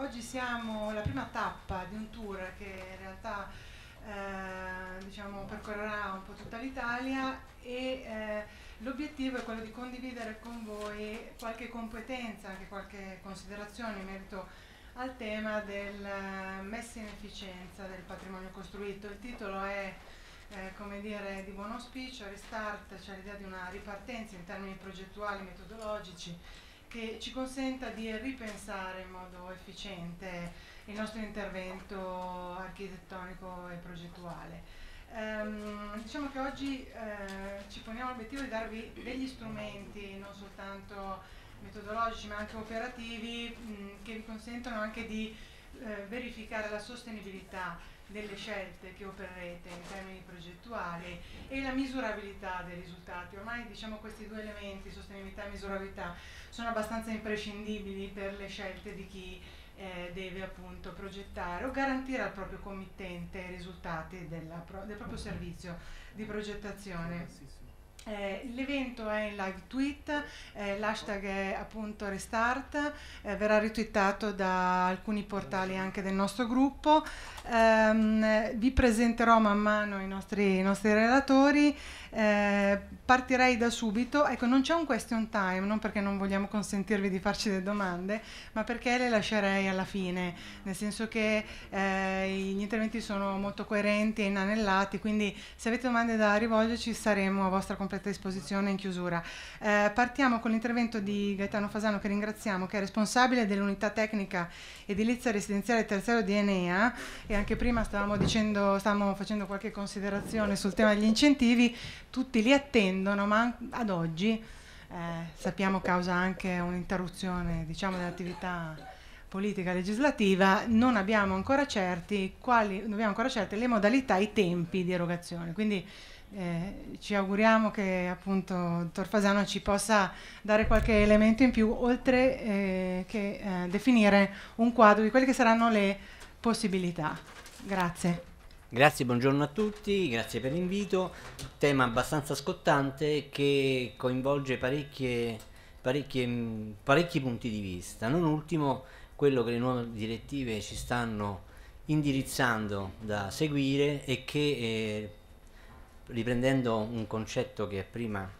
Oggi siamo alla prima tappa di un tour che in realtà eh, diciamo, percorrerà un po' tutta l'Italia e eh, l'obiettivo è quello di condividere con voi qualche competenza, anche qualche considerazione in merito al tema della eh, messa in efficienza del patrimonio costruito. Il titolo è eh, come dire, di buon auspicio, restart, c'è cioè l'idea di una ripartenza in termini progettuali, metodologici che ci consenta di ripensare in modo efficiente il nostro intervento architettonico e progettuale. Ehm, diciamo che oggi eh, ci poniamo l'obiettivo di darvi degli strumenti, non soltanto metodologici ma anche operativi, mh, mm, che vi consentono anche di eh, verificare la sostenibilità delle scelte che opererete in termini progettuali e la misurabilità dei risultati. Ormai diciamo questi due elementi, sostenibilità e misurabilità, sono abbastanza imprescindibili per le scelte di chi eh, deve appunto progettare o garantire al proprio committente i risultati della, del proprio servizio di progettazione. Eh, l'evento è in live tweet, eh, l'hashtag è appunto restart, eh, verrà ritwittato da alcuni portali anche del nostro gruppo. Ehm, vi presenterò man mano i nostri, i nostri relatori. Eh, partirei da subito, ecco non c'è un question time, non perché non vogliamo consentirvi di farci delle domande, ma perché le lascerei alla fine, nel senso che eh, gli interventi sono molto coerenti e inanellati, quindi se avete domande da rivolgerci saremo a vostra completa disposizione in chiusura. Eh, partiamo con l'intervento di Gaetano Fasano che ringraziamo, che è responsabile dell'unità tecnica edilizia residenziale terziario di Enea e anche prima stavamo, dicendo, stavamo facendo qualche considerazione sul tema degli incentivi tutti li attendono, ma ad oggi eh, sappiamo causa anche un'interruzione diciamo, dell'attività politica legislativa, non abbiamo ancora certi quali, dobbiamo ancora certe le modalità, i tempi di erogazione. Quindi eh, ci auguriamo che appunto il dottor Fasano ci possa dare qualche elemento in più, oltre eh, che eh, definire un quadro di quelle che saranno le possibilità. Grazie. Grazie, buongiorno a tutti, grazie per l'invito. Tema abbastanza scottante che coinvolge parecchie, parecchie, mm, parecchi punti di vista. Non ultimo quello che le nuove direttive ci stanno indirizzando da seguire e che, eh, riprendendo un concetto che prima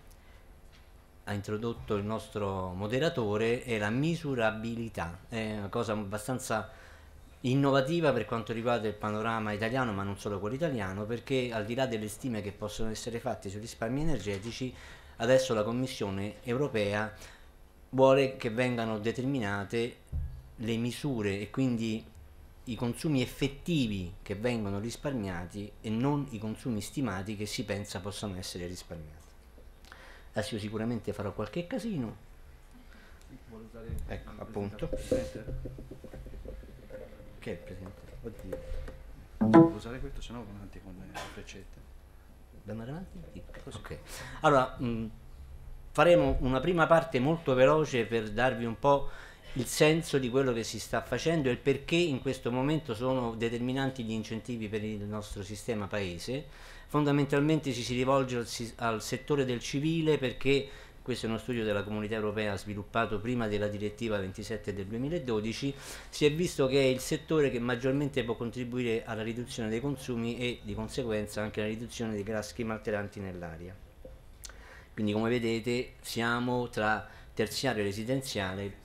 ha introdotto il nostro moderatore, è la misurabilità. È una cosa abbastanza innovativa per quanto riguarda il panorama italiano, ma non solo quello italiano, perché al di là delle stime che possono essere fatte sui risparmi energetici, adesso la Commissione europea vuole che vengano determinate le misure e quindi i consumi effettivi che vengono risparmiati e non i consumi stimati che si pensa possano essere risparmiati. Adesso io sicuramente farò qualche casino. Ecco, appunto. Che è presente? Oddio. Devo usare questo, sennò vado avanti con le freccette. Dobbiamo andare avanti? Così. Ok. Allora, mh, mm, faremo una prima parte molto veloce per darvi un po' il senso di quello che si sta facendo e il perché in questo momento sono determinanti gli incentivi per il nostro sistema paese. Fondamentalmente ci si rivolge al, al settore del civile perché questo è uno studio della comunità europea sviluppato prima della direttiva 27 del 2012, si è visto che è il settore che maggiormente può contribuire alla riduzione dei consumi e di conseguenza anche alla riduzione dei gas climalteranti nell'aria. Quindi come vedete siamo tra terziario e residenziale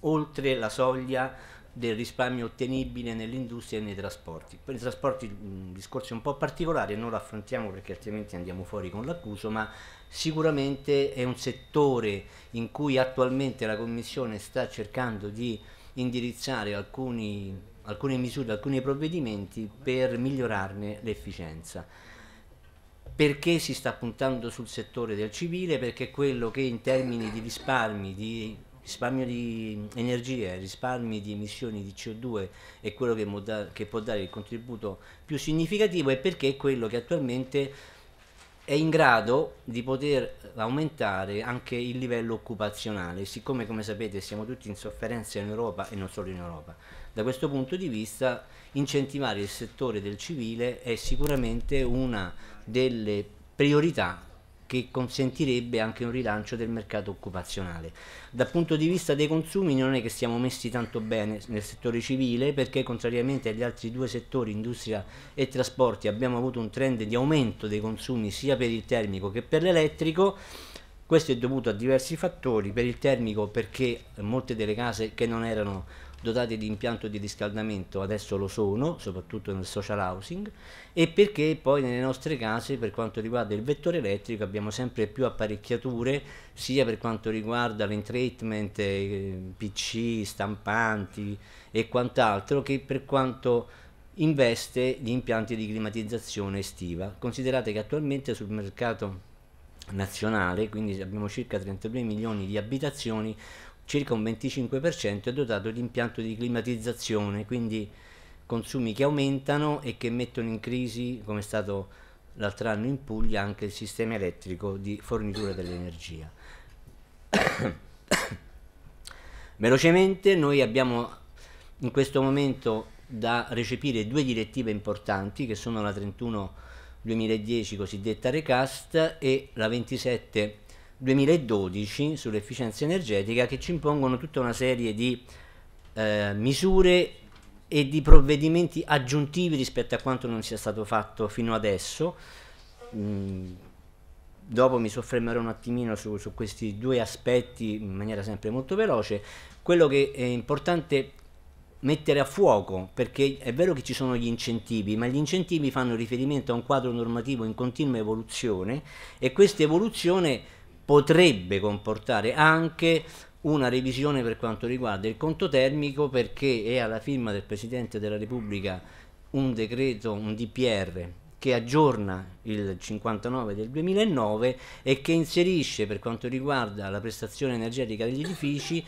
oltre la soglia del risparmio ottenibile nell'industria e nei trasporti. Per i trasporti un discorso un po' particolare, non lo affrontiamo perché altrimenti andiamo fuori con l'accuso, ma sicuramente è un settore in cui attualmente la Commissione sta cercando di indirizzare alcuni, alcune misure, alcuni provvedimenti per migliorarne l'efficienza. Perché si sta puntando sul settore del civile? Perché è quello che in termini di risparmi, di risparmio di energie, risparmi di emissioni di CO2 è quello che, da, che può dare il contributo più significativo e perché è quello che attualmente è in grado di poter aumentare anche il livello occupazionale, siccome come sapete siamo tutti in sofferenza in Europa e non solo in Europa. Da questo punto di vista incentivare il settore del civile è sicuramente una delle priorità che consentirebbe anche un rilancio del mercato occupazionale. Dal punto di vista dei consumi non è che siamo messi tanto bene nel settore civile perché contrariamente agli altri due settori, industria e trasporti, abbiamo avuto un trend di aumento dei consumi sia per il termico che per l'elettrico. Questo è dovuto a diversi fattori, per il termico perché molte delle case che non erano dotati di impianto di riscaldamento adesso lo sono, soprattutto nel social housing, e perché poi nelle nostre case per quanto riguarda il vettore elettrico abbiamo sempre più apparecchiature sia per quanto riguarda l'entrainment, eh, PC, stampanti e quant'altro che per quanto investe gli impianti di climatizzazione estiva. Considerate che attualmente sul mercato nazionale, quindi abbiamo circa 32 milioni di abitazioni, circa un 25% è dotato di impianto di climatizzazione, quindi consumi che aumentano e che mettono in crisi, come è stato l'altro anno in Puglia, anche il sistema elettrico di fornitura dell'energia. Velocemente noi abbiamo in questo momento da recepire due direttive importanti che sono la 31 2010 cosiddetta Recast e la 27 2010 2012 sull'efficienza energetica che ci impongono tutta una serie di eh, misure e di provvedimenti aggiuntivi rispetto a quanto non sia stato fatto fino adesso. Mm, dopo mi soffermerò un attimino su, su, questi due aspetti in maniera sempre molto veloce. Quello che è importante mettere a fuoco, perché è vero che ci sono gli incentivi, ma gli incentivi fanno riferimento a un quadro normativo in continua evoluzione e questa evoluzione potrebbe comportare anche una revisione per quanto riguarda il conto termico perché è alla firma del Presidente della Repubblica un decreto, un DPR che aggiorna il 59 del 2009 e che inserisce per quanto riguarda la prestazione energetica degli edifici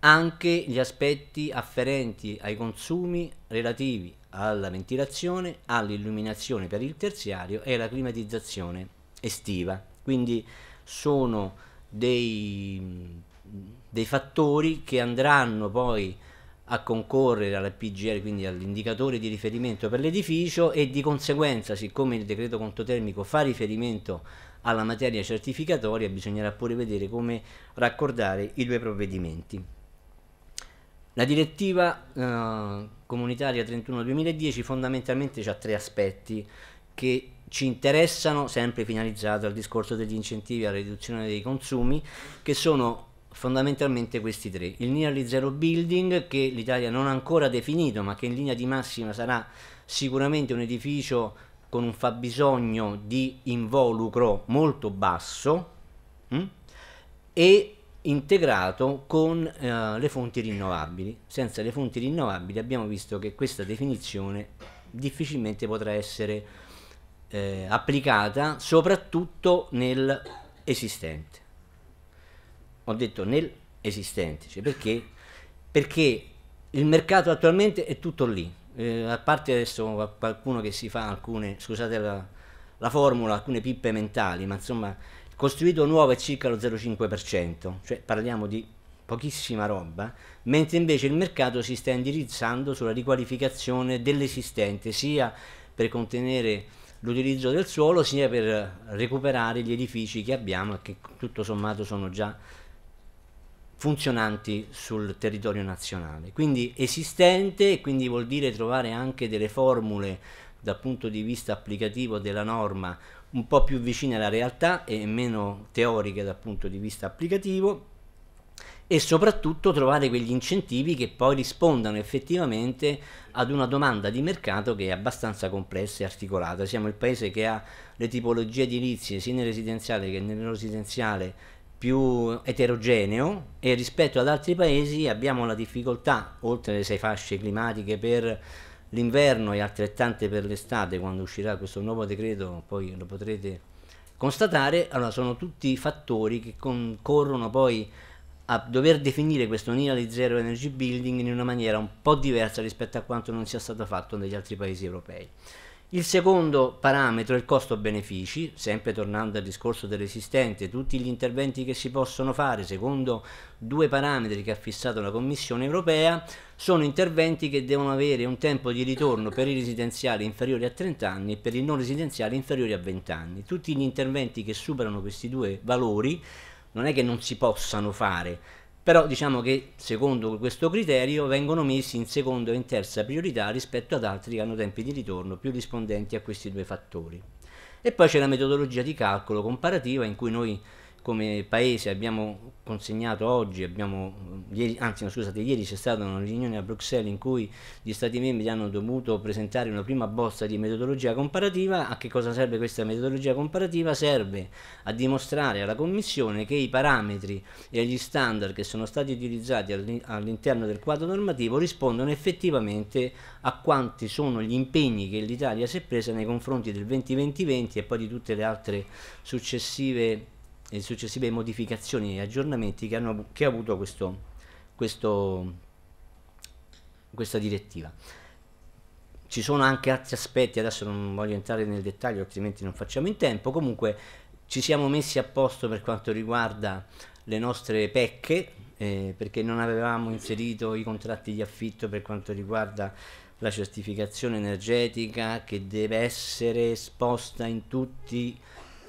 anche gli aspetti afferenti ai consumi relativi alla ventilazione, all'illuminazione per il terziario e alla climatizzazione estiva. Quindi sono dei, dei fattori che andranno poi a concorrere alla PGR, quindi all'indicatore di riferimento per l'edificio e di conseguenza, siccome il decreto contotermico fa riferimento alla materia certificatoria, bisognerà pure vedere come raccordare i due provvedimenti. La direttiva eh, comunitaria 31-2010 fondamentalmente ha tre aspetti che ci interessano, sempre finalizzato al discorso degli incentivi alla riduzione dei consumi, che sono fondamentalmente questi tre. Il nearly zero building che l'Italia non ha ancora definito ma che in linea di massima sarà sicuramente un edificio con un fabbisogno di involucro molto basso mh? Mm, e integrato con eh, le fonti rinnovabili. Senza le fonti rinnovabili abbiamo visto che questa definizione difficilmente potrà essere eh, applicata soprattutto nel esistente. Ho detto nel esistente, cioè perché? Perché il mercato attualmente è tutto lì, eh, a parte adesso qualcuno che si fa alcune, scusate la, la formula, alcune pippe mentali, ma insomma costruito nuovo è circa lo 0,5%, cioè parliamo di pochissima roba, mentre invece il mercato si sta indirizzando sulla riqualificazione dell'esistente, sia per contenere l'utilizzo del suolo sia per recuperare gli edifici che abbiamo e che tutto sommato sono già funzionanti sul territorio nazionale. Quindi esistente e quindi vuol dire trovare anche delle formule dal punto di vista applicativo della norma un po' più vicine alla realtà e meno teoriche dal punto di vista applicativo e soprattutto trovare quegli incentivi che poi rispondano effettivamente ad una domanda di mercato che è abbastanza complessa e articolata. Siamo il paese che ha le tipologie edilizie sia nel residenziale che nel non residenziale più eterogeneo e rispetto ad altri paesi abbiamo la difficoltà, oltre alle sei fasce climatiche per l'inverno e altrettante per l'estate, quando uscirà questo nuovo decreto, poi lo potrete constatare, allora sono tutti fattori che concorrono poi a dover definire questo nearly zero energy building in una maniera un po' diversa rispetto a quanto non sia stato fatto negli altri paesi europei. Il secondo parametro è il costo-benefici, sempre tornando al discorso dell'esistente, tutti gli interventi che si possono fare secondo due parametri che ha fissato la Commissione europea sono interventi che devono avere un tempo di ritorno per i residenziali inferiori a 30 anni e per i non residenziali inferiori a 20 anni. Tutti gli interventi che superano questi due valori non è che non si possano fare, però diciamo che secondo questo criterio vengono messi in seconda o in terza priorità rispetto ad altri che hanno tempi di ritorno più rispondenti a questi due fattori. E poi c'è la metodologia di calcolo comparativa in cui noi come Paese abbiamo consegnato oggi, abbiamo, mm, ieri, anzi no, scusate, ieri c'è stata una riunione a Bruxelles in cui gli Stati membri hanno dovuto presentare una prima bozza di metodologia comparativa. A che cosa serve questa metodologia comparativa? Serve a dimostrare alla Commissione che i parametri e gli standard che sono stati utilizzati all'interno del quadro normativo rispondono effettivamente a quanti sono gli impegni che l'Italia si è presa nei confronti del 2020-2020 e poi di tutte le altre successive e successive modificazioni e aggiornamenti che, hanno, che ha avuto questo, questo, questa direttiva. Ci sono anche altri aspetti, adesso non voglio entrare nel dettaglio, altrimenti non facciamo in tempo. Comunque ci siamo messi a posto per quanto riguarda le nostre pecche, eh, perché non avevamo inserito i contratti di affitto per quanto riguarda la certificazione energetica che deve essere esposta in tutti i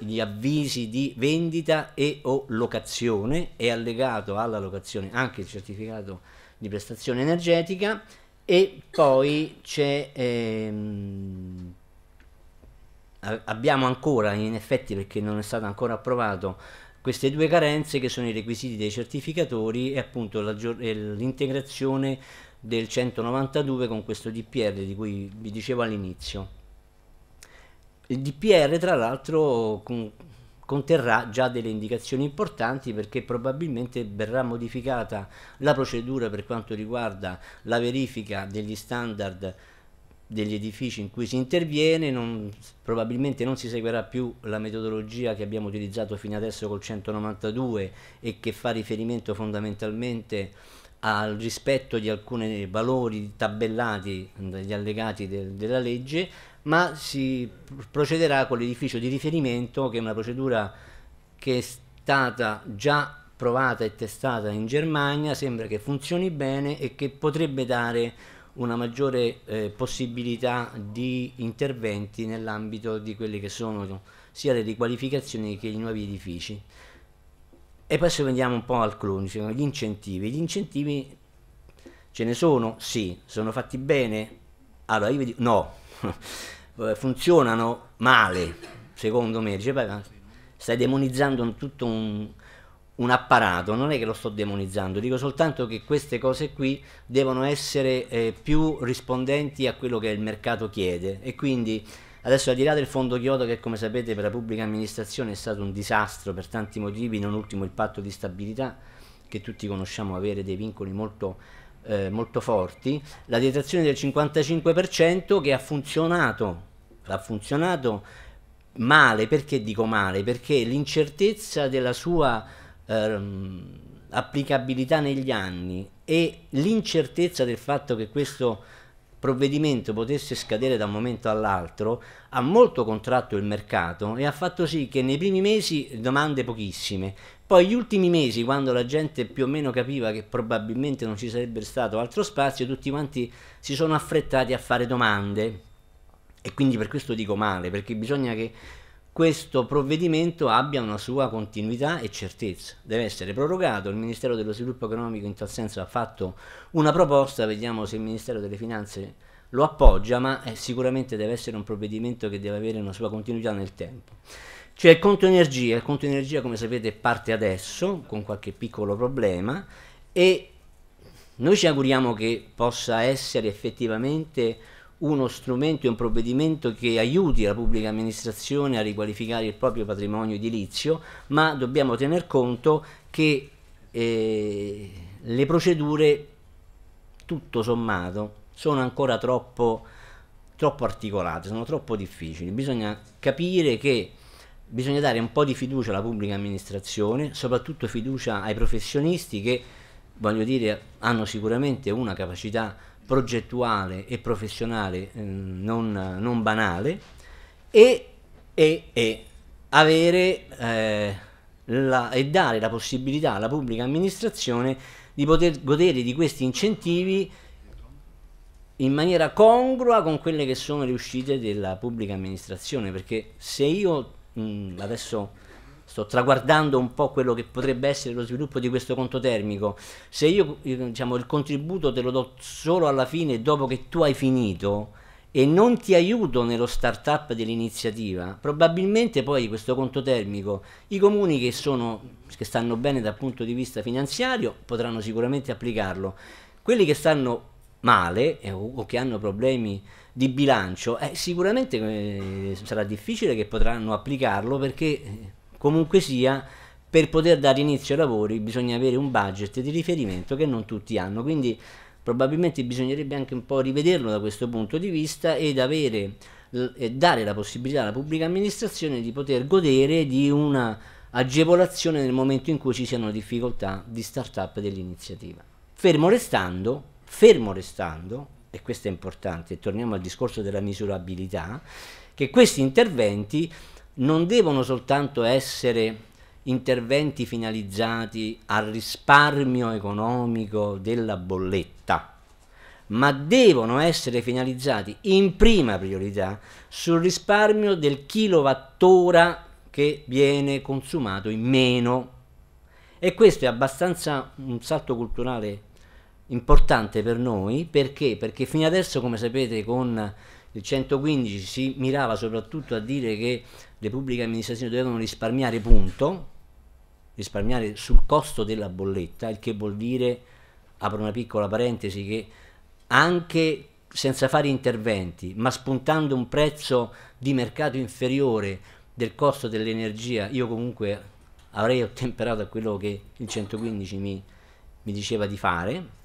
gli avvisi di vendita e o locazione, è allegato alla locazione anche il certificato di prestazione energetica e poi c'è... Ehm, abbiamo ancora, in effetti perché non è stato ancora approvato, queste due carenze che sono i requisiti dei certificatori e appunto l'integrazione del 192 con questo DPR di cui vi dicevo all'inizio. Il DPR tra l'altro con, conterrà già delle indicazioni importanti perché probabilmente verrà modificata la procedura per quanto riguarda la verifica degli standard degli edifici in cui si interviene, non, probabilmente non si seguirà più la metodologia che abbiamo utilizzato fino adesso col 192 e che fa riferimento fondamentalmente al rispetto di alcuni valori tabellati, dagli allegati de, della legge, ma si procederà con l'edificio di riferimento, che è una procedura che è stata già provata e testata in Germania, sembra che funzioni bene e che potrebbe dare una maggiore eh, possibilità di interventi nell'ambito di quelle che sono sia le riqualificazioni che i nuovi edifici. E poi se andiamo un po' al clone, cioè gli incentivi. Gli incentivi ce ne sono? Sì. Sono fatti bene? Allora io vi dico no. Eh, funzionano male, secondo me. Dice, beh, stai demonizzando tutto un, un, apparato, non è che lo sto demonizzando, dico soltanto che queste cose qui devono essere eh, più rispondenti a quello che il mercato chiede e quindi adesso al di là del fondo Chiodo che come sapete per la pubblica amministrazione è stato un disastro per tanti motivi, non ultimo il patto di stabilità che tutti conosciamo avere dei vincoli molto eh, molto forti, la detrazione del 55% che ha funzionato, ha funzionato male, perché dico male? Perché l'incertezza della sua ehm, applicabilità negli anni e l'incertezza del fatto che questo provvedimento potesse scadere da un momento all'altro ha molto contratto il mercato e ha fatto sì che nei primi mesi domande pochissime, poi gli ultimi mesi, quando la gente più o meno capiva che probabilmente non ci sarebbe stato altro spazio, tutti quanti si sono affrettati a fare domande. E quindi per questo dico male, perché bisogna che questo provvedimento abbia una sua continuità e certezza. Deve essere prorogato, il Ministero dello Sviluppo Economico in tal senso ha fatto una proposta, vediamo se il Ministero delle Finanze lo appoggia, ma eh, sicuramente deve essere un provvedimento che deve avere una sua continuità nel tempo. C'è cioè, il conto energia, il conto energia come sapete parte adesso con qualche piccolo problema e noi ci auguriamo che possa essere effettivamente uno strumento e un provvedimento che aiuti la pubblica amministrazione a riqualificare il proprio patrimonio edilizio, ma dobbiamo tener conto che eh, le procedure tutto sommato sono ancora troppo, troppo articolate, sono troppo difficili, bisogna capire che bisogna dare un po' di fiducia alla pubblica amministrazione, soprattutto fiducia ai professionisti che, voglio dire, hanno sicuramente una capacità progettuale e professionale eh, non, non, banale e, e, e avere eh, la, e dare la possibilità alla pubblica amministrazione di poter godere di questi incentivi in maniera congrua con quelle che sono le uscite della pubblica amministrazione perché se io mh, mm, adesso sto traguardando un po' quello che potrebbe essere lo sviluppo di questo conto termico, se io eh, diciamo, il contributo te lo do solo alla fine, dopo che tu hai finito, e non ti aiuto nello start up dell'iniziativa, probabilmente poi questo conto termico, i comuni che, sono, che stanno bene dal punto di vista finanziario potranno sicuramente applicarlo, quelli che stanno male eh, o che hanno problemi di bilancio, eh, sicuramente eh, sarà difficile che potranno applicarlo perché eh, comunque sia per poter dare inizio ai lavori bisogna avere un budget di riferimento che non tutti hanno, quindi probabilmente bisognerebbe anche un po' rivederlo da questo punto di vista ed avere, eh, dare la possibilità alla pubblica amministrazione di poter godere di una agevolazione nel momento in cui ci siano difficoltà di start-up dell'iniziativa. Fermo restando, fermo restando e questo è importante, torniamo al discorso della misurabilità, che questi interventi non devono soltanto essere interventi finalizzati al risparmio economico della bolletta, ma devono essere finalizzati in prima priorità sul risparmio del kilowattora che viene consumato in meno. E questo è abbastanza un salto culturale importante per noi perché? Perché fino adesso, come sapete, con il 115 si mirava soprattutto a dire che le pubbliche amministrazioni dovevano risparmiare punto, risparmiare sul costo della bolletta, il che vuol dire, apro una piccola parentesi, che anche senza fare interventi, ma spuntando un prezzo di mercato inferiore del costo dell'energia, io comunque avrei ottemperato a quello che il 115 mi, mi diceva di fare,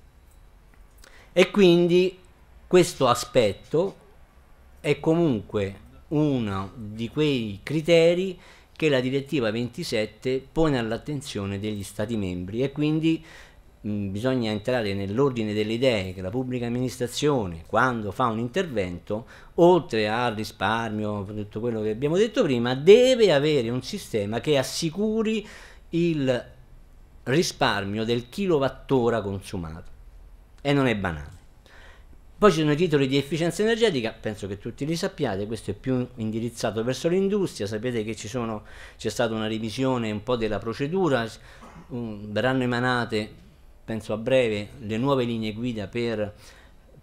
e quindi questo aspetto è comunque uno di quei criteri che la direttiva 27 pone all'attenzione degli Stati membri e quindi bisogna entrare nell'ordine delle idee che la pubblica amministrazione quando fa un intervento, oltre al risparmio, tutto quello che abbiamo detto prima, deve avere un sistema che assicuri il risparmio del kilowattora consumato e non è banale. Poi ci sono i titoli di efficienza energetica, penso che tutti li sappiate, questo è più indirizzato verso l'industria, sapete che sono, c'è stata una revisione un po' della procedura, um, verranno emanate, penso a breve, le nuove linee guida per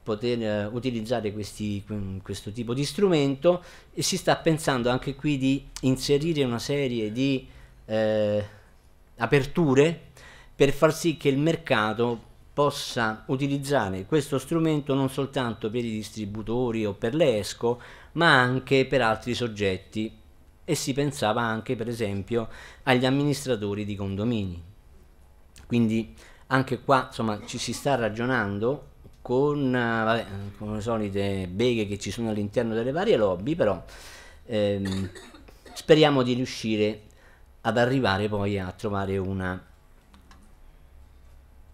poter uh, utilizzare questi, questo tipo di strumento e si sta pensando anche qui di inserire una serie di eh, aperture per far sì che il mercato possa utilizzare questo strumento non soltanto per i distributori o per le ESCO, ma anche per altri soggetti e si pensava anche per esempio agli amministratori di condomini. Quindi anche qua insomma, ci si sta ragionando con, eh, vabbè, con le solite beghe che ci sono all'interno delle varie lobby, però ehm, speriamo di riuscire ad arrivare poi a trovare una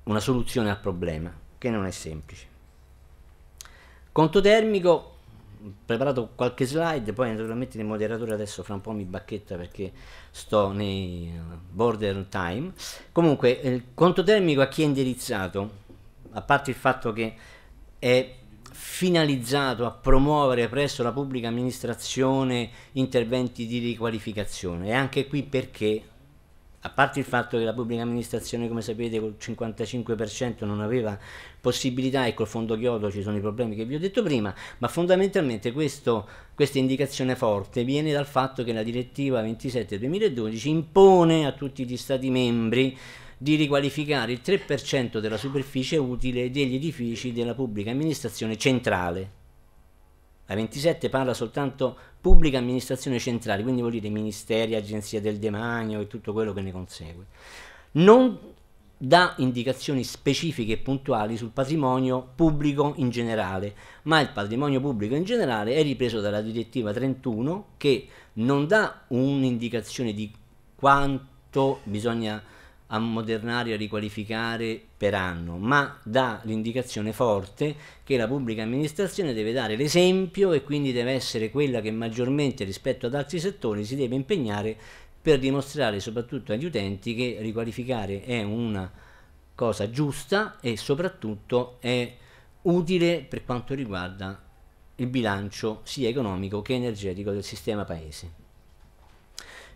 una soluzione al problema, che non è semplice. Conto termico, ho preparato qualche slide, poi naturalmente il moderatore adesso fra un po' mi bacchetta perché sto nei eh, border time. Comunque, il conto termico a chi è indirizzato? A parte il fatto che è finalizzato a promuovere presso la pubblica amministrazione interventi di riqualificazione e anche qui perché a parte il fatto che la pubblica amministrazione, come sapete, col 55% non aveva possibilità e col fondo Chiodo ci sono i problemi che vi ho detto prima, ma fondamentalmente questo, questa indicazione forte viene dal fatto che la direttiva 27-2012 impone a tutti gli Stati membri di riqualificare il 3% della superficie utile degli edifici della pubblica amministrazione centrale la 27 parla soltanto pubblica amministrazione centrale, quindi vuol dire ministeri, agenzia del demanio e tutto quello che ne consegue. Non dà indicazioni specifiche e puntuali sul patrimonio pubblico in generale, ma il patrimonio pubblico in generale è ripreso dalla direttiva 31 che non dà un'indicazione di quanto bisogna ammodernare e riqualificare per anno, ma dà l'indicazione forte che la pubblica amministrazione deve dare l'esempio e quindi deve essere quella che maggiormente rispetto ad altri settori si deve impegnare per dimostrare soprattutto agli utenti che riqualificare è una cosa giusta e soprattutto è utile per quanto riguarda il bilancio sia economico che energetico del sistema paese.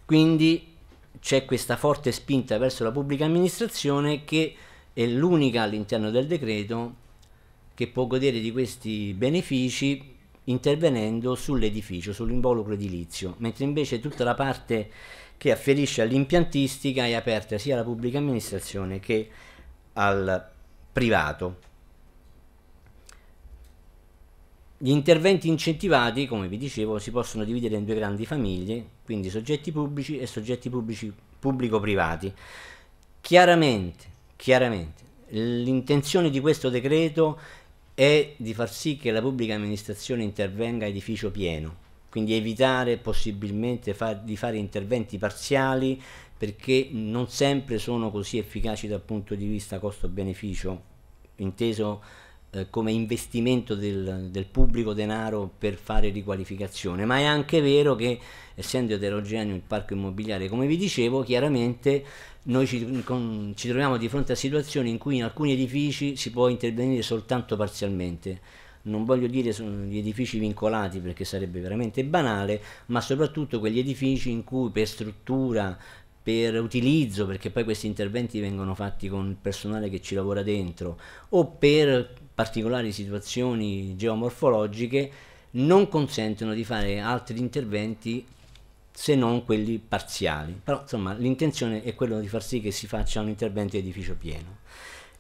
Quindi c'è questa forte spinta verso la pubblica amministrazione che è l'unica all'interno del decreto che può godere di questi benefici intervenendo sull'edificio, sull'involucro edilizio, mentre invece tutta la parte che afferisce all'impiantistica è aperta sia alla pubblica amministrazione che al privato. Gli interventi incentivati, come vi dicevo, si possono dividere in due grandi famiglie, quindi soggetti pubblici e soggetti pubblico-privati. Chiaramente, chiaramente l'intenzione di questo decreto è di far sì che la pubblica amministrazione intervenga a edificio pieno, quindi evitare possibilmente far, di fare interventi parziali perché non sempre sono così efficaci dal punto di vista costo-beneficio, inteso eh, come investimento del, del, pubblico denaro per fare riqualificazione, ma è anche vero che essendo eterogeneo il parco immobiliare, come vi dicevo, chiaramente noi ci, con, ci troviamo di fronte a situazioni in cui in alcuni edifici si può intervenire soltanto parzialmente. Non voglio dire gli edifici vincolati perché sarebbe veramente banale, ma soprattutto quegli edifici in cui per struttura, per utilizzo, perché poi questi interventi vengono fatti con il personale che ci lavora dentro, o per particolari situazioni geomorfologiche non consentono di fare altri interventi se non quelli parziali. Però insomma l'intenzione è quella di far sì che si faccia un intervento edificio pieno.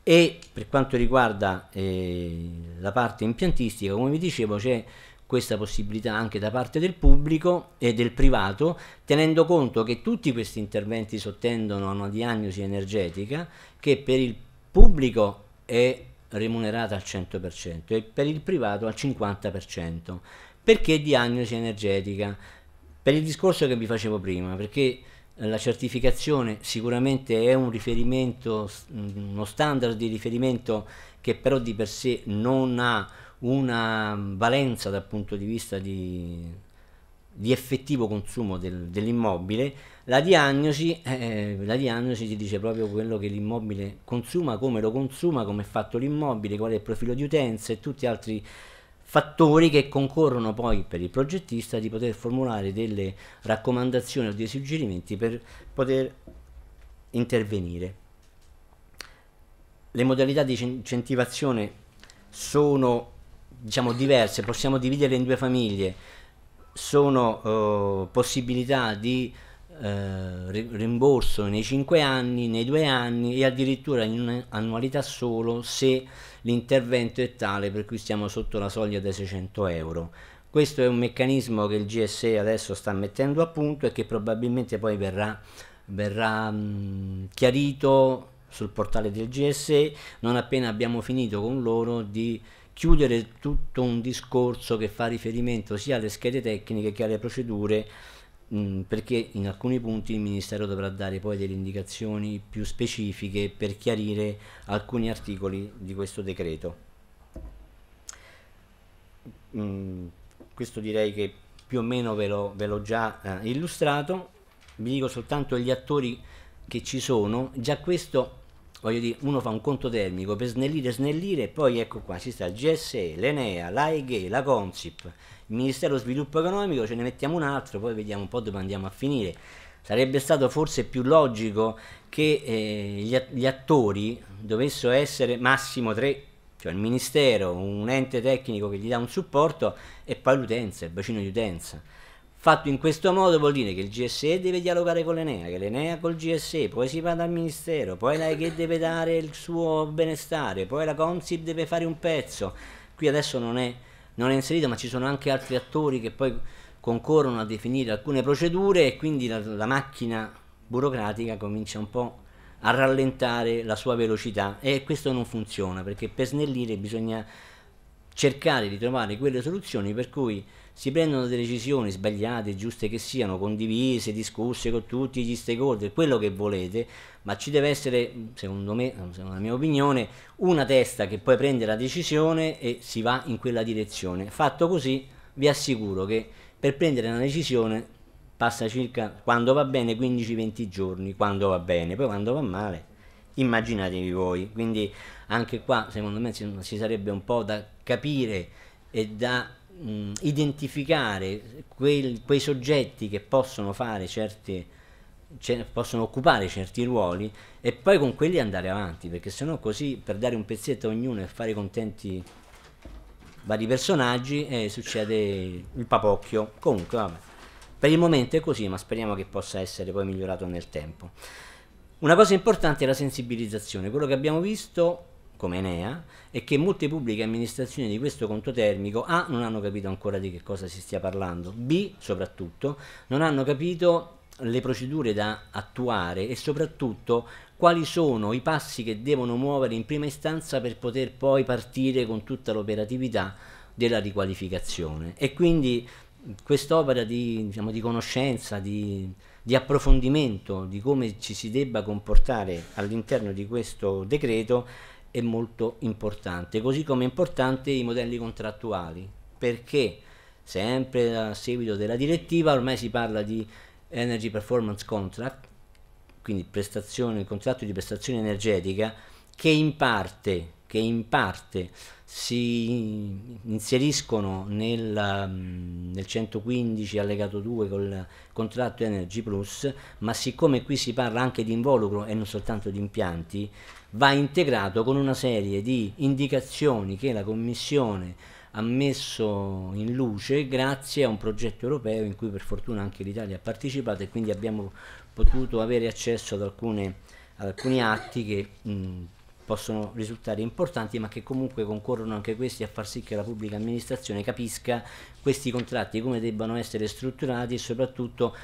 E per quanto riguarda eh, la parte impiantistica, come vi dicevo, c'è questa possibilità anche da parte del pubblico e del privato, tenendo conto che tutti questi interventi sottendono a una diagnosi energetica che per il pubblico è remunerata al 100% e per il privato al 50%. Perché diagnosi energetica? Per il discorso che vi facevo prima, perché eh, la certificazione sicuramente è un riferimento, mm, uno standard di riferimento che però di per sé non ha una mm, valenza dal punto di vista di, di effettivo consumo del, dell'immobile, la diagnosi, eh, la diagnosi, ti dice proprio quello che l'immobile consuma, come lo consuma, come è fatto l'immobile, qual è il profilo di utenza e tutti gli altri fattori che concorrono poi per il progettista di poter formulare delle raccomandazioni o dei suggerimenti per poter intervenire. Le modalità di incentivazione sono diciamo, diverse, possiamo dividerle in due famiglie, sono eh, possibilità di eh, rimborso nei 5 anni, nei 2 anni e addirittura in un'annualità solo se l'intervento è tale per cui stiamo sotto la soglia dei 600 euro. Questo è un meccanismo che il GSE adesso sta mettendo a punto e che probabilmente poi verrà, verrà mh, chiarito sul portale del GSE non appena abbiamo finito con loro di chiudere tutto un discorso che fa riferimento sia alle schede tecniche che alle procedure Mm, perché in alcuni punti il Ministero dovrà dare poi delle indicazioni più specifiche per chiarire alcuni articoli di questo decreto. Mh, mm, questo direi che più o meno ve l'ho, già eh, illustrato, vi dico soltanto gli attori che ci sono, già questo voglio dire, uno fa un conto termico per snellire, snellire, e poi ecco qua, ci sta il GSE, l'Enea, l'AEG, la CONSIP, il Ministero dello Sviluppo Economico, ce ne mettiamo un altro, poi vediamo un po' dove andiamo a finire. Sarebbe stato forse più logico che eh, gli, gli attori dovessero essere massimo tre, cioè il Ministero, un ente tecnico che gli dà un supporto e poi l'utenza, il bacino di utenza. Fatto in questo modo vuol dire che il GSE deve dialogare con l'Enea, che l'Enea col GSE, poi si va dal Ministero, poi la EGE deve dare il suo benestare, poi la Consip deve fare un pezzo. Qui adesso non è, non è inserito, ma ci sono anche altri attori che poi concorrono a definire alcune procedure e quindi la, la macchina burocratica comincia un po' a rallentare la sua velocità e questo non funziona perché per snellire bisogna cercare di trovare quelle soluzioni per cui si prendono delle decisioni sbagliate, giuste che siano, condivise, discusse con tutti gli stakeholder, quello che volete, ma ci deve essere, secondo me, secondo la mia opinione, una testa che poi prende la decisione e si va in quella direzione. Fatto così, vi assicuro che per prendere una decisione passa circa, quando va bene, 15-20 giorni, quando va bene, poi quando va male immaginatevi voi. Quindi anche qua secondo me si, sarebbe un po' da capire e da mh, mm, identificare quel, quei soggetti che possono fare certi ce, possono occupare certi ruoli e poi con quelli andare avanti perché sennò così per dare un pezzetto a ognuno e fare contenti vari personaggi eh, succede il papocchio comunque vabbè per il momento è così ma speriamo che possa essere poi migliorato nel tempo una cosa importante è la sensibilizzazione quello che abbiamo visto come Enea, e che molte pubbliche amministrazioni di questo conto termico A non hanno capito ancora di che cosa si stia parlando, B soprattutto non hanno capito le procedure da attuare e soprattutto quali sono i passi che devono muovere in prima istanza per poter poi partire con tutta l'operatività della riqualificazione. E quindi quest'opera di, diciamo, di conoscenza, di, di approfondimento di come ci si debba comportare all'interno di questo decreto è molto importante, così come importante i modelli contrattuali, perché sempre a seguito della direttiva ormai si parla di Energy Performance Contract, quindi prestazione, contratto di prestazione energetica, che in parte, che in parte si inseriscono mm, nel, nel 115 allegato 2 col contratto Energy Plus, ma siccome qui si parla anche di involucro e non soltanto di impianti, va integrato con una serie di indicazioni che la Commissione ha messo in luce grazie a un progetto europeo in cui per fortuna anche l'Italia ha partecipato e quindi abbiamo potuto avere accesso ad, alcune, ad alcuni atti che mh, possono risultare importanti ma che comunque concorrono anche questi a far sì che la pubblica amministrazione capisca questi contratti come debbano essere strutturati e soprattutto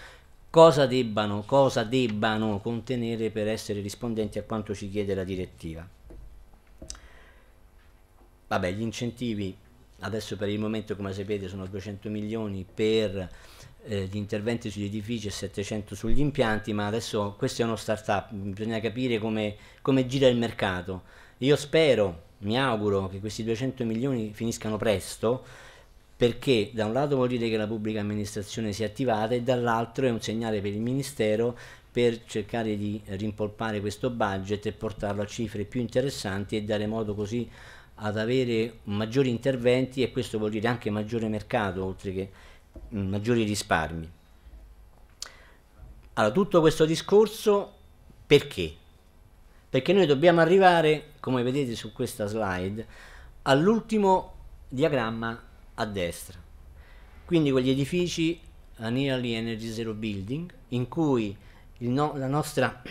cosa debbano, cosa debbano contenere per essere rispondenti a quanto ci chiede la direttiva. Vabbè, gli incentivi adesso per il momento come sapete sono 200 milioni per eh, gli interventi sugli edifici e 700 sugli impianti, ma adesso questo è uno start-up, bisogna capire come, come gira il mercato. Io spero, mi auguro che questi 200 milioni finiscano presto, perché da un lato vuol dire che la pubblica amministrazione si è attivata e dall'altro è un segnale per il Ministero per cercare di rimpolpare questo budget e portarlo a cifre più interessanti e dare modo così ad avere maggiori interventi e questo vuol dire anche maggiore mercato oltre che mm, maggiori risparmi. Allora, tutto questo discorso perché? Perché noi dobbiamo arrivare, come vedete su questa slide, all'ultimo diagramma a destra. Quindi quegli edifici Annearly Energy Zero Building in cui no, la nostra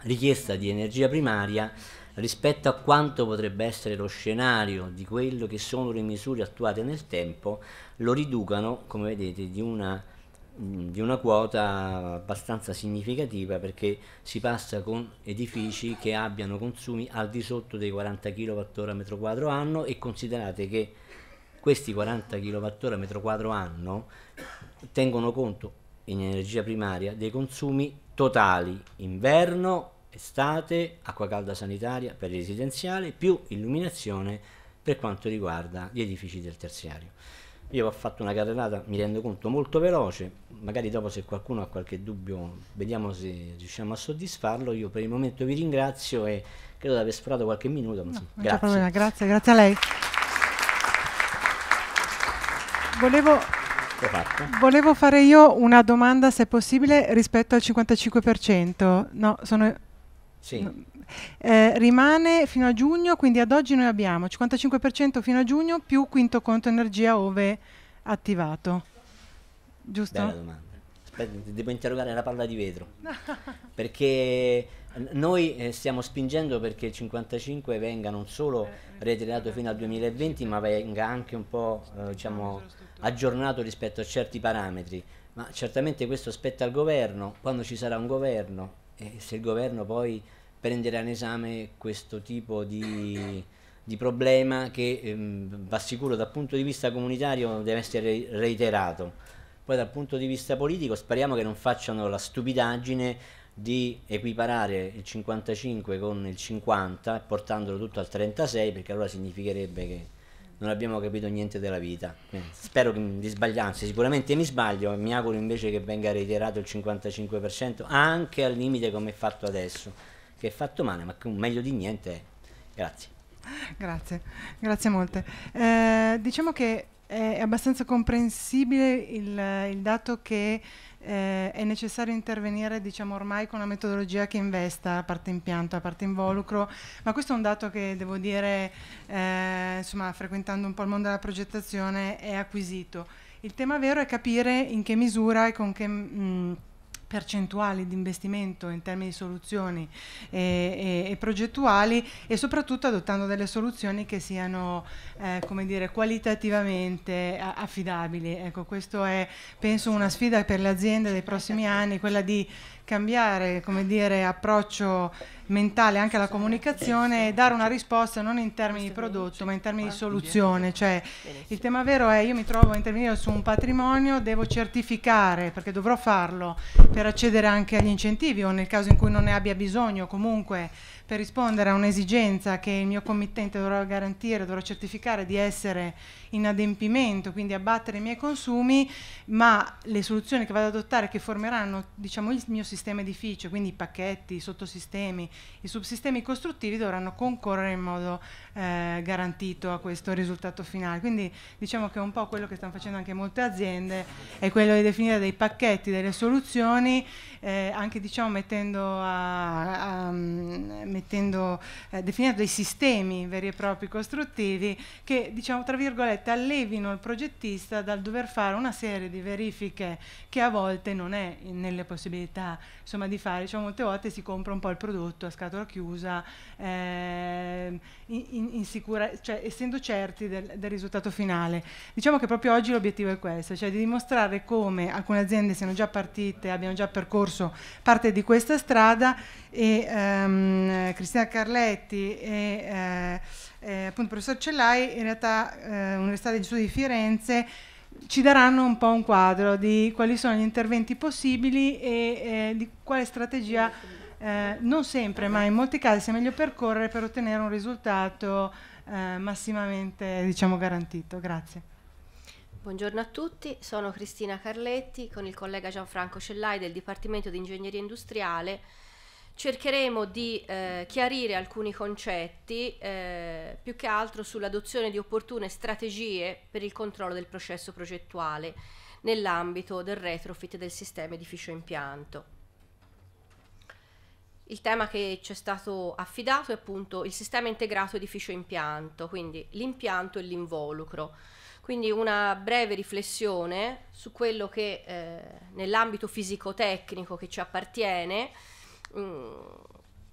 richiesta di energia primaria rispetto a quanto potrebbe essere lo scenario di quello che sono le misure attuate nel tempo lo riducano come vedete di una, di una quota abbastanza significativa perché si passa con edifici che abbiano consumi al di sotto dei 40 kWh m2 anno e considerate che questi 40 kWh metro quadro anno tengono conto in energia primaria dei consumi totali inverno, estate, acqua calda sanitaria per i residenziali più illuminazione per quanto riguarda gli edifici del terziario. Io ho fatto una carrellata, mi rendo conto, molto veloce, magari dopo se qualcuno ha qualche dubbio vediamo se riusciamo a soddisfarlo, io per il momento vi ringrazio e credo di aver sforato qualche minuto. No, sì. grazie. grazie, grazie a lei. Volevo, volevo, fare io una domanda, se possibile, rispetto al 55%. No, sono... Sì. No, eh, rimane fino a giugno, quindi ad oggi noi abbiamo 55% fino a giugno più quinto conto energia ove attivato. Giusto? Bella domanda. Aspetta, devo interrogare la palla di vetro. perché noi eh, stiamo spingendo perché il 55 venga non solo eh, eh, reiterato fino al 2020, ma venga anche un po' eh, diciamo, aggiornato rispetto a certi parametri. Ma certamente questo spetta al governo, quando ci sarà un governo, e se il governo poi prenderà in esame questo tipo di, di problema che ehm, va sicuro dal punto di vista comunitario deve essere reiterato. Poi dal punto di vista politico speriamo che non facciano la stupidaggine di equiparare il 55 con il 50 portandolo tutto al 36 perché allora significherebbe che non abbiamo capito niente della vita spero di sbagliarsi sicuramente mi sbaglio mi auguro invece che venga reiterato il 55% anche al limite come è fatto adesso che è fatto male ma meglio di niente grazie grazie grazie molte eh, diciamo che è abbastanza comprensibile il, il dato che eh, è necessario intervenire diciamo ormai con una metodologia che investa a parte impianto, a parte involucro, ma questo è un dato che devo dire, eh, insomma, frequentando un po' il mondo della progettazione, è acquisito. Il tema vero è capire in che misura e con che... Mh, mm, percentuali di investimento in termini di soluzioni e, eh, e, e progettuali e soprattutto adottando delle soluzioni che siano eh, come dire, qualitativamente affidabili. Ecco, questa è penso una sfida per le aziende dei prossimi anni, quella di cambiare come dire, approccio mentale anche alla comunicazione e dare una risposta non in termini di prodotto ma in termini di soluzione. Cioè, il tema vero è io mi trovo a intervenire su un patrimonio, devo certificare perché dovrò farlo per accedere anche agli incentivi o nel caso in cui non ne abbia bisogno comunque per rispondere a un'esigenza che il mio committente dovrà garantire, dovrà certificare di essere in adempimento, quindi abbattere i miei consumi, ma le soluzioni che vado ad adottare che formeranno diciamo, il mio sistema edificio, quindi i pacchetti, i sottosistemi, i subsistemi costruttivi dovranno concorrere in modo eh, garantito a questo risultato finale. Quindi diciamo che un po' quello che stanno facendo anche molte aziende è quello di definire dei pacchetti, delle soluzioni, eh, anche diciamo mettendo, a, a, mm, mettendo eh, definendo dei sistemi veri e propri costruttivi che diciamo tra virgolette allevino il progettista dal dover fare una serie di verifiche che a volte non è nelle possibilità insomma, di fare, diciamo molte volte si compra un po' il prodotto a scatola chiusa eh, in, in in, in sicura, cioè, essendo certi del, del, risultato finale. Diciamo che proprio oggi l'obiettivo è questo, cioè di dimostrare come alcune aziende siano già partite, abbiano già percorso parte di questa strada e ehm, Cristina Carletti e eh, eh, appunto il professor Cellai, in realtà eh, Università degli Studi di Firenze, ci daranno un po' un quadro di quali sono gli interventi possibili e eh, di quale strategia eh, non sempre, ma in molti casi è meglio percorrere per ottenere un risultato eh, massimamente diciamo, garantito. Grazie. Buongiorno a tutti, sono Cristina Carletti con il collega Gianfranco Cellai del Dipartimento di Ingegneria Industriale. Cercheremo di eh, chiarire alcuni concetti, eh, più che altro sull'adozione di opportune strategie per il controllo del processo progettuale nell'ambito del retrofit del sistema edificio impianto. Il tema che ci è stato affidato è appunto il sistema integrato edificio-impianto, quindi l'impianto e l'involucro. Quindi una breve riflessione su quello che eh, nell'ambito fisico-tecnico che ci appartiene, mh, mm,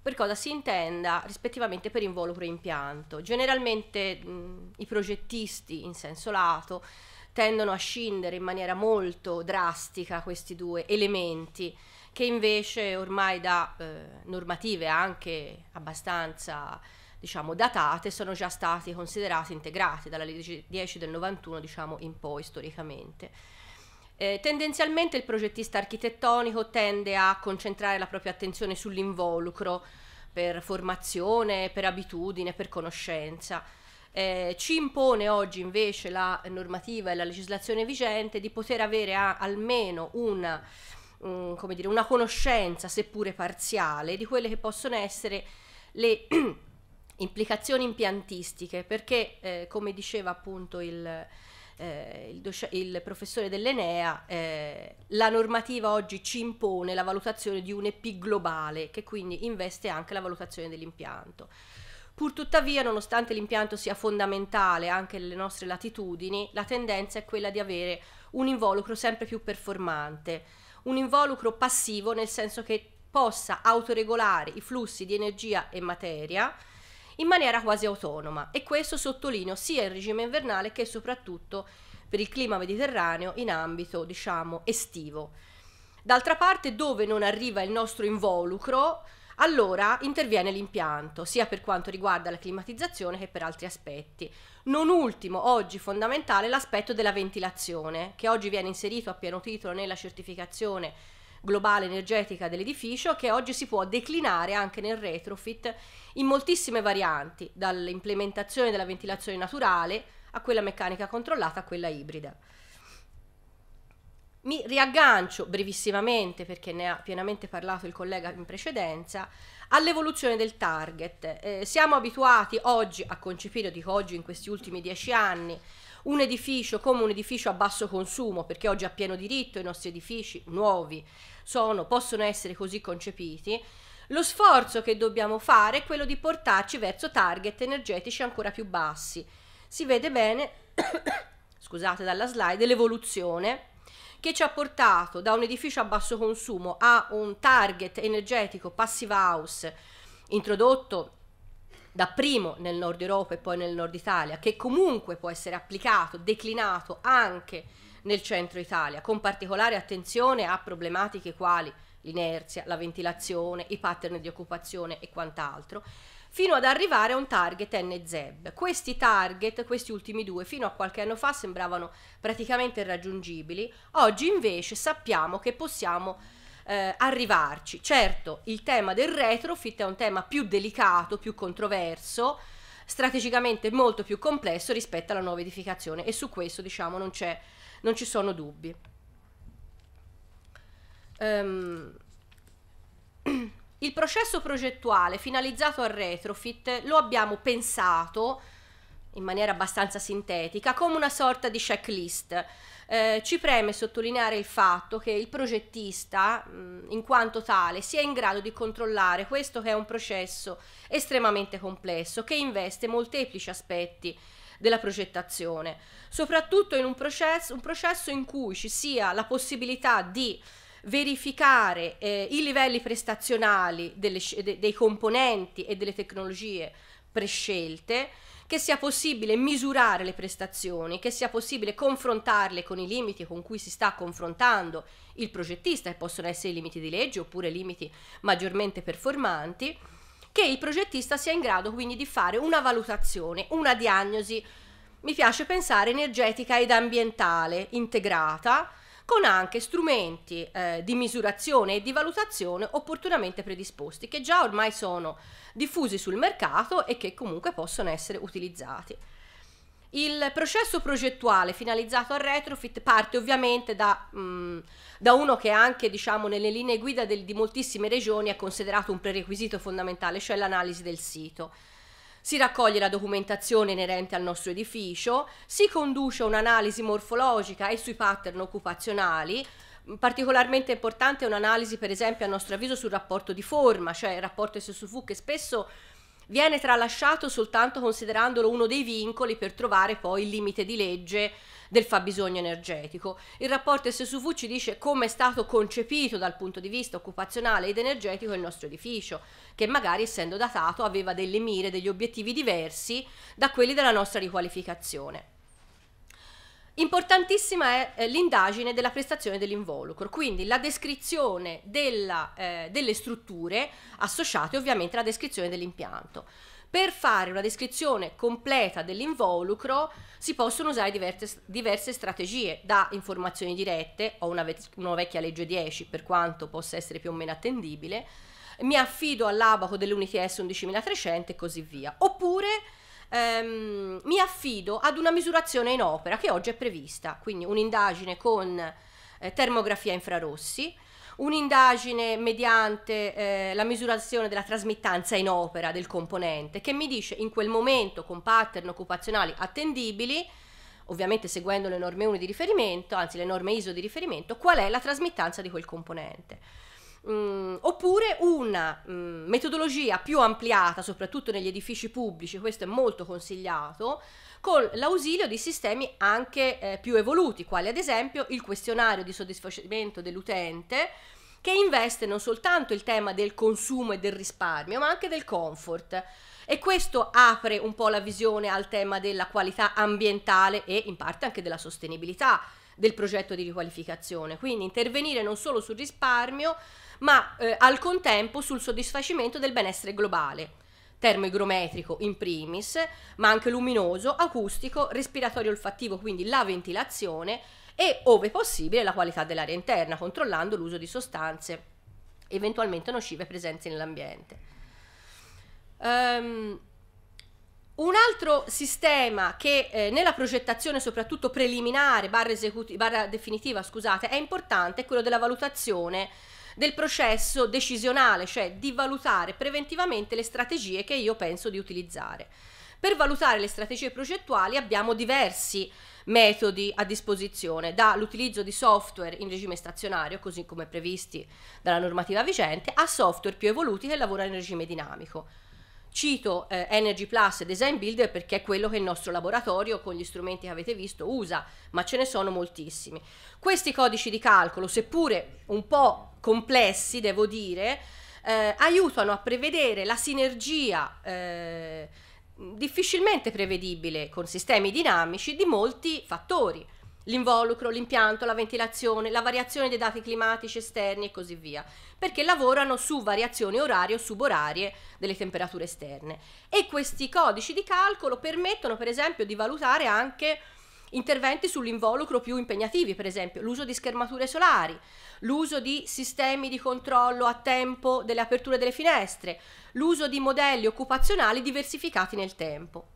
per cosa si intenda rispettivamente per involucro e impianto. Generalmente mh, mm, i progettisti in senso lato tendono a scindere in maniera molto drastica questi due elementi che invece ormai da eh, normative anche abbastanza diciamo, datate sono già stati considerati integrati dalla legge 10 del 91 diciamo, in poi storicamente. Eh, tendenzialmente il progettista architettonico tende a concentrare la propria attenzione sull'involucro per formazione, per abitudine, per conoscenza. Eh, ci impone oggi invece la normativa e la legislazione vigente di poter avere a, almeno una Mm, come dire, una conoscenza, seppure parziale, di quelle che possono essere le implicazioni impiantistiche, perché eh, come diceva appunto il, eh, il, il professore dell'Enea, eh, la normativa oggi ci impone la valutazione di un EP globale che quindi investe anche la valutazione dell'impianto. Pur tuttavia, nonostante l'impianto sia fondamentale anche nelle nostre latitudini, la tendenza è quella di avere un involucro sempre più performante un involucro passivo nel senso che possa autoregolare i flussi di energia e materia in maniera quasi autonoma e questo sottolineo sia in regime invernale che soprattutto per il clima mediterraneo in ambito diciamo estivo. D'altra parte dove non arriva il nostro involucro allora interviene l'impianto sia per quanto riguarda la climatizzazione che per altri aspetti. Non ultimo, oggi fondamentale, l'aspetto della ventilazione, che oggi viene inserito a pieno titolo nella certificazione globale energetica dell'edificio che oggi si può declinare anche nel retrofit in moltissime varianti, dall'implementazione della ventilazione naturale a quella meccanica controllata a quella ibrida. Mi riaggancio brevissimamente, perché ne ha pienamente parlato il collega in precedenza, all'evoluzione del target. Eh, siamo abituati oggi a concepire, dico oggi in questi ultimi dieci anni, un edificio come un edificio a basso consumo, perché oggi a pieno diritto i nostri edifici nuovi sono, possono essere così concepiti, lo sforzo che dobbiamo fare è quello di portarci verso target energetici ancora più bassi. Si vede bene, scusate dalla slide, l'evoluzione che ci ha portato da un edificio a basso consumo a un target energetico passive house introdotto dapprimo nel nord Europa e poi nel nord Italia, che comunque può essere applicato, declinato anche nel centro Italia, con particolare attenzione a problematiche quali l'inerzia, la ventilazione, i pattern di occupazione e quant'altro, fino ad arrivare a un target NZEB. Questi target, questi ultimi due, fino a qualche anno fa sembravano praticamente irraggiungibili, oggi invece sappiamo che possiamo eh, arrivarci. Certo, il tema del retrofit è un tema più delicato, più controverso, strategicamente molto più complesso rispetto alla nuova edificazione e su questo diciamo non, non ci sono dubbi. Um, il processo progettuale finalizzato al retrofit lo abbiamo pensato in maniera abbastanza sintetica come una sorta di checklist. Eh, ci preme sottolineare il fatto che il progettista, mh, mm, in quanto tale, sia in grado di controllare questo che è un processo estremamente complesso, che investe molteplici aspetti della progettazione, soprattutto in un processo, un processo in cui ci sia la possibilità di verificare eh, i livelli prestazionali delle, de, dei componenti e delle tecnologie prescelte, che sia possibile misurare le prestazioni, che sia possibile confrontarle con i limiti con cui si sta confrontando il progettista, che possono essere i limiti di legge oppure limiti maggiormente performanti, che il progettista sia in grado quindi di fare una valutazione, una diagnosi, mi piace pensare energetica ed ambientale integrata, con anche strumenti eh, di misurazione e di valutazione opportunamente predisposti, che già ormai sono diffusi sul mercato e che comunque possono essere utilizzati. Il processo progettuale finalizzato al retrofit parte ovviamente da, mh, mm, da uno che anche diciamo, nelle linee guida del, di moltissime regioni è considerato un prerequisito fondamentale, cioè l'analisi del sito si raccoglie la documentazione inerente al nostro edificio, si conduce un'analisi morfologica e sui pattern occupazionali, mm, Particolarmente importante è un'analisi, per esempio, a nostro avviso sul rapporto di forma, cioè il rapporto SSUV che spesso viene tralasciato soltanto considerandolo uno dei vincoli per trovare poi il limite di legge del fabbisogno energetico. Il rapporto SSUV ci dice come è stato concepito dal punto di vista occupazionale ed energetico il nostro edificio, che magari essendo datato aveva delle mire, degli obiettivi diversi da quelli della nostra riqualificazione. Importantissima è eh, l'indagine della prestazione dell'involucro, quindi la descrizione della, eh, delle strutture associate ovviamente alla descrizione dell'impianto. Per fare una descrizione completa dell'involucro si possono usare diverse, diverse strategie, da informazioni dirette, ho una, una vecchia legge 10 per quanto possa essere più o meno attendibile, mi affido all'abaco dell'UNITS 11300 e così via, oppure ehm, mi affido ad una misurazione in opera che oggi è prevista, quindi un'indagine con eh, termografia infrarossi, un'indagine mediante eh, la misurazione della trasmittanza in opera del componente che mi dice in quel momento con pattern occupazionali attendibili, ovviamente seguendo le norme 1 di riferimento, anzi le norme ISO di riferimento, qual è la trasmittanza di quel componente. Mm, oppure una mm, metodologia più ampliata, soprattutto negli edifici pubblici, questo è molto consigliato, con l'ausilio di sistemi anche eh, più evoluti, quali ad esempio il questionario di soddisfacimento dell'utente, che investe non soltanto il tema del consumo e del risparmio, ma anche del comfort. E questo apre un po' la visione al tema della qualità ambientale e in parte anche della sostenibilità del progetto di riqualificazione. Quindi intervenire non solo sul risparmio, ma eh, al contempo sul soddisfacimento del benessere globale termoigrometrico in primis, ma anche luminoso, acustico, respiratorio olfattivo, quindi la ventilazione e, ove possibile, la qualità dell'aria interna, controllando l'uso di sostanze eventualmente nocive presenti nell'ambiente. Um, un altro sistema che eh, nella progettazione soprattutto preliminare, barra, barra definitiva, scusate, è importante è quello della valutazione del processo decisionale, cioè di valutare preventivamente le strategie che io penso di utilizzare. Per valutare le strategie progettuali abbiamo diversi metodi a disposizione, dall'utilizzo di software in regime stazionario, così come previsti dalla normativa vigente, a software più evoluti che lavorano in regime dinamico. Cito eh, Energy Plus Design Builder perché è quello che il nostro laboratorio con gli strumenti che avete visto usa, ma ce ne sono moltissimi. Questi codici di calcolo, seppure un po' complessi, devo dire, eh, aiutano a prevedere la sinergia eh, difficilmente prevedibile con sistemi dinamici di molti fattori l'involucro, l'impianto, la ventilazione, la variazione dei dati climatici esterni e così via, perché lavorano su variazioni orarie o suborarie delle temperature esterne. E questi codici di calcolo permettono per esempio di valutare anche interventi sull'involucro più impegnativi, per esempio l'uso di schermature solari, l'uso di sistemi di controllo a tempo delle aperture delle finestre, l'uso di modelli occupazionali diversificati nel tempo.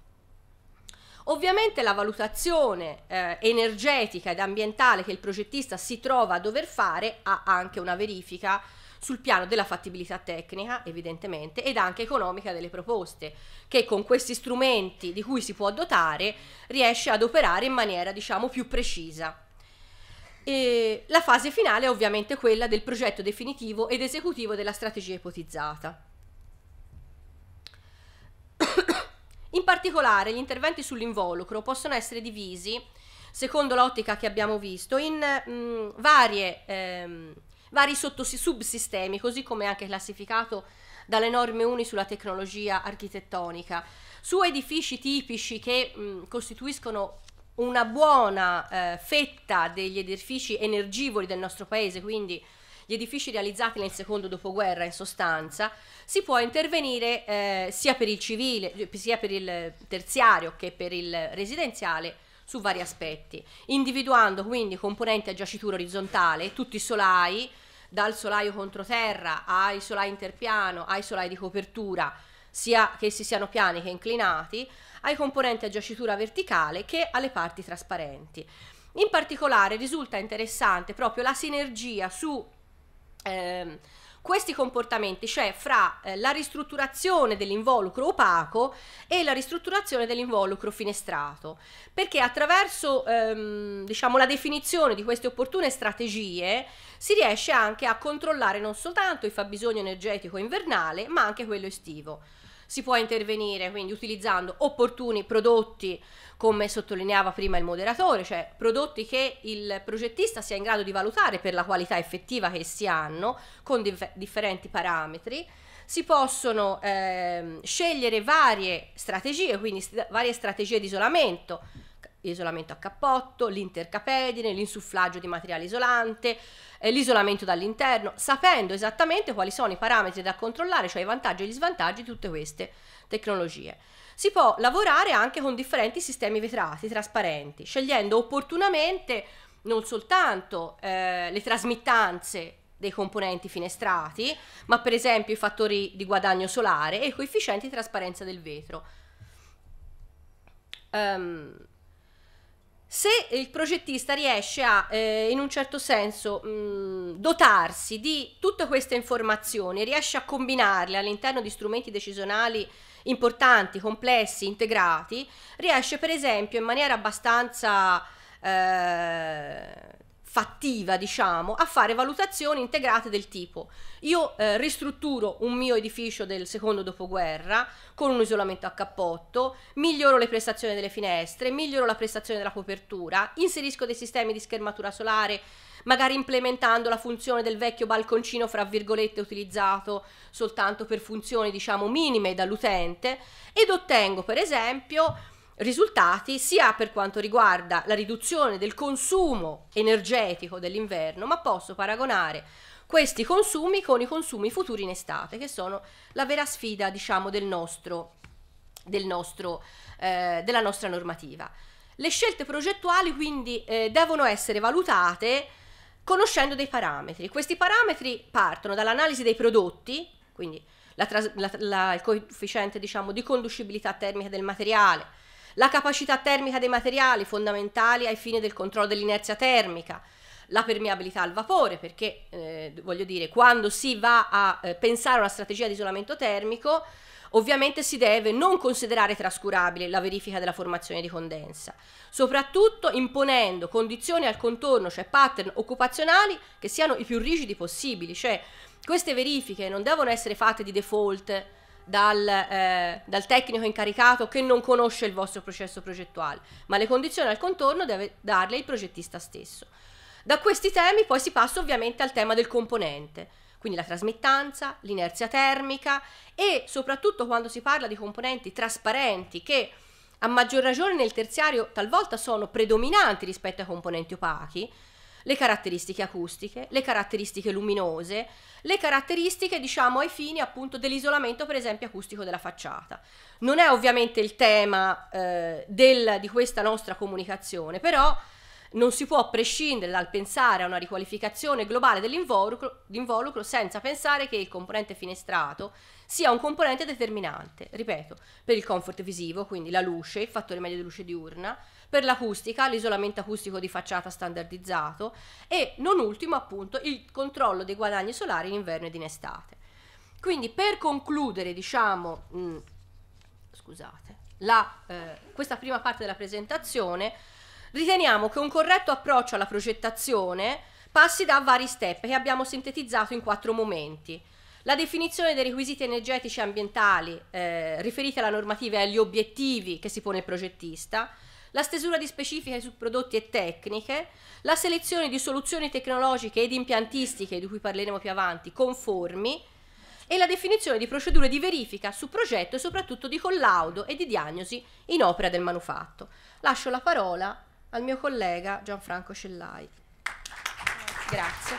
Ovviamente la valutazione eh, energetica ed ambientale che il progettista si trova a dover fare ha anche una verifica sul piano della fattibilità tecnica, evidentemente, ed anche economica delle proposte, che con questi strumenti di cui si può dotare riesce ad operare in maniera, diciamo, più precisa. E la fase finale è ovviamente quella del progetto definitivo ed esecutivo della strategia ipotizzata. In particolare gli interventi sull'involucro possono essere divisi, secondo l'ottica che abbiamo visto, in mh, mm, varie, ehm, vari sottosubsistemi, così come anche classificato dalle norme uni sulla tecnologia architettonica, su edifici tipici che mh, mm, costituiscono una buona eh, fetta degli edifici energivori del nostro paese, quindi gli edifici realizzati nel secondo dopoguerra in sostanza, si può intervenire eh, sia per il civile, sia per il terziario che per il residenziale su vari aspetti, individuando quindi componenti a giacitura orizzontale, tutti i solai, dal solaio controterra ai solai interpiano, ai solai di copertura, sia che essi siano piani che inclinati, ai componenti a giacitura verticale che alle parti trasparenti. In particolare risulta interessante proprio la sinergia su Ehm, questi comportamenti, cioè fra eh, la ristrutturazione dell'involucro opaco e la ristrutturazione dell'involucro finestrato, perché attraverso ehm, diciamo, la definizione di queste opportune strategie si riesce anche a controllare non soltanto il fabbisogno energetico invernale, ma anche quello estivo si può intervenire quindi utilizzando opportuni prodotti come sottolineava prima il moderatore, cioè prodotti che il progettista sia in grado di valutare per la qualità effettiva che si hanno con dif- differenti parametri si possono ehm, scegliere varie strategie, quindi st- varie strategie di isolamento, isolamento a cappotto, l'intercapedine, l'insufflaggio di materiale isolante, eh, l'isolamento dall'interno, sapendo esattamente quali sono i parametri da controllare, cioè i vantaggi e gli svantaggi di tutte queste tecnologie si può lavorare anche con differenti sistemi vetrati trasparenti, scegliendo opportunamente non soltanto eh, le trasmittanze dei componenti finestrati, ma per esempio i fattori di guadagno solare e i coefficienti di trasparenza del vetro. Um, se il progettista riesce a, eh, in un certo senso, mh, mm, dotarsi di tutte queste informazioni, riesce a combinarle all'interno di strumenti decisionali importanti, complessi, integrati, riesce per esempio in maniera abbastanza eh, fattiva, diciamo, a fare valutazioni integrate del tipo io eh, ristrutturo un mio edificio del secondo dopoguerra con un isolamento a cappotto, miglioro le prestazioni delle finestre, miglioro la prestazione della copertura, inserisco dei sistemi di schermatura solare, magari implementando la funzione del vecchio balconcino fra virgolette utilizzato soltanto per funzioni, diciamo, minime dall'utente ed ottengo, per esempio, risultati sia per quanto riguarda la riduzione del consumo energetico dell'inverno, ma posso paragonare questi consumi con i consumi futuri in estate, che sono la vera sfida, diciamo, del nostro, del nostro, eh, della nostra normativa. Le scelte progettuali quindi eh, devono essere valutate conoscendo dei parametri. Questi parametri partono dall'analisi dei prodotti, quindi la, la, la, il coefficiente diciamo, di conducibilità termica del materiale, la capacità termica dei materiali fondamentali ai fini del controllo dell'inerzia termica, la permeabilità al vapore, perché eh, voglio dire, quando si va a eh, pensare a una strategia di isolamento termico, Ovviamente si deve non considerare trascurabile la verifica della formazione di condensa, soprattutto imponendo condizioni al contorno, cioè pattern occupazionali, che siano i più rigidi possibili, cioè queste verifiche non devono essere fatte di default dal, eh, dal, tecnico incaricato che non conosce il vostro processo progettuale, ma le condizioni al contorno deve darle il progettista stesso. Da questi temi poi si passa ovviamente al tema del componente, quindi la trasmittanza, l'inerzia termica e soprattutto quando si parla di componenti trasparenti che a maggior ragione nel terziario talvolta sono predominanti rispetto ai componenti opachi, le caratteristiche acustiche, le caratteristiche luminose, le caratteristiche diciamo ai fini appunto dell'isolamento per esempio acustico della facciata. Non è ovviamente il tema eh, del, di questa nostra comunicazione, però non si può prescindere dal pensare a una riqualificazione globale dell'involucro, senza pensare che il componente finestrato sia un componente determinante, ripeto, per il comfort visivo, quindi la luce, il fattore medio di luce diurna, per l'acustica, l'isolamento acustico di facciata standardizzato e non ultimo appunto il controllo dei guadagni solari in inverno ed in estate. Quindi per concludere, diciamo, mh, mm, scusate, la, eh, questa prima parte della presentazione, riteniamo che un corretto approccio alla progettazione passi da vari step che abbiamo sintetizzato in quattro momenti. La definizione dei requisiti energetici e ambientali eh, riferiti alla normativa e agli obiettivi che si pone il progettista, la stesura di specifiche su prodotti e tecniche, la selezione di soluzioni tecnologiche ed impiantistiche, di cui parleremo più avanti, conformi, e la definizione di procedure di verifica su progetto e soprattutto di collaudo e di diagnosi in opera del manufatto. Lascio la parola al mio collega Gianfranco Cellai. Grazie.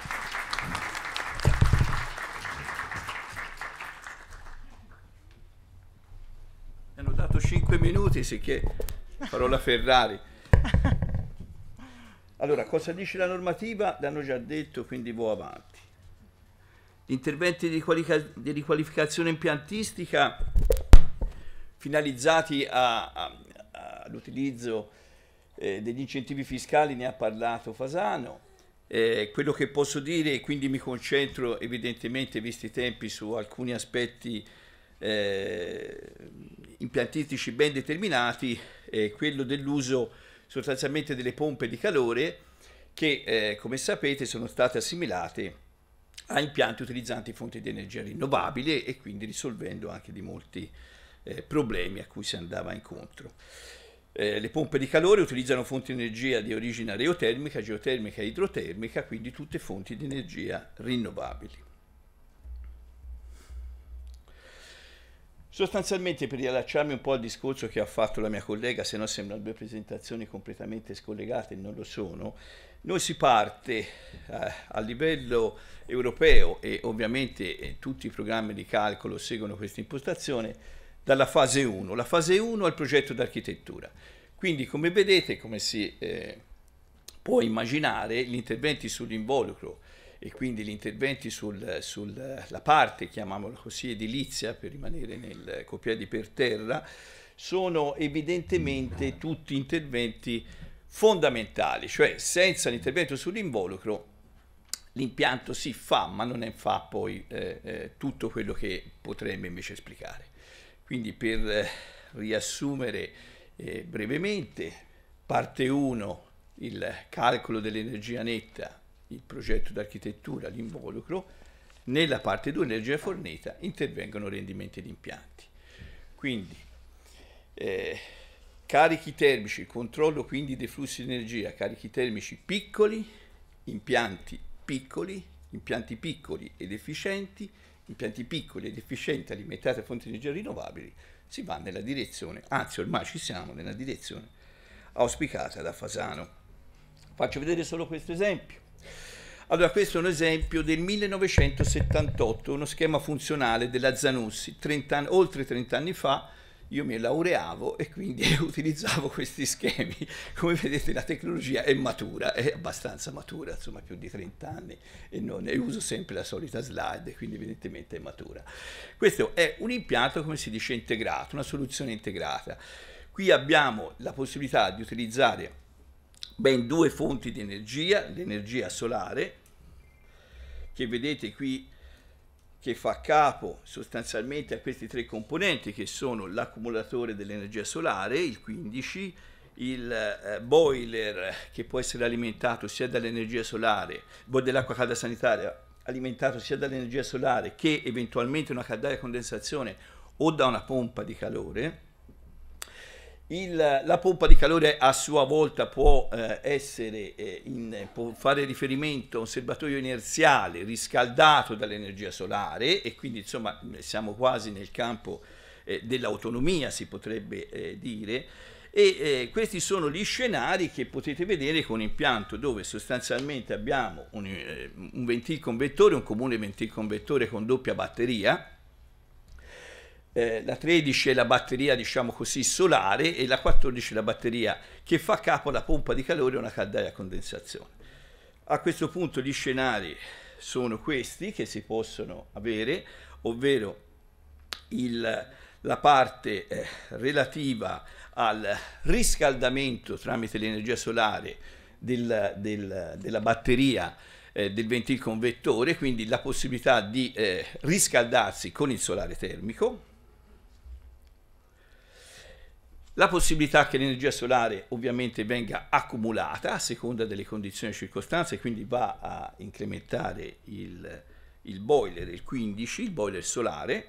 Mi hanno dato 5 minuti, sicché parola Ferrari. Allora, cosa dice la normativa? L'hanno già detto, quindi vo avanti. Gli interventi di, di riqualificazione impiantistica finalizzati all'utilizzo eh, degli incentivi fiscali, ne ha parlato Fasano. Eh, quello che posso dire, e quindi mi concentro evidentemente, visti i tempi, su alcuni aspetti eh, impiantistici ben determinati, eh, quello dell'uso sostanzialmente delle pompe di calore che, eh, come sapete, sono state assimilate a impianti utilizzanti fonti di energia rinnovabile e quindi risolvendo anche di molti eh, problemi a cui si andava incontro. Eh, le pompe di calore utilizzano fonti di energia di origine aerotermica, geotermica e idrotermica, quindi tutte fonti di energia rinnovabili. Sostanzialmente per riallacciarmi un po' al discorso che ha fatto la mia collega, se no sembrano due presentazioni completamente scollegate, non lo sono, noi si parte eh, a livello europeo e ovviamente eh, tutti i programmi di calcolo seguono questa impostazione dalla fase 1. La fase 1 è il progetto d'architettura. Quindi come vedete, come si eh, può immaginare, gli interventi sull'involucro e quindi gli interventi sulla sul, parte, chiamiamola così, edilizia, per rimanere nel copiadi per terra, sono evidentemente tutti interventi fondamentali, cioè senza l'intervento sull'involucro l'impianto si fa, ma non fa poi eh, eh, tutto quello che potremmo invece esplicare. Quindi per eh, riassumere eh, brevemente, parte 1, il calcolo dell'energia netta il progetto d'architettura, l'involucro, nella parte 2, energia fornita, intervengono rendimenti di impianti. Quindi, eh, carichi termici, controllo quindi dei flussi di energia, carichi termici piccoli, impianti piccoli, impianti piccoli ed efficienti, impianti piccoli ed efficienti alimentati a fonti di energia rinnovabili, si va nella direzione, anzi ormai ci siamo, nella direzione auspicata da Fasano. Faccio vedere solo questo esempio. Allora, questo è un esempio del 1978, uno schema funzionale della Zanussi. 30 anni, oltre 30 anni fa io mi laureavo e quindi utilizzavo questi schemi. Come vedete la tecnologia è matura, è abbastanza matura, insomma più di 30 anni e non e uso sempre la solita slide, quindi evidentemente è matura. Questo è un impianto, come si dice, integrato, una soluzione integrata. Qui abbiamo la possibilità di utilizzare ben due fonti di energia, l'energia solare, che vedete qui che fa capo sostanzialmente a questi tre componenti che sono l'accumulatore dell'energia solare, il 15, il eh, boiler che può essere alimentato sia dall'energia solare, boh, dell'acqua calda sanitaria alimentato sia dall'energia solare che eventualmente una caldaia a condensazione o da una pompa di calore, il, la pompa di calore a sua volta può eh, essere, eh, in, può fare riferimento a un serbatoio inerziale riscaldato dall'energia solare e quindi insomma siamo quasi nel campo eh, dell'autonomia si potrebbe eh, dire e eh, questi sono gli scenari che potete vedere con impianto dove sostanzialmente abbiamo un, eh, un ventriconvettore, un comune ventriconvettore con doppia batteria eh, la 13 è la batteria diciamo così solare e la 14 è la batteria che fa capo alla pompa di calore e una caldaia a condensazione. A questo punto gli scenari sono questi che si possono avere, ovvero il, la parte eh, relativa al riscaldamento tramite l'energia solare del, del, della batteria eh, del ventilconvettore, quindi la possibilità di eh, riscaldarsi con il solare termico, la possibilità che l'energia solare ovviamente venga accumulata a seconda delle condizioni e circostanze, quindi va a incrementare il, il boiler, il 15, il boiler solare,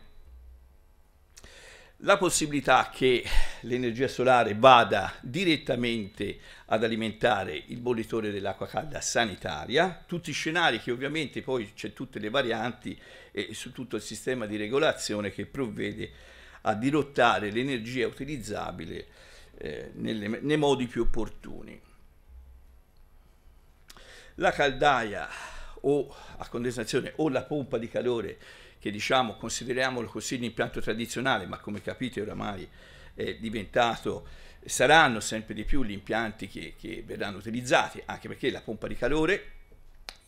la possibilità che l'energia solare vada direttamente ad alimentare il bollitore dell'acqua calda sanitaria, tutti i scenari che ovviamente poi c'è tutte le varianti e su tutto il sistema di regolazione che provvede a dirottare l'energia utilizzabile eh, nelle, nei modi più opportuni. La caldaia o a condensazione o la pompa di calore che diciamo consideriamolo così l'impianto tradizionale ma come capite oramai è diventato saranno sempre di più gli impianti che, che verranno utilizzati anche perché la pompa di calore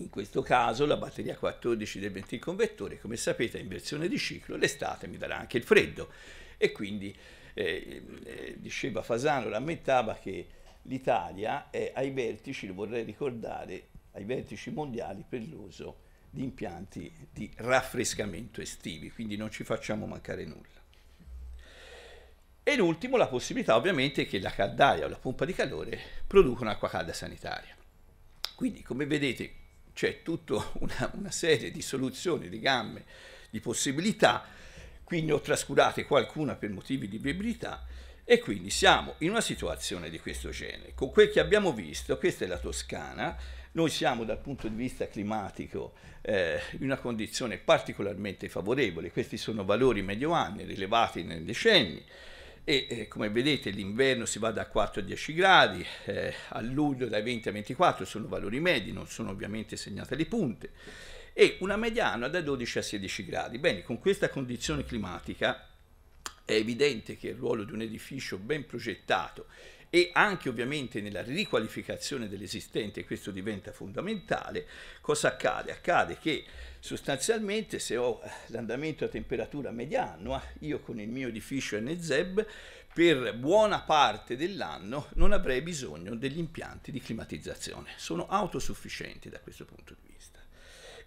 in questo caso la batteria 14 del ventriconvettore, come sapete, è in versione di ciclo, l'estate mi darà anche il freddo. E quindi, eh, eh, diceva Fasano, rammentava che l'Italia è ai vertici, lo vorrei ricordare, ai vertici mondiali per l'uso di impianti di raffrescamento estivi, quindi non ci facciamo mancare nulla. E l'ultimo, la possibilità ovviamente che la caldaia o la pompa di calore produca acqua calda sanitaria. Quindi come vedete c'è tutta una, una, serie di soluzioni, di gambe, di possibilità, qui ne ho trascurate qualcuna per motivi di viabilità e quindi siamo in una situazione di questo genere. Con quel che abbiamo visto, questa è la Toscana, noi siamo dal punto di vista climatico eh, in una condizione particolarmente favorevole, questi sono valori medioanni rilevati nei decenni, e eh, come vedete l'inverno si va da 4 a 10 gradi, eh, a luglio dai 20 a 24 sono valori medi, non sono ovviamente segnate le punte, e una mediana da 12 a 16 gradi. Bene, con questa condizione climatica è evidente che il ruolo di un edificio ben progettato e anche ovviamente nella riqualificazione dell'esistente, questo diventa fondamentale, cosa accade? Accade che Sostanzialmente se ho eh, l'andamento a temperatura mediano, eh, io con il mio edificio NZEB per buona parte dell'anno non avrei bisogno degli impianti di climatizzazione. Sono autosufficienti da questo punto di vista.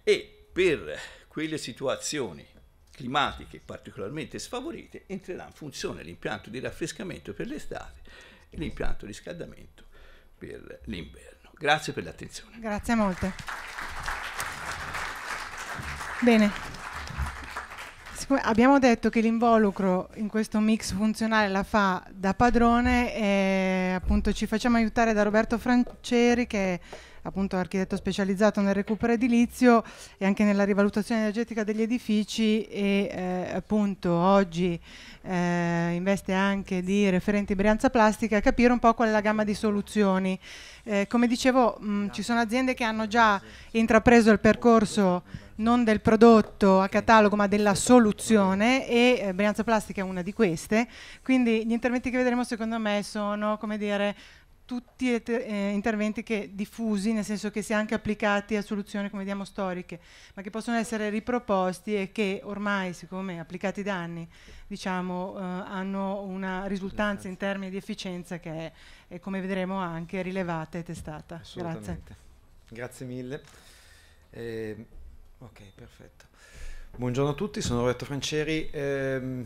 E per quelle situazioni climatiche particolarmente sfavorite entrerà in funzione l'impianto di raffrescamento per l'estate e l'impianto di scaldamento per l'inverno. Grazie per l'attenzione. Grazie molte. Bene. Siccome abbiamo detto che l'involucro in questo mix funzionale la fa da padrone e appunto ci facciamo aiutare da Roberto Franceri che è appunto architetto specializzato nel recupero edilizio e anche nella rivalutazione energetica degli edifici e eh, appunto oggi eh, investe anche di referenti Brianza Plastica, a capire un po' qual è la gamma di soluzioni. Eh, come dicevo mh, ci sono aziende che hanno già intrapreso il percorso non del prodotto a catalogo ma della soluzione e eh, Brianza Plastica è una di queste, quindi gli interventi che vedremo secondo me sono come dire tutti eh, interventi che diffusi, nel senso che si è anche applicati a soluzioni come diamo storiche, ma che possono essere riproposti e che ormai, siccome applicati da anni, diciamo, eh, hanno una risultanza in termini di efficienza che è, è come vedremo, anche rilevata e testata. Grazie. Grazie mille. Eh, Ok, perfetto. Buongiorno a tutti, sono Roberto Franceri. Ehm,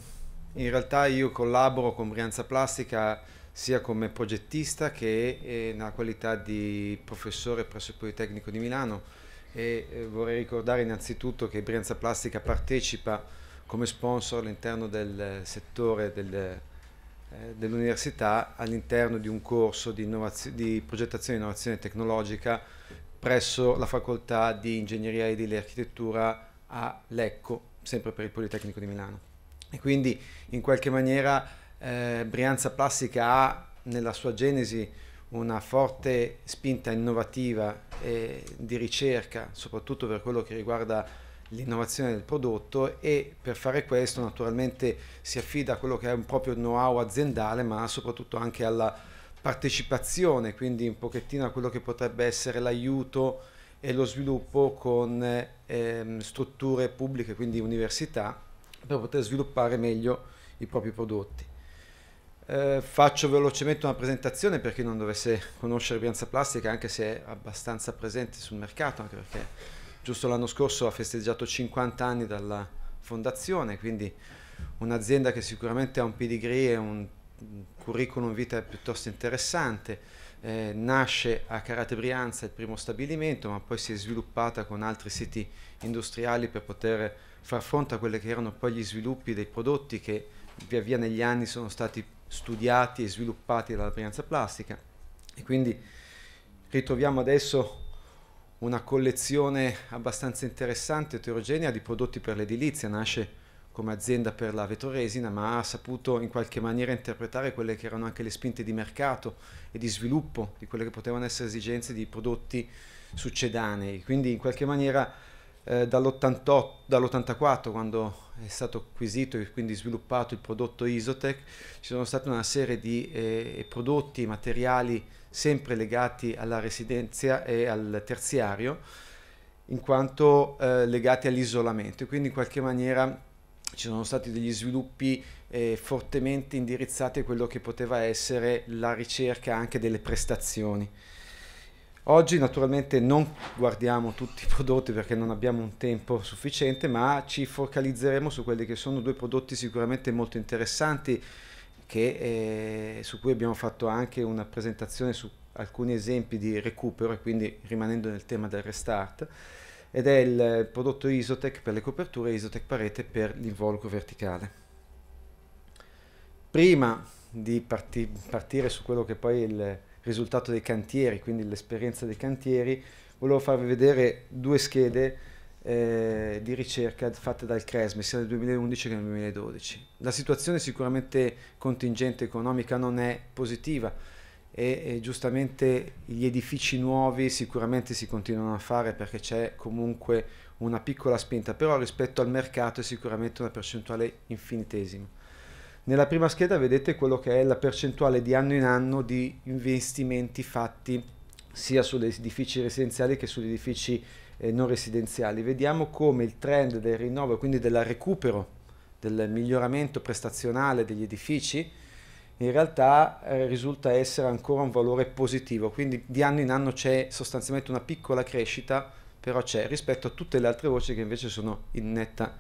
in realtà io collaboro con Brianza Plastica sia come progettista che eh, nella qualità di professore presso il Politecnico di Milano e eh, vorrei ricordare innanzitutto che Brianza Plastica partecipa come sponsor all'interno del settore del, eh, dell'università all'interno di un corso di, di progettazione e innovazione tecnologica presso la facoltà di ingegneria e di architettura a Lecco, sempre per il Politecnico di Milano. E quindi in qualche maniera eh, Brianza Plastica ha nella sua genesi una forte spinta innovativa e di ricerca, soprattutto per quello che riguarda l'innovazione del prodotto e per fare questo naturalmente si affida a quello che è un proprio know-how aziendale, ma soprattutto anche alla partecipazione, quindi un pochettino a quello che potrebbe essere l'aiuto e lo sviluppo con ehm, strutture pubbliche, quindi università, per poter sviluppare meglio i propri prodotti. Eh, faccio velocemente una presentazione per chi non dovesse conoscere Pianza Plastica, anche se è abbastanza presente sul mercato, anche perché giusto l'anno scorso ha festeggiato 50 anni dalla fondazione, quindi un'azienda che sicuramente ha un pedigree e un curriculum vita piuttosto interessante. Eh, nasce a Carate Brianza il primo stabilimento, ma poi si è sviluppata con altri siti industriali per poter far fronte a quelli che erano poi gli sviluppi dei prodotti che via via negli anni sono stati studiati e sviluppati dalla Brianza Plastica. E quindi ritroviamo adesso una collezione abbastanza interessante, eterogenea di prodotti per l'edilizia. Nasce come azienda per la vetroresina, ma ha saputo in qualche maniera interpretare quelle che erano anche le spinte di mercato e di sviluppo di quelle che potevano essere esigenze di prodotti succedanei. Quindi in qualche maniera eh, dall'88, dall'84 quando è stato acquisito e quindi sviluppato il prodotto Isotech, ci sono state una serie di eh, prodotti, materiali sempre legati alla residenza e al terziario, in quanto eh, legati all'isolamento quindi in qualche maniera ci sono stati degli sviluppi eh, fortemente indirizzati a quello che poteva essere la ricerca anche delle prestazioni. Oggi naturalmente non guardiamo tutti i prodotti perché non abbiamo un tempo sufficiente, ma ci focalizzeremo su quelli che sono due prodotti sicuramente molto interessanti che, eh, su cui abbiamo fatto anche una presentazione su alcuni esempi di recupero e quindi rimanendo nel tema del restart ed è il prodotto Isotec per le coperture e Isotec parete per l'involucro verticale. Prima di parti partire su quello che poi è il risultato dei cantieri, quindi l'esperienza dei cantieri, volevo farvi vedere due schede eh, di ricerca fatte dal CRESME sia nel 2011 che nel 2012. La situazione sicuramente contingente economica non è positiva, e, e giustamente gli edifici nuovi sicuramente si continuano a fare perché c'è comunque una piccola spinta, però rispetto al mercato è sicuramente una percentuale infinitesima. Nella prima scheda vedete quello che è la percentuale di anno in anno di investimenti fatti sia sugli edifici residenziali che sugli edifici eh, non residenziali. Vediamo come il trend del rinnovo, quindi del recupero, del miglioramento prestazionale degli edifici, in realtà eh, risulta essere ancora un valore positivo, quindi di anno in anno c'è sostanzialmente una piccola crescita, però c'è rispetto a tutte le altre voci che invece sono in netta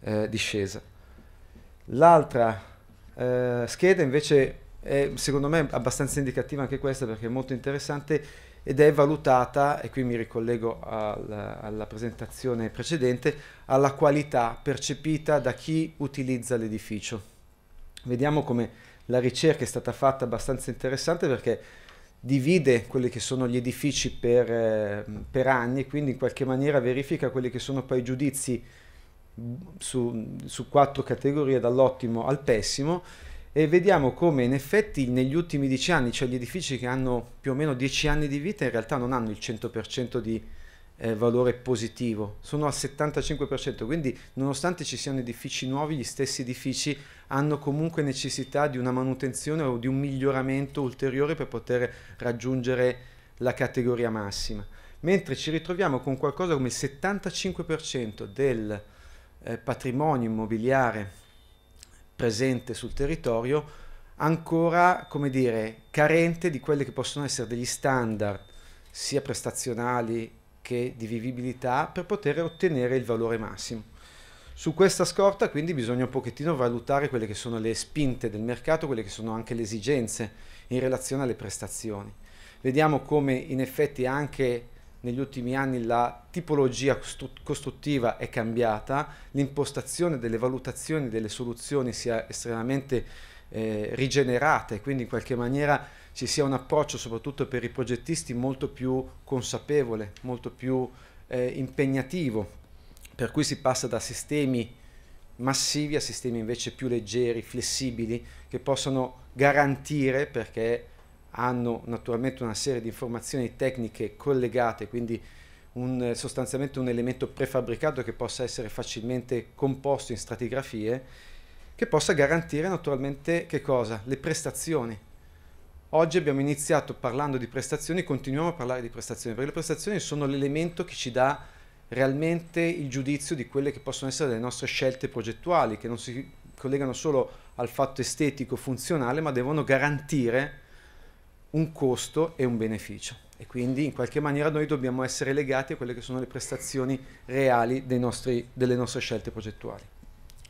eh, discesa. L'altra eh, scheda invece è secondo me abbastanza indicativa anche questa perché è molto interessante ed è valutata, e qui mi ricollego alla, alla presentazione precedente, alla qualità percepita da chi utilizza l'edificio. Vediamo come la ricerca è stata fatta abbastanza interessante perché divide quelli che sono gli edifici per, eh, per anni e quindi in qualche maniera verifica quelli che sono poi i giudizi su, su quattro categorie dall'ottimo al pessimo e vediamo come in effetti negli ultimi dieci anni, cioè gli edifici che hanno più o meno dieci anni di vita in realtà non hanno il 100% di eh, valore positivo, sono al 75%, quindi nonostante ci siano edifici nuovi, gli stessi edifici hanno comunque necessità di una manutenzione o di un miglioramento ulteriore per poter raggiungere la categoria massima. Mentre ci ritroviamo con qualcosa come il 75% del eh, patrimonio immobiliare presente sul territorio ancora, come dire, carente di quelli che possono essere degli standard sia prestazionali che di vivibilità per poter ottenere il valore massimo. Su questa scorta quindi bisogna un pochettino valutare quelle che sono le spinte del mercato, quelle che sono anche le esigenze in relazione alle prestazioni. Vediamo come in effetti anche negli ultimi anni la tipologia costruttiva è cambiata, l'impostazione delle valutazioni, delle soluzioni si è estremamente eh, rigenerata e quindi in qualche maniera ci sia un approccio soprattutto per i progettisti molto più consapevole, molto più eh, impegnativo, per cui si passa da sistemi massivi a sistemi invece più leggeri, flessibili, che possono garantire, perché hanno naturalmente una serie di informazioni tecniche collegate, quindi un, sostanzialmente un elemento prefabbricato che possa essere facilmente composto in stratigrafie, che possa garantire naturalmente che cosa? Le prestazioni, Oggi abbiamo iniziato parlando di prestazioni, continuiamo a parlare di prestazioni, perché le prestazioni sono l'elemento che ci dà realmente il giudizio di quelle che possono essere le nostre scelte progettuali, che non si collegano solo al fatto estetico, funzionale, ma devono garantire un costo e un beneficio. E quindi in qualche maniera noi dobbiamo essere legati a quelle che sono le prestazioni reali nostri, delle nostre scelte progettuali.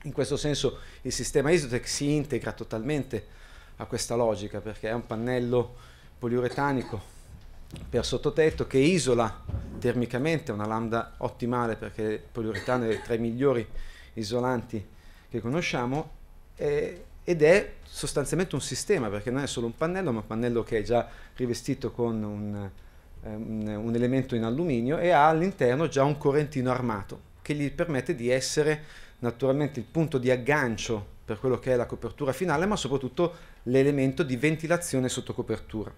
In questo senso il sistema Isotec si integra totalmente a questa logica perché è un pannello poliuretanico per sottotetto che isola termicamente una lambda ottimale perché il poliuretano è tra i migliori isolanti che conosciamo eh, ed è sostanzialmente un sistema perché non è solo un pannello ma un pannello che è già rivestito con un, ehm, un, un elemento in alluminio e ha all'interno già un correntino armato che gli permette di essere naturalmente il punto di aggancio per quello che è la copertura finale ma soprattutto l'elemento di ventilazione sotto copertura.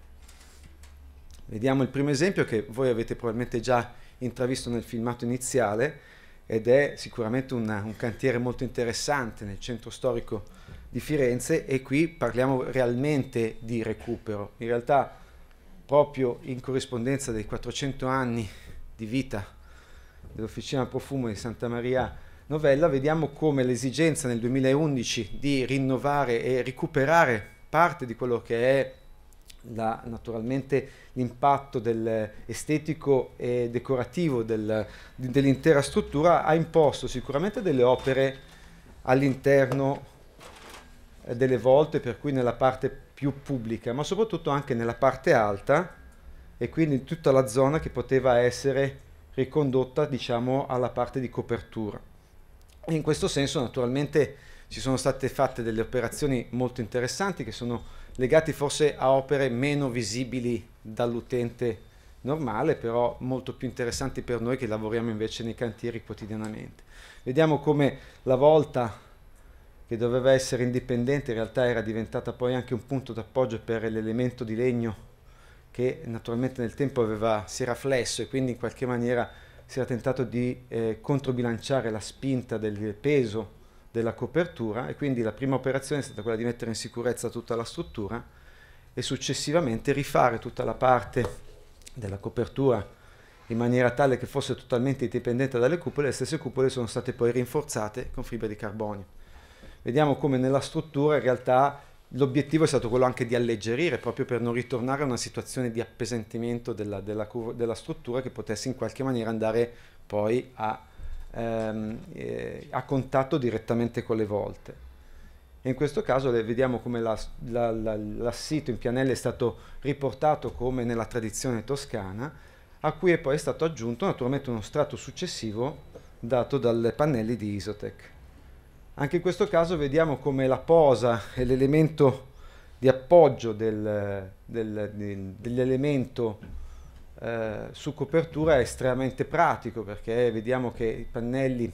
Vediamo il primo esempio che voi avete probabilmente già intravisto nel filmato iniziale ed è sicuramente una, un cantiere molto interessante nel centro storico di Firenze e qui parliamo realmente di recupero. In realtà proprio in corrispondenza dei 400 anni di vita dell'Officina Profumo di Santa Maria Novella vediamo come l'esigenza nel 2011 di rinnovare e recuperare parte di quello che è da, naturalmente l'impatto estetico e decorativo del, dell'intera struttura ha imposto sicuramente delle opere all'interno eh, delle volte, per cui nella parte più pubblica, ma soprattutto anche nella parte alta e quindi tutta la zona che poteva essere ricondotta diciamo alla parte di copertura. In questo senso naturalmente ci sono state fatte delle operazioni molto interessanti che sono legate forse a opere meno visibili dall'utente normale, però molto più interessanti per noi che lavoriamo invece nei cantieri quotidianamente. Vediamo come la volta che doveva essere indipendente in realtà era diventata poi anche un punto d'appoggio per l'elemento di legno che naturalmente nel tempo aveva, si era flesso e quindi in qualche maniera si era tentato di eh, controbilanciare la spinta del peso della copertura e quindi la prima operazione è stata quella di mettere in sicurezza tutta la struttura e successivamente rifare tutta la parte della copertura in maniera tale che fosse totalmente indipendente dalle cupole, le stesse cupole sono state poi rinforzate con fibre di carbonio. Vediamo come nella struttura in realtà l'obiettivo è stato quello anche di alleggerire, proprio per non ritornare a una situazione di appesantimento della, della, della struttura che potesse in qualche maniera andare poi a ehm, eh, a contatto direttamente con le volte. E in questo caso vediamo come l'assito la, la, la, in pianella è stato riportato come nella tradizione toscana, a cui è poi stato aggiunto naturalmente uno strato successivo dato dalle pannelli di Isotec. Anche in questo caso vediamo come la posa e l'elemento di appoggio del, del, del, dell'elemento eh, su copertura è estremamente pratico perché vediamo che i pannelli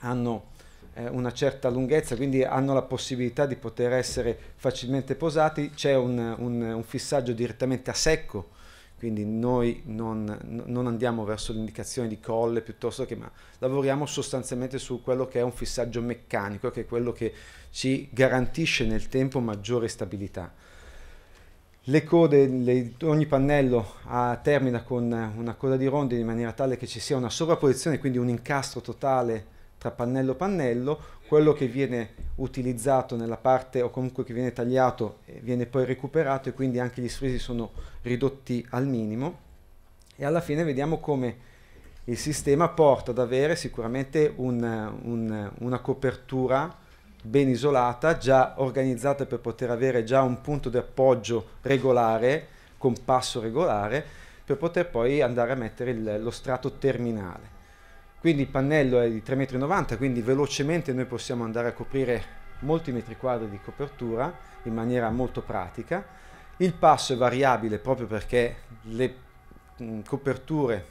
hanno eh, una certa lunghezza, quindi hanno la possibilità di poter essere facilmente posati, c'è un, un, un fissaggio direttamente a secco, quindi noi non, non andiamo verso l'indicazione di colle piuttosto che, ma lavoriamo sostanzialmente su quello che è un fissaggio meccanico, che è quello che ci garantisce nel tempo maggiore stabilità. Le code, le, ogni pannello ha, ah, termina con una coda di rondini in maniera tale che ci sia una sovrapposizione, quindi un incastro totale tra pannello e pannello. Quello che viene utilizzato nella parte o comunque che viene tagliato eh, viene poi recuperato e quindi anche gli sfrisi sono ridotti al minimo. E alla fine vediamo come il sistema porta ad avere sicuramente un, un, una copertura ben isolata, già organizzata per poter avere già un punto di appoggio regolare, con passo regolare, per poter poi andare a mettere il, lo strato terminale. Quindi il pannello è di 3,90 m, quindi velocemente noi possiamo andare a coprire molti metri quadri di copertura in maniera molto pratica. Il passo è variabile proprio perché le mh, coperture,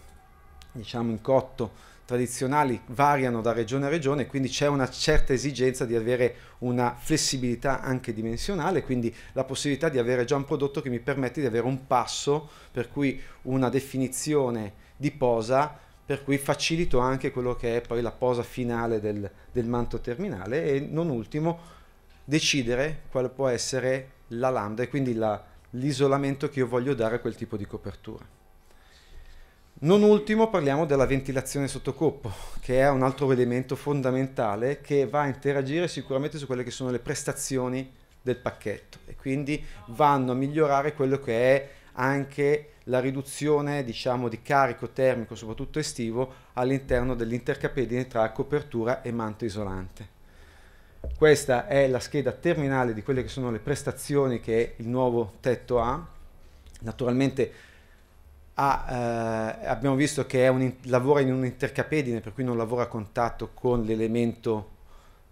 diciamo in cotto, tradizionali variano da regione a regione, quindi c'è una certa esigenza di avere una flessibilità anche dimensionale, quindi la possibilità di avere già un prodotto che mi permette di avere un passo, per cui una definizione di posa, per cui facilito anche quello che è poi la posa finale del, del manto terminale e non ultimo decidere quale può essere la lambda e quindi l'isolamento che io voglio dare a quel tipo di copertura. Non ultimo parliamo della ventilazione sottocoppo, che è un altro elemento fondamentale che va a interagire sicuramente su quelle che sono le prestazioni del pacchetto e quindi vanno a migliorare quello che è anche la riduzione diciamo, di carico termico, soprattutto estivo, all'interno dell'intercapedine tra copertura e manto isolante. Questa è la scheda terminale di quelle che sono le prestazioni che il nuovo tetto ha. Naturalmente ha, eh, abbiamo visto che un, lavora in un intercapedine, per cui non lavora a contatto con l'elemento,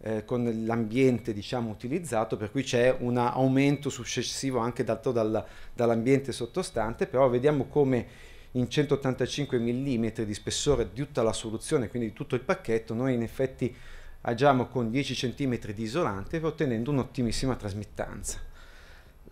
eh, con l'ambiente diciamo, utilizzato, per cui c'è un aumento successivo anche dato dal, dall'ambiente sottostante, però vediamo come in 185 mm di spessore di tutta la soluzione, quindi di tutto il pacchetto, noi in effetti agiamo con 10 cm di isolante ottenendo un'ottimissima trasmittanza.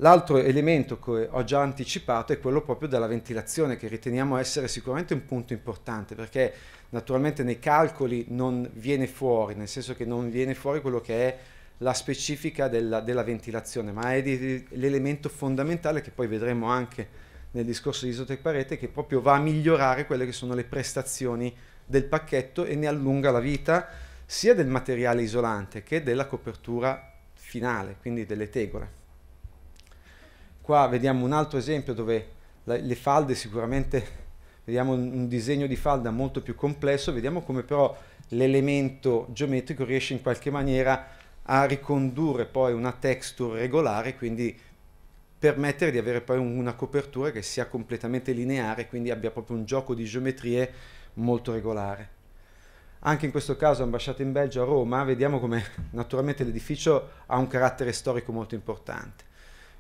L'altro elemento che ho già anticipato è quello proprio della ventilazione che riteniamo essere sicuramente un punto importante perché naturalmente nei calcoli non viene fuori, nel senso che non viene fuori quello che è la specifica della, della ventilazione, ma è l'elemento fondamentale che poi vedremo anche nel discorso di Isotec Parete che proprio va a migliorare quelle che sono le prestazioni del pacchetto e ne allunga la vita sia del materiale isolante che della copertura finale, quindi delle tegole. Qua vediamo un altro esempio dove le falde sicuramente vediamo un, disegno di falda molto più complesso, vediamo come però l'elemento geometrico riesce in qualche maniera a ricondurre poi una texture regolare, quindi permettere di avere poi una copertura che sia completamente lineare, quindi abbia proprio un gioco di geometrie molto regolare. Anche in questo caso ambasciata in Belgio a Roma, vediamo come naturalmente l'edificio ha un carattere storico molto importante.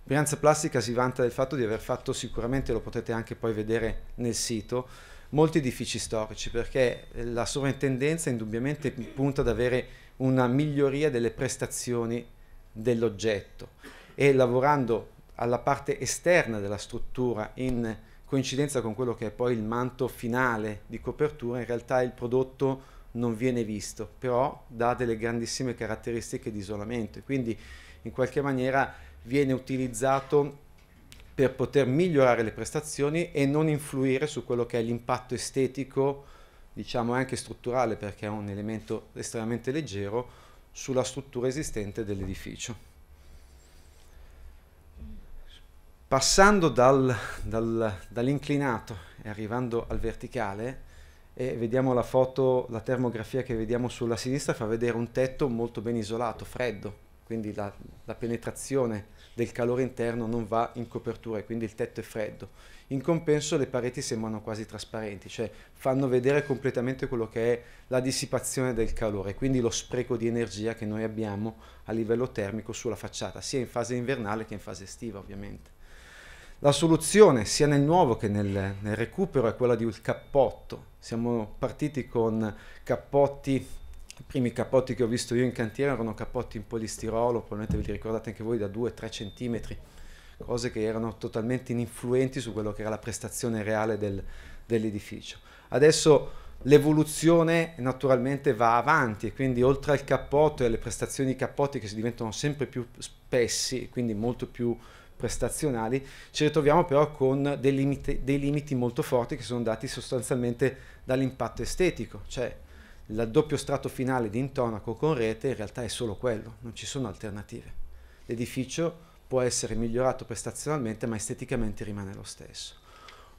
Brianza Plastica si vanta del fatto di aver fatto sicuramente, lo potete anche poi vedere nel sito, molti edifici storici perché eh, la sovrintendenza indubbiamente punta ad avere una miglioria delle prestazioni dell'oggetto e lavorando alla parte esterna della struttura in coincidenza con quello che è poi il manto finale di copertura, in realtà il prodotto non viene visto, però dà delle grandissime caratteristiche di isolamento e quindi in qualche maniera viene utilizzato per poter migliorare le prestazioni e non influire su quello che è l'impatto estetico, diciamo anche strutturale, perché è un elemento estremamente leggero, sulla struttura esistente dell'edificio. Passando dal, dal, dall'inclinato e arrivando al verticale, e vediamo la foto, la termografia che vediamo sulla sinistra fa vedere un tetto molto ben isolato, freddo, quindi la, la penetrazione del calore interno non va in copertura e quindi il tetto è freddo. In compenso le pareti sembrano quasi trasparenti, cioè fanno vedere completamente quello che è la dissipazione del calore, quindi lo spreco di energia che noi abbiamo a livello termico sulla facciata, sia in fase invernale che in fase estiva ovviamente. La soluzione sia nel nuovo che nel, nel recupero è quella di un cappotto. Siamo partiti con cappotti i primi cappotti che ho visto io in cantiere erano cappotti in polistirolo, probabilmente ve li ricordate anche voi, da 2-3 cm, cose che erano totalmente ininfluenti su quello che era la prestazione reale del, dell'edificio. Adesso l'evoluzione naturalmente va avanti e quindi oltre al cappotto e alle prestazioni cappotti che si diventano sempre più spessi e quindi molto più prestazionali, ci ritroviamo però con dei limiti, dei limiti molto forti che sono dati sostanzialmente dall'impatto estetico, cioè il doppio strato finale di intonaco con rete in realtà è solo quello, non ci sono alternative. L'edificio può essere migliorato prestazionalmente ma esteticamente rimane lo stesso.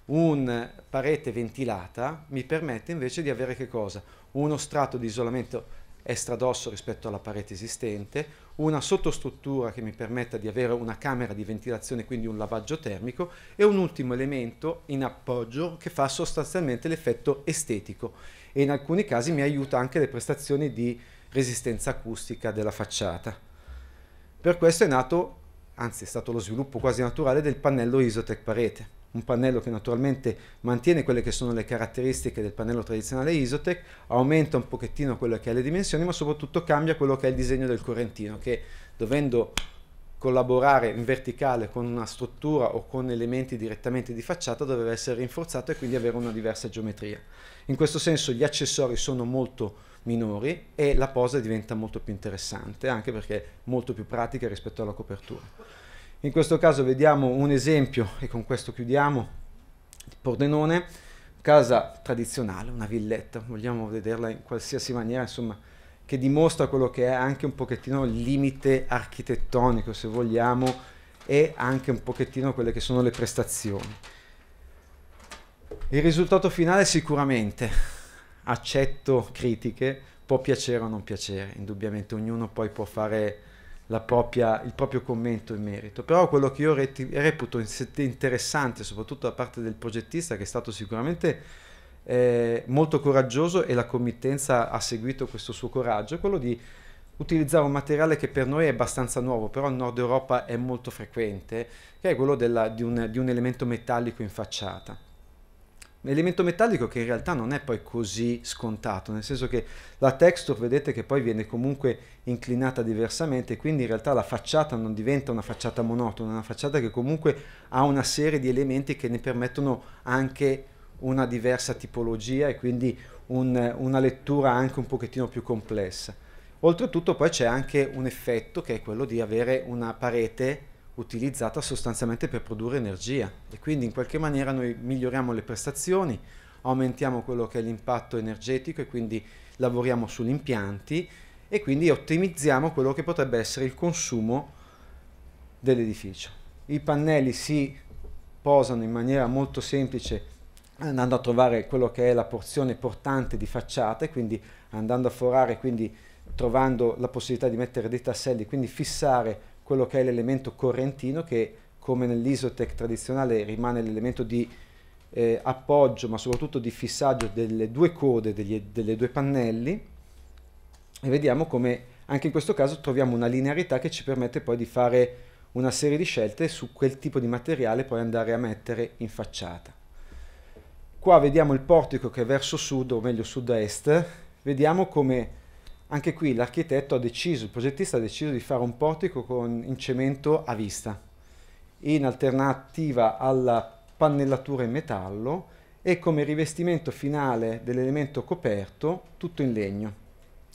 Un parete ventilata mi permette invece di avere che cosa? Uno strato di isolamento estradosso rispetto alla parete esistente, una sottostruttura che mi permetta di avere una camera di ventilazione, quindi un lavaggio termico, e un ultimo elemento in appoggio che fa sostanzialmente l'effetto estetico e in alcuni casi mi aiuta anche le prestazioni di resistenza acustica della facciata. Per questo è nato, anzi è stato lo sviluppo quasi naturale del pannello Isotec parete, un pannello che naturalmente mantiene quelle che sono le caratteristiche del pannello tradizionale Isotec, aumenta un pochettino quelle che è le dimensioni, ma soprattutto cambia quello che è il disegno del correntino, che dovendo collaborare in verticale con una struttura o con elementi direttamente di facciata doveva essere rinforzato e quindi avere una diversa geometria. In questo senso gli accessori sono molto minori e la posa diventa molto più interessante anche perché è molto più pratica rispetto alla copertura. In questo caso vediamo un esempio e con questo chiudiamo Pordenone, casa tradizionale, una villetta, vogliamo vederla in qualsiasi maniera, insomma che dimostra quello che è anche un pochettino il limite architettonico, se vogliamo, e anche un pochettino quelle che sono le prestazioni. Il risultato finale sicuramente accetto critiche, può piacere o non piacere, indubbiamente ognuno poi può fare propria, il proprio commento in merito, però quello che io reputo interessante, soprattutto da parte del progettista, che è stato sicuramente eh, molto coraggioso e la committenza ha seguito questo suo coraggio, quello di utilizzare un materiale che per noi è abbastanza nuovo, però in Nord Europa è molto frequente, che è quello della, di, un, di un elemento metallico in facciata. Un Elemento metallico che in realtà non è poi così scontato, nel senso che la texture vedete che poi viene comunque inclinata diversamente, quindi in realtà la facciata non diventa una facciata monotona, è una facciata che comunque ha una serie di elementi che ne permettono anche una diversa tipologia e quindi un, una lettura anche un pochettino più complessa. Oltretutto poi c'è anche un effetto che è quello di avere una parete utilizzata sostanzialmente per produrre energia e quindi in qualche maniera noi miglioriamo le prestazioni, aumentiamo quello che è l'impatto energetico e quindi lavoriamo sugli impianti e quindi ottimizziamo quello che potrebbe essere il consumo dell'edificio. I pannelli si posano in maniera molto semplice andando a trovare quello che è la porzione portante di facciata quindi andando a forare, quindi trovando la possibilità di mettere dei tasselli, quindi fissare quello che è l'elemento correntino che come nell'isotec tradizionale rimane l'elemento di eh, appoggio ma soprattutto di fissaggio delle due code, degli, delle due pannelli e vediamo come anche in questo caso troviamo una linearità che ci permette poi di fare una serie di scelte su quel tipo di materiale poi andare a mettere in facciata. Qua vediamo il portico che è verso sud, o meglio sud-est, vediamo come anche qui l'architetto ha deciso, il progettista ha deciso di fare un portico con, in cemento a vista, in alternativa alla pannellatura in metallo e come rivestimento finale dell'elemento coperto tutto in legno.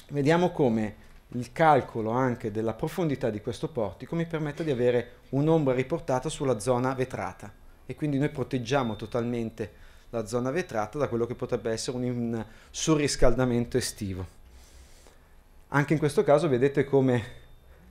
Vediamo come il calcolo anche della profondità di questo portico mi permette di avere un'ombra riportata sulla zona vetrata e quindi noi proteggiamo totalmente la zona vetrata da quello che potrebbe essere un, un surriscaldamento estivo. Anche in questo caso vedete come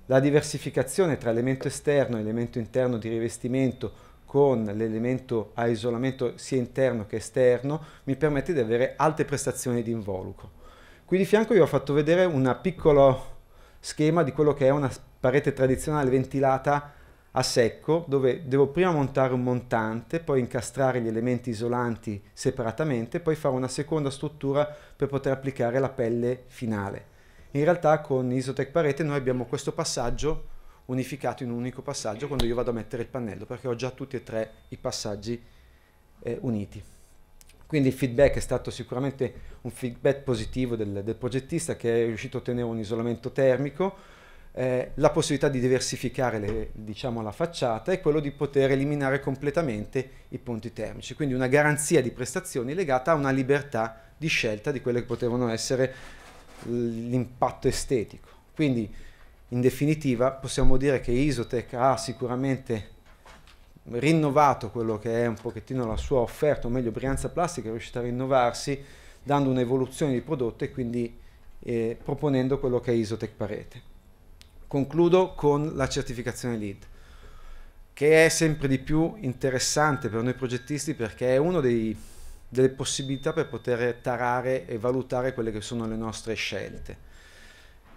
la diversificazione tra elemento esterno e elemento interno di rivestimento con l'elemento a isolamento sia interno che esterno mi permette di avere alte prestazioni di involucro. Qui di fianco vi ho fatto vedere un piccolo schema di quello che è una parete tradizionale ventilata a secco dove devo prima montare un montante, poi incastrare gli elementi isolanti separatamente, poi fare una seconda struttura per poter applicare la pelle finale. In realtà con Isotec Parete noi abbiamo questo passaggio unificato in un unico passaggio quando io vado a mettere il pannello perché ho già tutti e tre i passaggi eh, uniti. Quindi il feedback è stato sicuramente un feedback positivo del, del progettista che è riuscito a ottenere un isolamento termico, eh, la possibilità di diversificare le, diciamo, la facciata è quello di poter eliminare completamente i punti termici, quindi una garanzia di prestazioni legata a una libertà di scelta di quello che potevano essere l'impatto estetico. Quindi in definitiva possiamo dire che Isotech ha sicuramente rinnovato quello che è un pochettino la sua offerta, o meglio Brianza Plastica è riuscita a rinnovarsi dando un'evoluzione di prodotto e quindi eh, proponendo quello che è Isotech Parete. Concludo con la certificazione lead che è sempre di più interessante per noi progettisti perché è una delle possibilità per poter tarare e valutare quelle che sono le nostre scelte.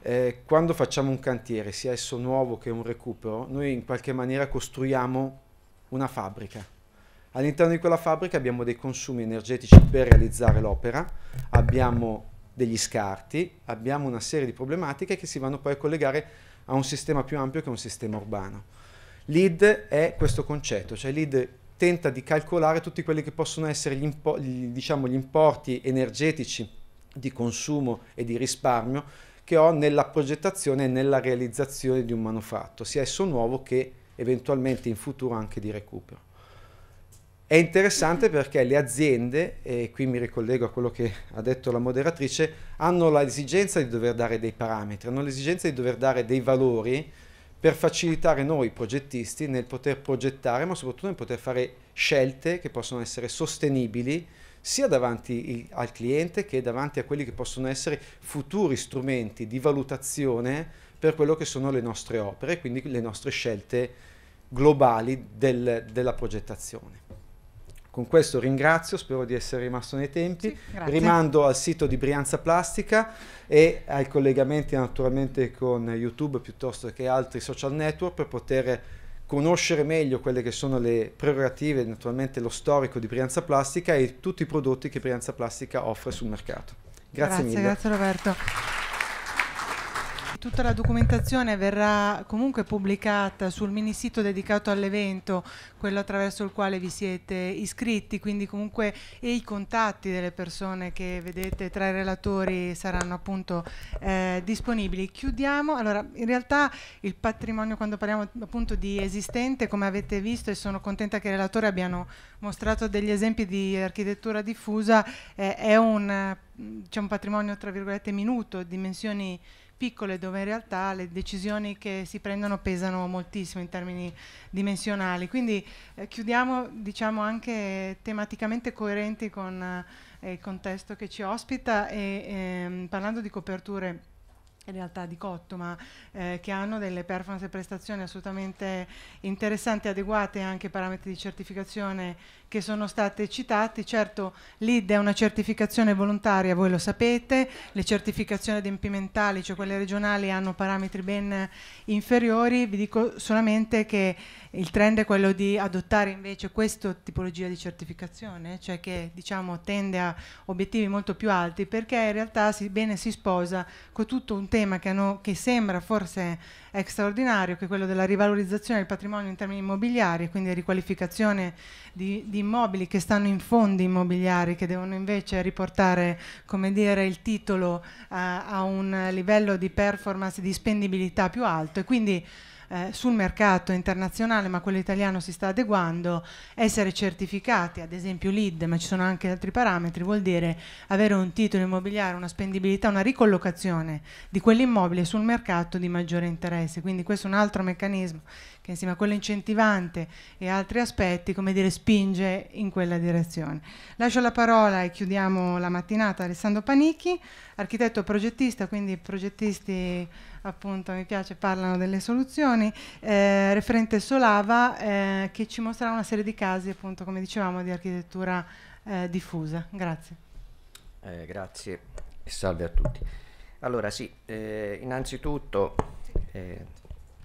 Eh, quando facciamo un cantiere, sia esso nuovo che un recupero, noi in qualche maniera costruiamo una fabbrica. All'interno di quella fabbrica abbiamo dei consumi energetici per realizzare l'opera, abbiamo degli scarti, abbiamo una serie di problematiche che si vanno poi a collegare a un sistema più ampio che è un sistema urbano. LID è questo concetto, cioè LID tenta di calcolare tutti quelli che possono essere gli, impo gli, diciamo, gli importi energetici di consumo e di risparmio che ho nella progettazione e nella realizzazione di un manufatto, sia esso nuovo che eventualmente in futuro anche di recupero. È interessante perché le aziende, e qui mi ricollego a quello che ha detto la moderatrice, hanno l'esigenza di dover dare dei parametri, hanno l'esigenza di dover dare dei valori per facilitare noi progettisti nel poter progettare, ma soprattutto nel poter fare scelte che possono essere sostenibili sia davanti al cliente che davanti a quelli che possono essere futuri strumenti di valutazione per quello che sono le nostre opere, quindi le nostre scelte globali del, della progettazione. Con questo ringrazio, spero di essere rimasto nei tempi. Sì, Rimando al sito di Brianza Plastica e ai collegamenti naturalmente con YouTube piuttosto che altri social network per poter conoscere meglio quelle che sono le prerogative, naturalmente lo storico di Brianza Plastica e tutti i prodotti che Brianza Plastica offre sul mercato. Grazie, grazie mille. Grazie Roberto. Tutta la documentazione verrà comunque pubblicata sul mini sito dedicato all'evento, quello attraverso il quale vi siete iscritti, quindi comunque e i contatti delle persone che vedete tra i relatori saranno appunto eh, disponibili. Chiudiamo, allora in realtà il patrimonio quando parliamo appunto di esistente, come avete visto e sono contenta che i relatori abbiano mostrato degli esempi di architettura diffusa, eh, è un, un eh, diciamo, patrimonio tra virgolette minuto, dimensioni piccole dove in realtà le decisioni che si prendono pesano moltissimo in termini dimensionali. Quindi eh, chiudiamo diciamo anche tematicamente coerenti con eh, il contesto che ci ospita e ehm, parlando di coperture in realtà di cotto, ma eh, che hanno delle performance e prestazioni assolutamente interessanti, adeguate anche ai parametri di certificazione che sono state citate, certo l'ID è una certificazione volontaria, voi lo sapete, le certificazioni adempimentali, cioè quelle regionali, hanno parametri ben inferiori, vi dico solamente che il trend è quello di adottare invece questa tipologia di certificazione, cioè che diciamo, tende a obiettivi molto più alti, perché in realtà si, bene si sposa con tutto un tema che, hanno, che sembra forse straordinario che è quello della rivalorizzazione del patrimonio in termini immobiliari quindi riqualificazione di, di, immobili che stanno in fondi immobiliari che devono invece riportare dire, il titolo eh, a un livello di performance e di spendibilità più alto e quindi eh, sul mercato internazionale, ma quello italiano si sta adeguando, essere certificati, ad esempio LID, ma ci sono anche altri parametri, vuol dire avere un titolo immobiliare, una spendibilità, una ricollocazione di quell'immobile sul mercato di maggiore interesse. Quindi questo è un altro meccanismo che insieme a quello incentivante e altri aspetti, come dire, spinge in quella direzione. Lascio la parola e chiudiamo la mattinata a Alessandro Panichi, architetto progettista, quindi progettisti appunto mi piace, parlano delle soluzioni, eh, referente Solava eh, che ci mostrerà una serie di casi appunto come dicevamo di architettura eh, diffusa. Grazie. Eh, grazie e salve a tutti. Allora sì, eh, innanzitutto eh,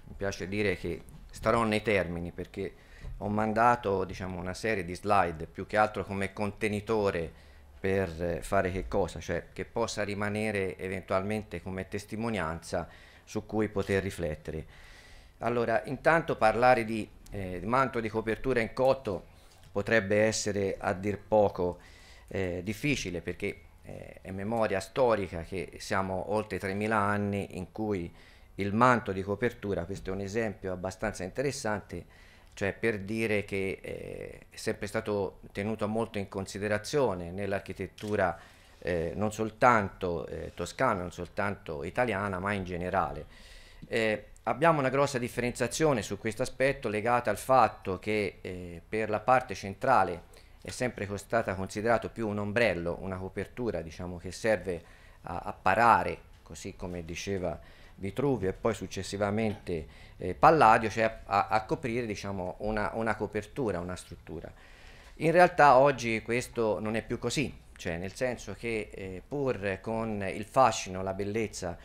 mi piace dire che starò nei termini perché ho mandato diciamo, una serie di slide più che altro come contenitore per fare che cosa? Cioè che possa rimanere eventualmente come testimonianza su cui poter riflettere. Allora, intanto parlare di eh, manto di copertura in cotto potrebbe essere a dir poco eh, difficile perché eh, è memoria storica che siamo oltre 3.000 anni in cui il manto di copertura, questo è un esempio abbastanza interessante, cioè per dire che eh, è sempre stato tenuto molto in considerazione nell'architettura eh, non soltanto eh, toscana, non soltanto italiana, ma in generale. Eh, abbiamo una grossa differenziazione su questo aspetto legata al fatto che eh, per la parte centrale è sempre stata considerata più un ombrello, una copertura diciamo, che serve a, a parare, così come diceva Vitruvio e poi successivamente eh, Palladio, cioè a, a coprire diciamo, una, una, copertura, una struttura. In realtà oggi questo non è più così, cioè nel senso che eh, pur con il fascino, la bellezza,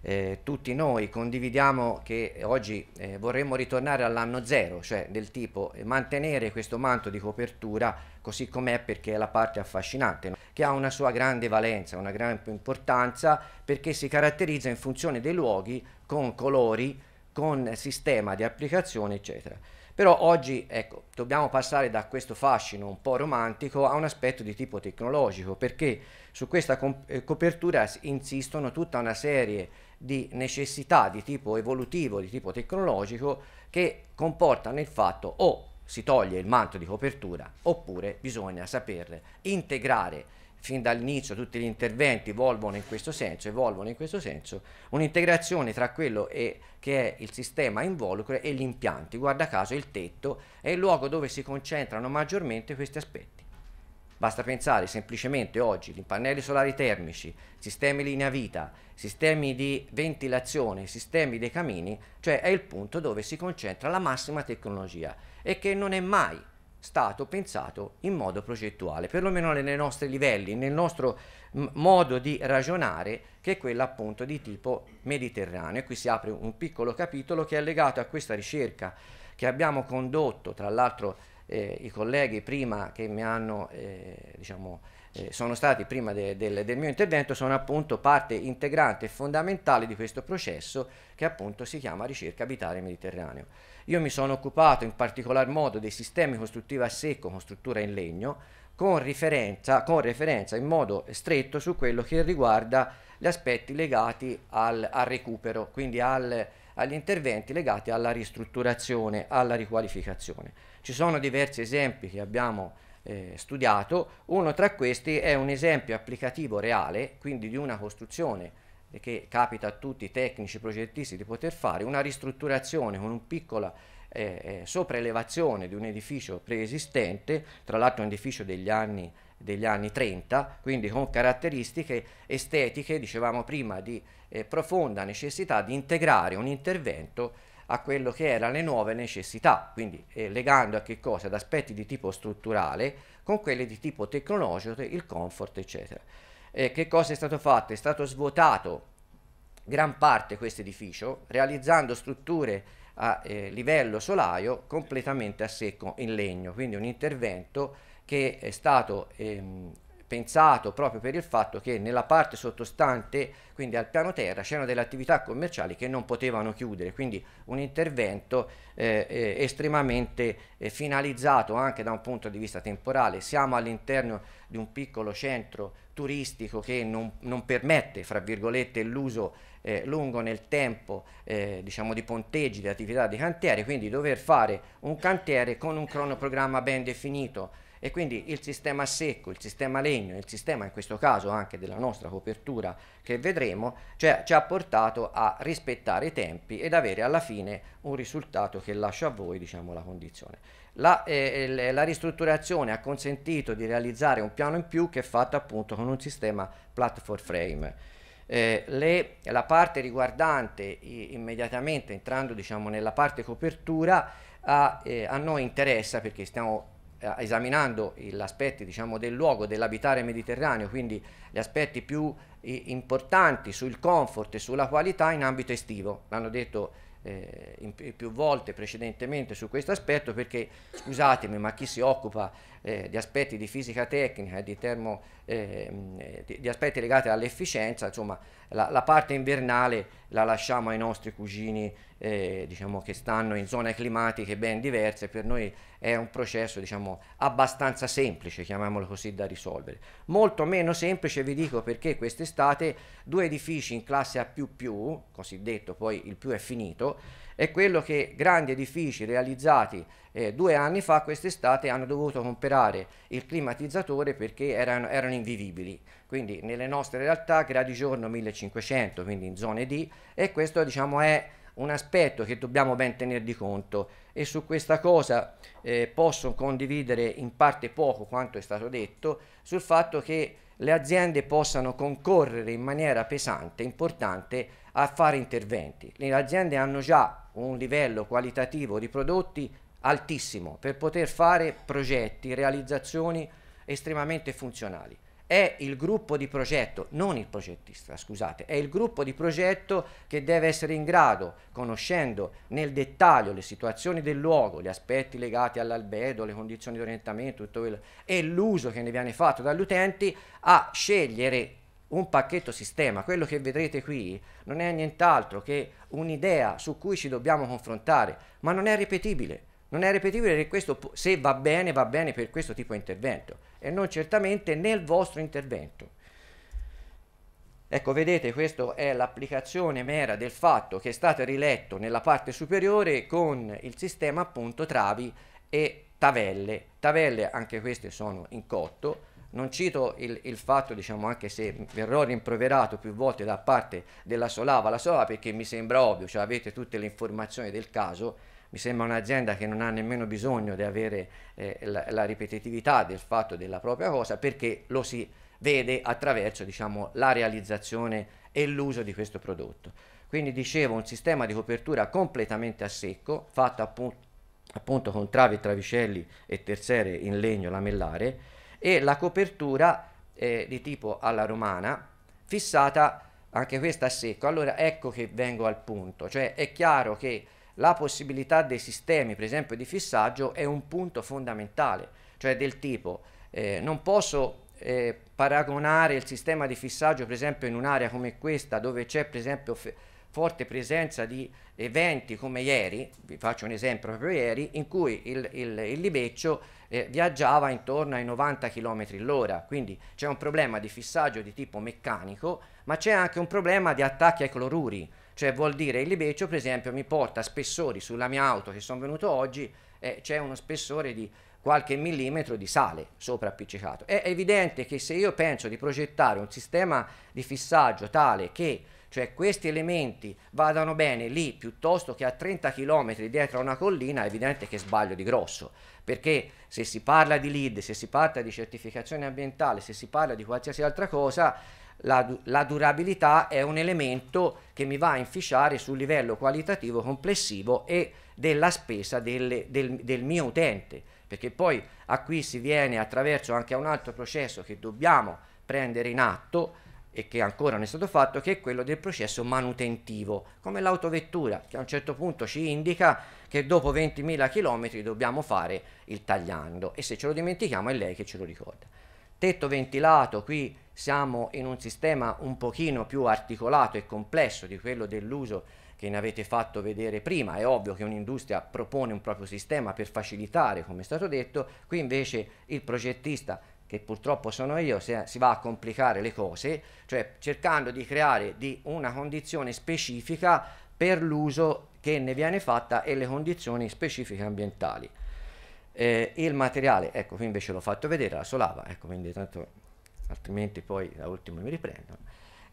eh, tutti noi condividiamo che oggi eh, vorremmo ritornare all'anno zero, cioè del tipo eh, mantenere questo manto di copertura così com'è perché è la parte affascinante, no? che ha una sua grande valenza, una grande importanza perché si caratterizza in funzione dei luoghi con colori, con sistema di applicazione, eccetera. Però oggi, ecco, dobbiamo passare da questo fascino un po' romantico a un aspetto di tipo tecnologico, perché su questa eh, copertura insistono tutta una serie di necessità di tipo evolutivo, di tipo tecnologico, che comportano il fatto o si toglie il manto di copertura, oppure bisogna saper integrare fin dall'inizio tutti gli interventi evolvono in questo senso, evolvono in questo senso, un'integrazione tra quello e che è il sistema involucro e gli impianti, guarda caso il tetto è il luogo dove si concentrano maggiormente questi aspetti. Basta pensare semplicemente oggi di pannelli solari termici, sistemi linea vita, sistemi di ventilazione, sistemi dei camini, cioè è il punto dove si concentra la massima tecnologia e che non è mai stato pensato in modo progettuale, perlomeno nei nostri livelli, nel nostro modo di ragionare che è quella appunto di tipo mediterraneo. E qui si apre un piccolo capitolo che è legato a questa ricerca che abbiamo condotto, tra l'altro eh, i colleghi prima che mi hanno, eh, diciamo, eh, sono stati prima de, de, del mio intervento, sono appunto parte integrante e fondamentale di questo processo che appunto si chiama ricerca abitare mediterraneo. Io mi sono occupato in particolar modo dei sistemi costruttivi a secco con struttura in legno, con referenza, con referenza in modo stretto su quello che riguarda gli aspetti legati al, al recupero, quindi al, agli interventi legati alla ristrutturazione, alla riqualificazione. Ci sono diversi esempi che abbiamo eh, studiato, uno tra questi è un esempio applicativo reale, quindi di una costruzione che capita a tutti i tecnici progettisti di poter fare, una ristrutturazione con un piccolo eh, eh, sopraelevazione di un edificio preesistente, tra l'altro un edificio degli anni, degli anni 30, quindi con caratteristiche estetiche, dicevamo prima, di eh, profonda necessità di integrare un intervento a quello che erano le nuove necessità, quindi eh, legando a che cosa? Ad aspetti di tipo strutturale con quelli di tipo tecnologico, il comfort, eccetera. Eh, che cosa è stato fatto? È stato svuotato gran parte questo edificio, realizzando strutture a eh, livello solaio completamente a secco in legno, quindi un intervento che è stato ehm, pensato proprio per il fatto che nella parte sottostante, quindi al piano terra, c'erano delle attività commerciali che non potevano chiudere, quindi un intervento eh, eh, estremamente eh, finalizzato anche da un punto di vista temporale. Siamo all'interno di un piccolo centro turistico che non, non permette, fra virgolette, l'uso di eh, lungo nel tempo eh, diciamo di ponteggi, di attività di cantiere, quindi dover fare un cantiere con un cronoprogramma ben definito e quindi il sistema secco, il sistema legno, il sistema in questo caso anche della nostra copertura che vedremo, cioè ci ha portato a rispettare i tempi ed avere alla fine un risultato che lascia a voi diciamo, la condizione. La, eh, la, ristrutturazione ha consentito di realizzare un piano in più che è fatto appunto con un sistema platform frame eh, le, la parte riguardante i, immediatamente entrando diciamo, nella parte copertura a, eh, a noi interessa perché stiamo eh, esaminando gli aspetti diciamo, del luogo dell'abitare mediterraneo, quindi gli aspetti più importanti sul comfort e sulla qualità in ambito estivo. L'hanno detto eh, in, più volte precedentemente su questo aspetto perché scusatemi ma chi si occupa eh, di aspetti di fisica tecnica e di, termo, eh, di, di, aspetti legati all'efficienza, insomma la, la, parte invernale la lasciamo ai nostri cugini eh, diciamo, che stanno in zone climatiche ben diverse, per noi è un processo diciamo, abbastanza semplice, chiamiamolo così, da risolvere. Molto meno semplice vi dico perché quest'estate due edifici in classe A++, cosiddetto poi il più è finito, è quello che grandi edifici realizzati eh, due anni fa quest'estate hanno dovuto comprare il climatizzatore perché erano, erano invivibili. Quindi nelle nostre realtà gradi giorno 1500, quindi in zone D, e questo diciamo è un aspetto che dobbiamo ben tenere di conto e su questa cosa eh, posso condividere in parte poco quanto è stato detto sul fatto che le aziende possano concorrere in maniera pesante, importante a fare interventi. Le aziende hanno già un livello qualitativo di prodotti altissimo per poter fare progetti, realizzazioni estremamente funzionali. È il gruppo di progetto, non il progettista, scusate, è il gruppo di progetto che deve essere in grado, conoscendo nel dettaglio le situazioni del luogo, gli aspetti legati all'albedo, le condizioni di orientamento il, e l'uso che ne viene fatto dagli utenti, a scegliere un pacchetto sistema. Quello che vedrete qui non è nient'altro che un'idea su cui ci dobbiamo confrontare, ma non è ripetibile. Non è ripetibile che questo, se va bene, va bene per questo tipo di intervento e non certamente nel vostro intervento. Ecco, vedete, questa è l'applicazione mera del fatto che è stato riletto nella parte superiore con il sistema appunto travi e tavelle. Tavelle anche queste sono in cotto non cito il, il, fatto, diciamo, anche se verrò rimproverato più volte da parte della Solava, la Solava perché mi sembra ovvio, cioè avete tutte le informazioni del caso, mi sembra un'azienda che non ha nemmeno bisogno di avere eh, la, la, ripetitività del fatto della propria cosa perché lo si vede attraverso diciamo, la realizzazione e l'uso di questo prodotto. Quindi dicevo un sistema di copertura completamente a secco, fatto appunto, appunto con travi, travicelli e terzere in legno lamellare, e la copertura eh, di tipo alla romana fissata anche questa a secco. Allora ecco che vengo al punto, cioè è chiaro che la possibilità dei sistemi, per esempio di fissaggio, è un punto fondamentale, cioè del tipo eh, non posso eh, paragonare il sistema di fissaggio, per esempio in un'area come questa dove c'è per esempio forte presenza di eventi come ieri, vi faccio un esempio proprio ieri, in cui il, il, il libeccio eh, viaggiava intorno ai 90 km all'ora, quindi c'è un problema di fissaggio di tipo meccanico, ma c'è anche un problema di attacchi ai cloruri, cioè vuol dire il libeccio per esempio mi porta spessori sulla mia auto che sono venuto oggi, eh, c'è uno spessore di qualche millimetro di sale sopra appiccicato. È evidente che se io penso di progettare un sistema di fissaggio tale che cioè questi elementi vadano bene lì piuttosto che a 30 km dietro a una collina, è evidente che sbaglio di grosso, perché se si parla di lead, se si parla di certificazione ambientale, se si parla di qualsiasi altra cosa, la, la, durabilità è un elemento che mi va a inficiare sul livello qualitativo complessivo e della spesa del, del, del mio utente, perché poi a qui si viene attraverso anche a un altro processo che dobbiamo prendere in atto, e che ancora non è stato fatto, che è quello del processo manutentivo, come l'autovettura, che a un certo punto ci indica che dopo 20.000 km dobbiamo fare il tagliando e se ce lo dimentichiamo è lei che ce lo ricorda. Tetto ventilato, qui siamo in un sistema un pochino più articolato e complesso di quello dell'uso che ne avete fatto vedere prima, è ovvio che un'industria propone un proprio sistema per facilitare, come è stato detto, qui invece il progettista che purtroppo sono io, si, si va a complicare le cose, cioè cercando di creare di una condizione specifica per l'uso che ne viene fatta e le condizioni specifiche ambientali. Eh, il materiale, ecco qui invece l'ho fatto vedere, la solava, ecco quindi tanto altrimenti poi da ultimo mi riprendo.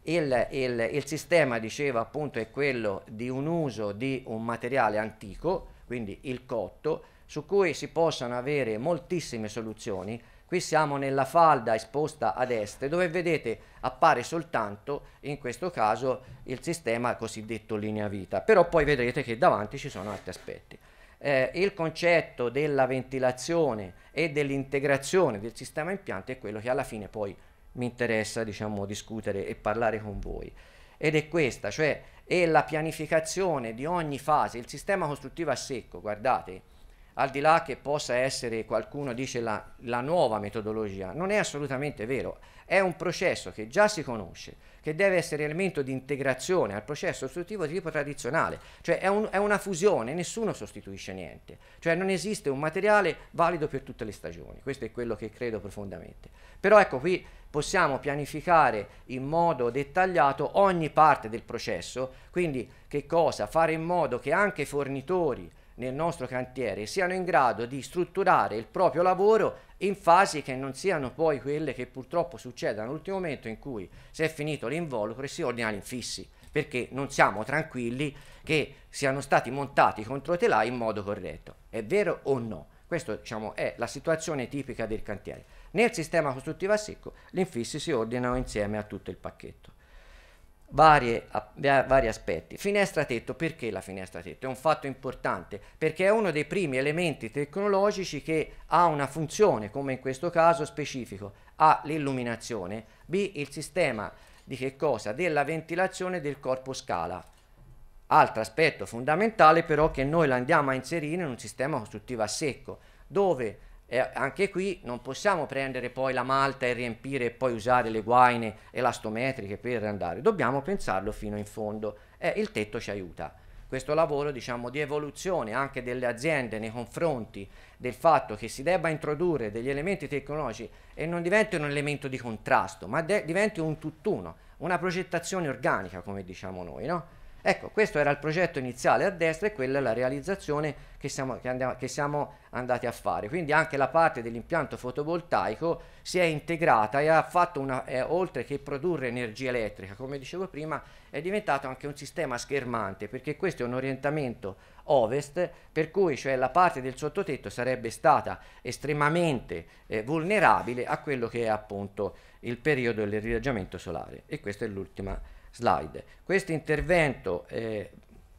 Il, il, il sistema, diceva appunto, è quello di un uso di un materiale antico, quindi il cotto, su cui si possono avere moltissime soluzioni, Qui siamo nella falda esposta ad est dove vedete appare soltanto in questo caso il sistema cosiddetto linea vita, però poi vedrete che davanti ci sono altri aspetti. Eh, il concetto della ventilazione e dell'integrazione del sistema impianti è quello che alla fine poi mi interessa diciamo, discutere e parlare con voi. Ed è questa, cioè è la pianificazione di ogni fase, il sistema costruttivo a secco, guardate, al di là che possa essere, qualcuno dice, la, la nuova metodologia, non è assolutamente vero, è un processo che già si conosce, che deve essere elemento di integrazione al processo costruttivo di tipo tradizionale, cioè è, un, è, una fusione, nessuno sostituisce niente, cioè non esiste un materiale valido per tutte le stagioni, questo è quello che credo profondamente. Però ecco qui possiamo pianificare in modo dettagliato ogni parte del processo, quindi che cosa? Fare in modo che anche fornitori nel nostro cantiere siano in grado di strutturare il proprio lavoro in fasi che non siano poi quelle che purtroppo succedono all'ultimo momento in cui si è finito l'involucro e si ordina l'infissi perché non siamo tranquilli che siano stati montati contro telai in modo corretto. È vero o no? Questa diciamo, è la situazione tipica del cantiere. Nel sistema costruttivo a secco gli infissi si ordinano insieme a tutto il pacchetto. Varie, vari aspetti. Finestra tetto, perché la finestra tetto? È un fatto importante perché è uno dei primi elementi tecnologici che ha una funzione, come in questo caso specifico, A l'illuminazione, B il sistema di che cosa? Della ventilazione del corpo scala. Altro aspetto fondamentale però che noi lo andiamo a inserire in un sistema costruttivo a secco, dove eh, anche qui non possiamo prendere poi la malta e riempire e poi usare le guaine elastometriche per andare, dobbiamo pensarlo fino in fondo. Eh, il tetto ci aiuta. Questo lavoro diciamo, di evoluzione anche delle aziende nei confronti del fatto che si debba introdurre degli elementi tecnologici e non diventi un elemento di contrasto, ma diventi un tutt'uno, una progettazione organica, come diciamo noi. No? Ecco, questo era il progetto iniziale a destra e quella è la realizzazione che siamo, che, andiamo, che siamo andati a fare. Quindi anche la parte dell'impianto fotovoltaico si è integrata e ha fatto una, eh, oltre che produrre energia elettrica, come dicevo prima, è diventato anche un sistema schermante perché questo è un orientamento ovest, per cui cioè la parte del sottotetto sarebbe stata estremamente eh, vulnerabile a quello che è appunto il periodo del riaggiamento solare. E questa è l'ultima slide. Questo intervento eh,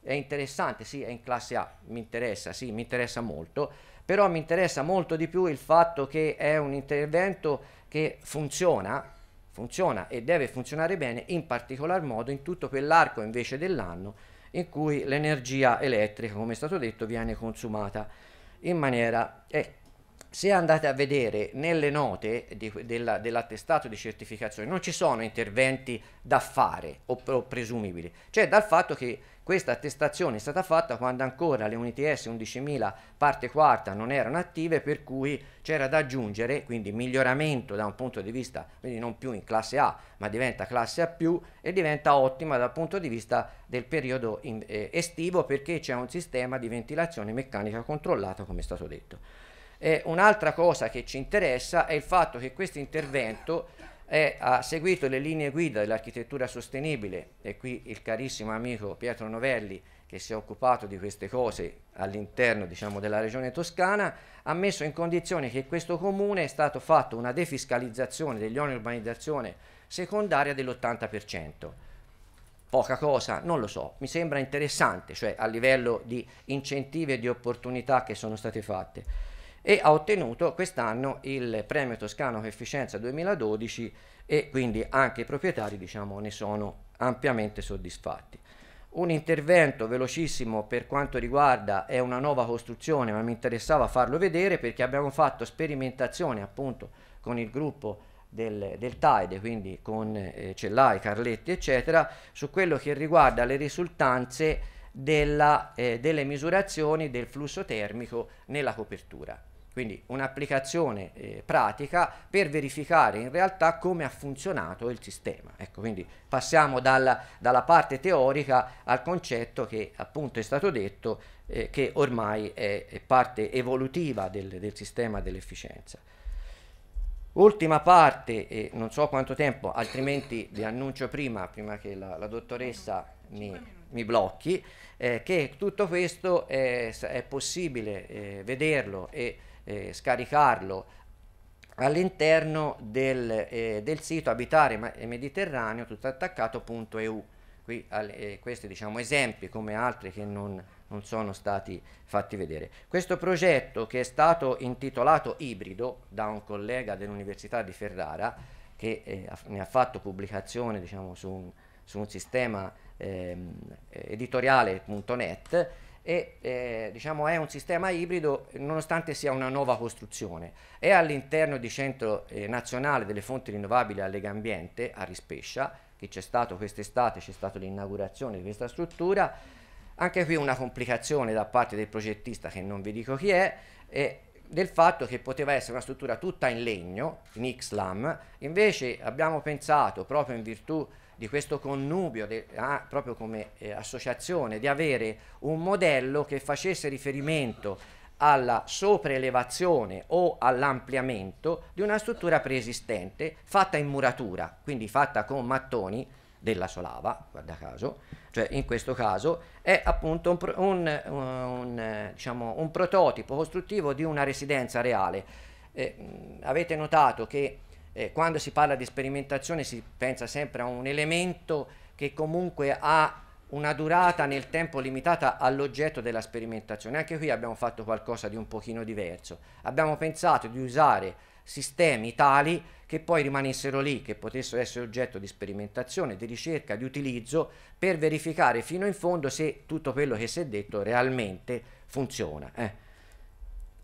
è interessante, sì, è in classe A, mi interessa, sì, mi interessa molto, però mi interessa molto di più il fatto che è un intervento che funziona, funziona e deve funzionare bene, in particolar modo in tutto quell'arco invece dell'anno in cui l'energia elettrica, come è stato detto, viene consumata in maniera eh, se andate a vedere nelle note di, della, dell'attestato di certificazione non ci sono interventi da fare o, o presumibili, cioè dal fatto che questa attestazione è stata fatta quando ancora le s 11.000 parte quarta non erano attive per cui c'era da aggiungere quindi miglioramento da un punto di vista quindi non più in classe A ma diventa classe A e diventa ottima dal punto di vista del periodo in, eh, estivo perché c'è un sistema di ventilazione meccanica controllata come è stato detto. Eh, un'altra cosa che ci interessa è il fatto che questo intervento è, eh, ha seguito le linee guida dell'architettura sostenibile e qui il carissimo amico Pietro Novelli che si è occupato di queste cose all'interno diciamo, della regione toscana ha messo in condizione che questo comune è stato fatto una defiscalizzazione degli oneri di urbanizzazione secondaria dell'80% poca cosa, non lo so, mi sembra interessante, cioè a livello di incentivi e di opportunità che sono state fatte e ha ottenuto quest'anno il premio toscano Efficienza 2012 e quindi anche i proprietari diciamo, ne sono ampiamente soddisfatti. Un intervento velocissimo per quanto riguarda è una nuova costruzione, ma mi interessava farlo vedere perché abbiamo fatto sperimentazione appunto con il gruppo del, del TAIDE, quindi con eh, Cellai, Carletti, eccetera, su quello che riguarda le risultanze della, eh, delle misurazioni del flusso termico nella copertura quindi un'applicazione eh, pratica per verificare in realtà come ha funzionato il sistema. Ecco, quindi passiamo dalla, dalla parte teorica al concetto che appunto è stato detto eh, che ormai è, è, parte evolutiva del, del sistema dell'efficienza. Ultima parte, e non so quanto tempo, altrimenti vi annuncio prima, prima che la, la dottoressa mi mi blocchi, eh, che tutto questo è, è possibile eh, vederlo e eh, scaricarlo all'interno del, eh, del, sito abitare eh, mediterraneo tutto attaccato.eu Qui, eh, questi diciamo esempi come altri che non, non sono stati fatti vedere. Questo progetto che è stato intitolato Ibrido da un collega dell'Università di Ferrara che eh, ne ha fatto pubblicazione diciamo, su, un, su un sistema eh, editoriale.net e eh, diciamo è un sistema ibrido nonostante sia una nuova costruzione. È all'interno di Centro eh, Nazionale delle Fonti Rinnovabili a Lega Ambiente a Rispescia, che c'è stato quest'estate, c'è stata l'inaugurazione di questa struttura. Anche qui una complicazione da parte del progettista che non vi dico chi è, eh, del fatto che poteva essere una struttura tutta in legno, in XLAM, invece abbiamo pensato proprio in virtù di questo connubio, de, ah, proprio come eh, associazione, di avere un modello che facesse riferimento alla sopraelevazione o all'ampliamento di una struttura preesistente fatta in muratura, quindi fatta con mattoni della solava, guarda caso, cioè in questo caso è appunto un, un, un, diciamo, un prototipo costruttivo di una residenza reale. Eh, avete notato che eh, quando si parla di sperimentazione si pensa sempre a un elemento che comunque ha una durata nel tempo limitata all'oggetto della sperimentazione. Anche qui abbiamo fatto qualcosa di un pochino diverso. Abbiamo pensato di usare sistemi tali che poi rimanessero lì, che potessero essere oggetto di sperimentazione, di ricerca, di utilizzo, per verificare fino in fondo se tutto quello che si è detto realmente funziona. Eh.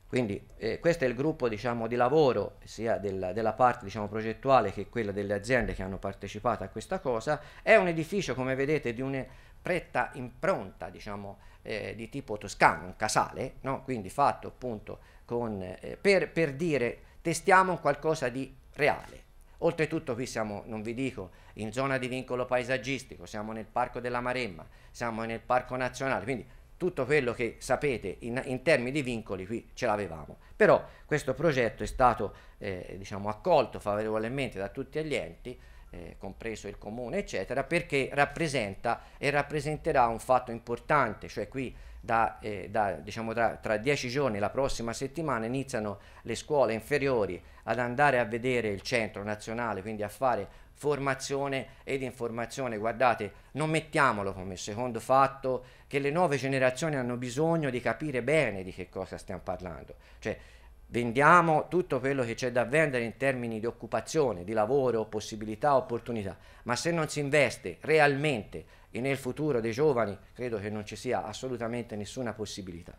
Quindi eh, questo è il gruppo diciamo, di lavoro sia della, della parte diciamo, progettuale che quella delle aziende che hanno partecipato a questa cosa. È un edificio, come vedete, di una pretta impronta diciamo, eh, di tipo toscano, un casale, no? quindi fatto appunto con, eh, per, per dire testiamo qualcosa di reale. Oltretutto qui siamo, non vi dico, in zona di vincolo paesaggistico, siamo nel Parco della Maremma, siamo nel Parco Nazionale, quindi tutto quello che sapete in, in termini di vincoli qui ce l'avevamo. Però questo progetto è stato eh, diciamo, accolto favorevolmente da tutti gli enti, eh, compreso il comune, eccetera, perché rappresenta e rappresenterà un fatto importante, cioè qui da, eh, da, diciamo tra, tra, dieci giorni, la prossima settimana, iniziano le scuole inferiori ad andare a vedere il centro nazionale, quindi a fare formazione ed informazione. Guardate, non mettiamolo come secondo fatto che le nuove generazioni hanno bisogno di capire bene di che cosa stiamo parlando. Cioè, vendiamo tutto quello che c'è da vendere in termini di occupazione, di lavoro, possibilità, opportunità, ma se non si investe realmente nel futuro dei giovani, credo che non ci sia assolutamente nessuna possibilità.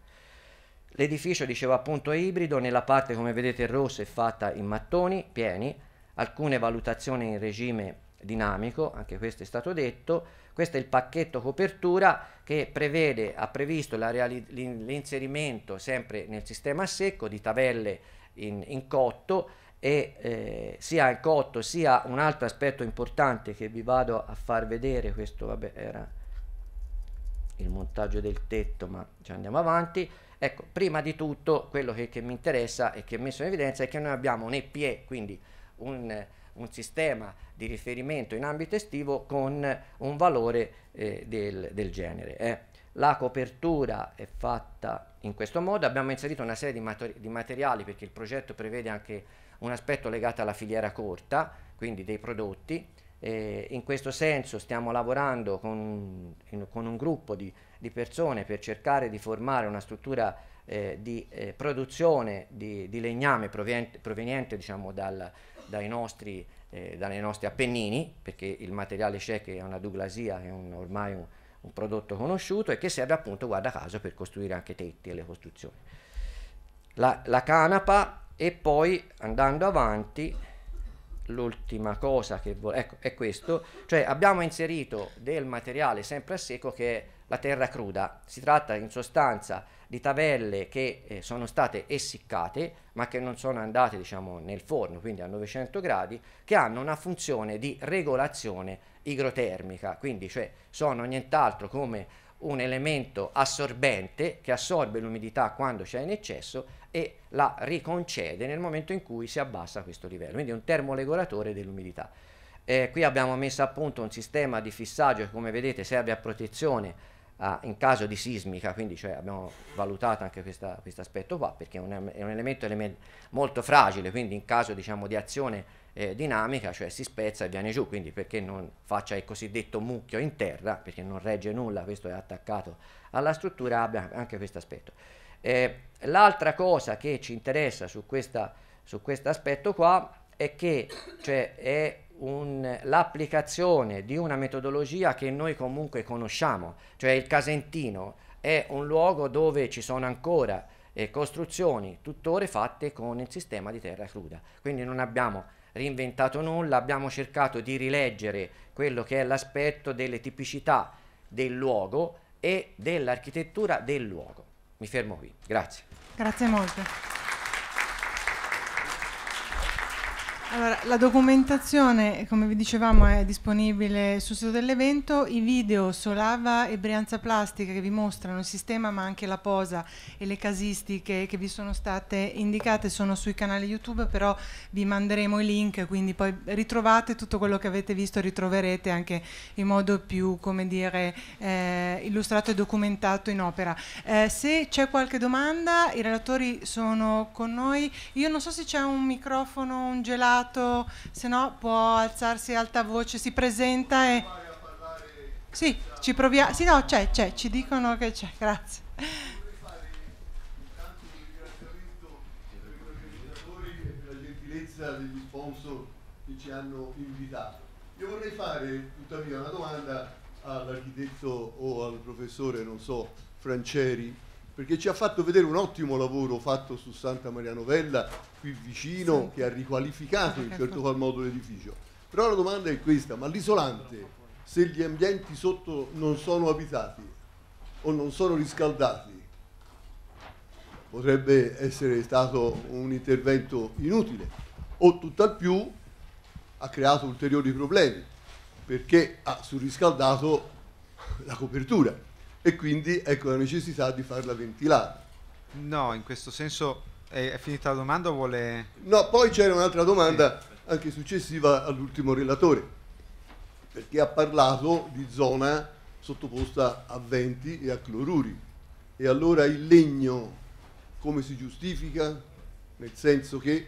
L'edificio, dicevo appunto, è ibrido, nella parte come vedete rossa è fatta in mattoni pieni, alcune valutazioni in regime dinamico, anche questo è stato detto. Questo è il pacchetto copertura che prevede, ha previsto l'inserimento sempre nel sistema a secco di tabelle in, in cotto e eh, sia in cotto sia un altro aspetto importante che vi vado a far vedere, questo vabbè era il montaggio del tetto ma ci andiamo avanti, ecco prima di tutto quello che, che mi interessa e che ho messo in evidenza è che noi abbiamo un EPE, quindi un, un, sistema di riferimento in ambito estivo con un valore eh, del, del, genere. Eh. La copertura è fatta in questo modo, abbiamo inserito una serie di, materi di materiali perché il progetto prevede anche un aspetto legato alla filiera corta, quindi dei prodotti, eh, in questo senso stiamo lavorando con, in, con un gruppo di, di, persone per cercare di formare una struttura eh, di eh, produzione di, di, legname proveniente, proveniente diciamo, dal, nostri, eh, dai nostri appennini, perché il materiale c'è che è una douglasia, è un, ormai un, un, prodotto conosciuto e che serve appunto, guarda caso, per costruire anche tetti e le costruzioni. La, la canapa e poi andando avanti l'ultima cosa che ecco, è questo, cioè abbiamo inserito del materiale sempre a secco che è la terra cruda. Si tratta in sostanza di tavelle che eh, sono state essiccate ma che non sono andate diciamo, nel forno, quindi a 900 gradi, che hanno una funzione di regolazione igrotermica, quindi cioè, sono nient'altro come un elemento assorbente che assorbe l'umidità quando c'è in eccesso e la riconcede nel momento in cui si abbassa questo livello, quindi un termoregolatore dell'umidità. Eh, qui abbiamo messo a punto un sistema di fissaggio che come vedete serve a protezione a, ah, in caso di sismica, quindi cioè abbiamo valutato anche questo aspetto qua, perché è un, è un elemento element molto fragile, quindi in caso diciamo, di azione eh, dinamica, cioè si spezza e viene giù, quindi perché non faccia il cosiddetto mucchio in terra, perché non regge nulla, questo è attaccato alla struttura, abbia anche questo aspetto. Eh, l'altra cosa che ci interessa su, su questo aspetto qua è che cioè, è un, l'applicazione di una metodologia che noi comunque conosciamo, cioè il Casentino è un luogo dove ci sono ancora eh, costruzioni tuttora fatte con il sistema di terra cruda, quindi non abbiamo reinventato nulla, abbiamo cercato di rileggere quello che è l'aspetto delle tipicità del luogo e dell'architettura del luogo. Mi fermo qui, grazie. Grazie molto. Allora, la documentazione, come vi dicevamo, è disponibile sul sito dell'evento. I video Solava e Brianza Plastica che vi mostrano il sistema, ma anche la posa e le casistiche che vi sono state indicate sono sui canali YouTube, però vi manderemo i link, quindi poi ritrovate tutto quello che avete visto, ritroverete anche in modo più, come dire, eh, illustrato e documentato in opera. Eh, se c'è qualche domanda, i relatori sono con noi. Io non so se c'è un microfono, un gelato privato, se no può alzarsi alta voce, si presenta e... Sì, ci proviamo. Sì, no, c'è, c'è, ci dicono che c'è, grazie. degli sponsor che ci hanno invitato. Io vorrei fare tuttavia una domanda all'architetto o al professore, non so, Franceri, perché ci ha fatto vedere un ottimo lavoro fatto su Santa Maria Novella, qui vicino, che ha riqualificato in certo qual modo l'edificio. Però la domanda è questa, ma l'isolante, se gli ambienti sotto non sono abitati o non sono riscaldati, potrebbe essere stato un intervento inutile o tutt'al più ha creato ulteriori problemi perché ha surriscaldato la copertura e quindi ecco la necessità di farla ventilare. No, in questo senso è, è finita la domanda o vuole... No, poi c'era un'altra domanda anche successiva all'ultimo relatore, perché ha parlato di zona sottoposta a venti e a cloruri. E allora il legno come si giustifica? Nel senso che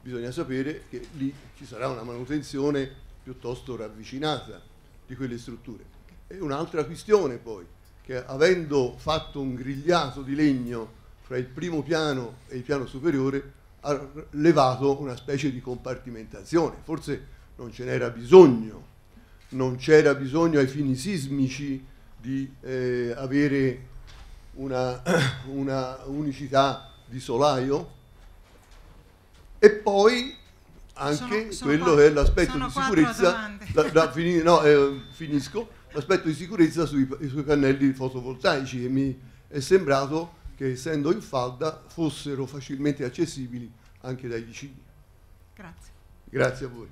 bisogna sapere che lì ci sarà una manutenzione piuttosto ravvicinata di quelle strutture. È un'altra questione poi, che avendo fatto un grigliato di legno fra il primo piano e il piano superiore ha levato una specie di compartimentazione, forse non ce n'era bisogno, non c'era bisogno ai fini sismici di eh, avere una, una unicità di solaio e poi anche sono, sono quello quattro, che è l'aspetto di sicurezza. Da, da, fin, no, eh, finisco l'aspetto di sicurezza sui, sui pannelli fotovoltaici e mi è sembrato che essendo in falda fossero facilmente accessibili anche dai vicini. Grazie. Grazie a voi.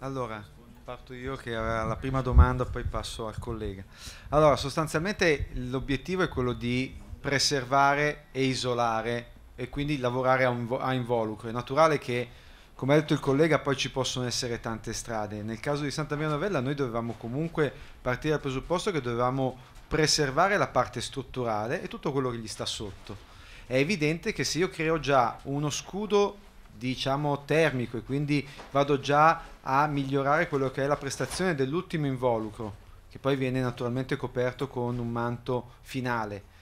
Allora, parto io che era eh, la prima domanda, poi passo al collega. Allora, sostanzialmente l'obiettivo è quello di preservare e isolare e quindi lavorare a, involucro. È naturale che come ha detto il collega, poi ci possono essere tante strade. Nel caso di Santa Maria Novella noi dovevamo comunque partire dal presupposto che dovevamo preservare la parte strutturale e tutto quello che gli sta sotto. È evidente che se io creo già uno scudo diciamo termico e quindi vado già a migliorare quello che è la prestazione dell'ultimo involucro, che poi viene naturalmente coperto con un manto finale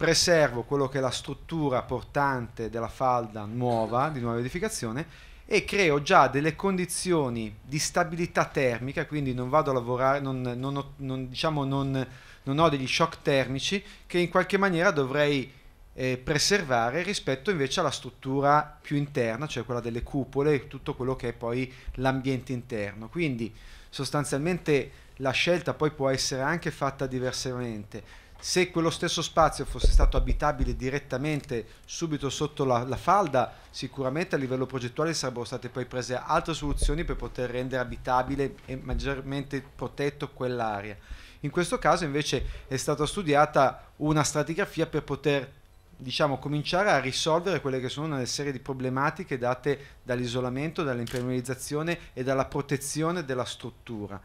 preservo quello che è la struttura portante della falda nuova, di nuova edificazione, e creo già delle condizioni di stabilità termica, quindi non vado a lavorare, non, non, ho, non, diciamo, non ho, degli shock termici che in qualche maniera dovrei eh, preservare rispetto invece alla struttura più interna, cioè quella delle cupole e tutto quello che è poi l'ambiente interno. Quindi sostanzialmente la scelta poi può essere anche fatta diversamente se quello stesso spazio fosse stato abitabile direttamente subito sotto la, la, falda, sicuramente a livello progettuale sarebbero state poi prese altre soluzioni per poter rendere abitabile e maggiormente protetto quell'area. In questo caso invece è stata studiata una stratigrafia per poter diciamo, cominciare a risolvere quelle che sono una serie di problematiche date dall'isolamento, dall'impermeabilizzazione e dalla protezione della struttura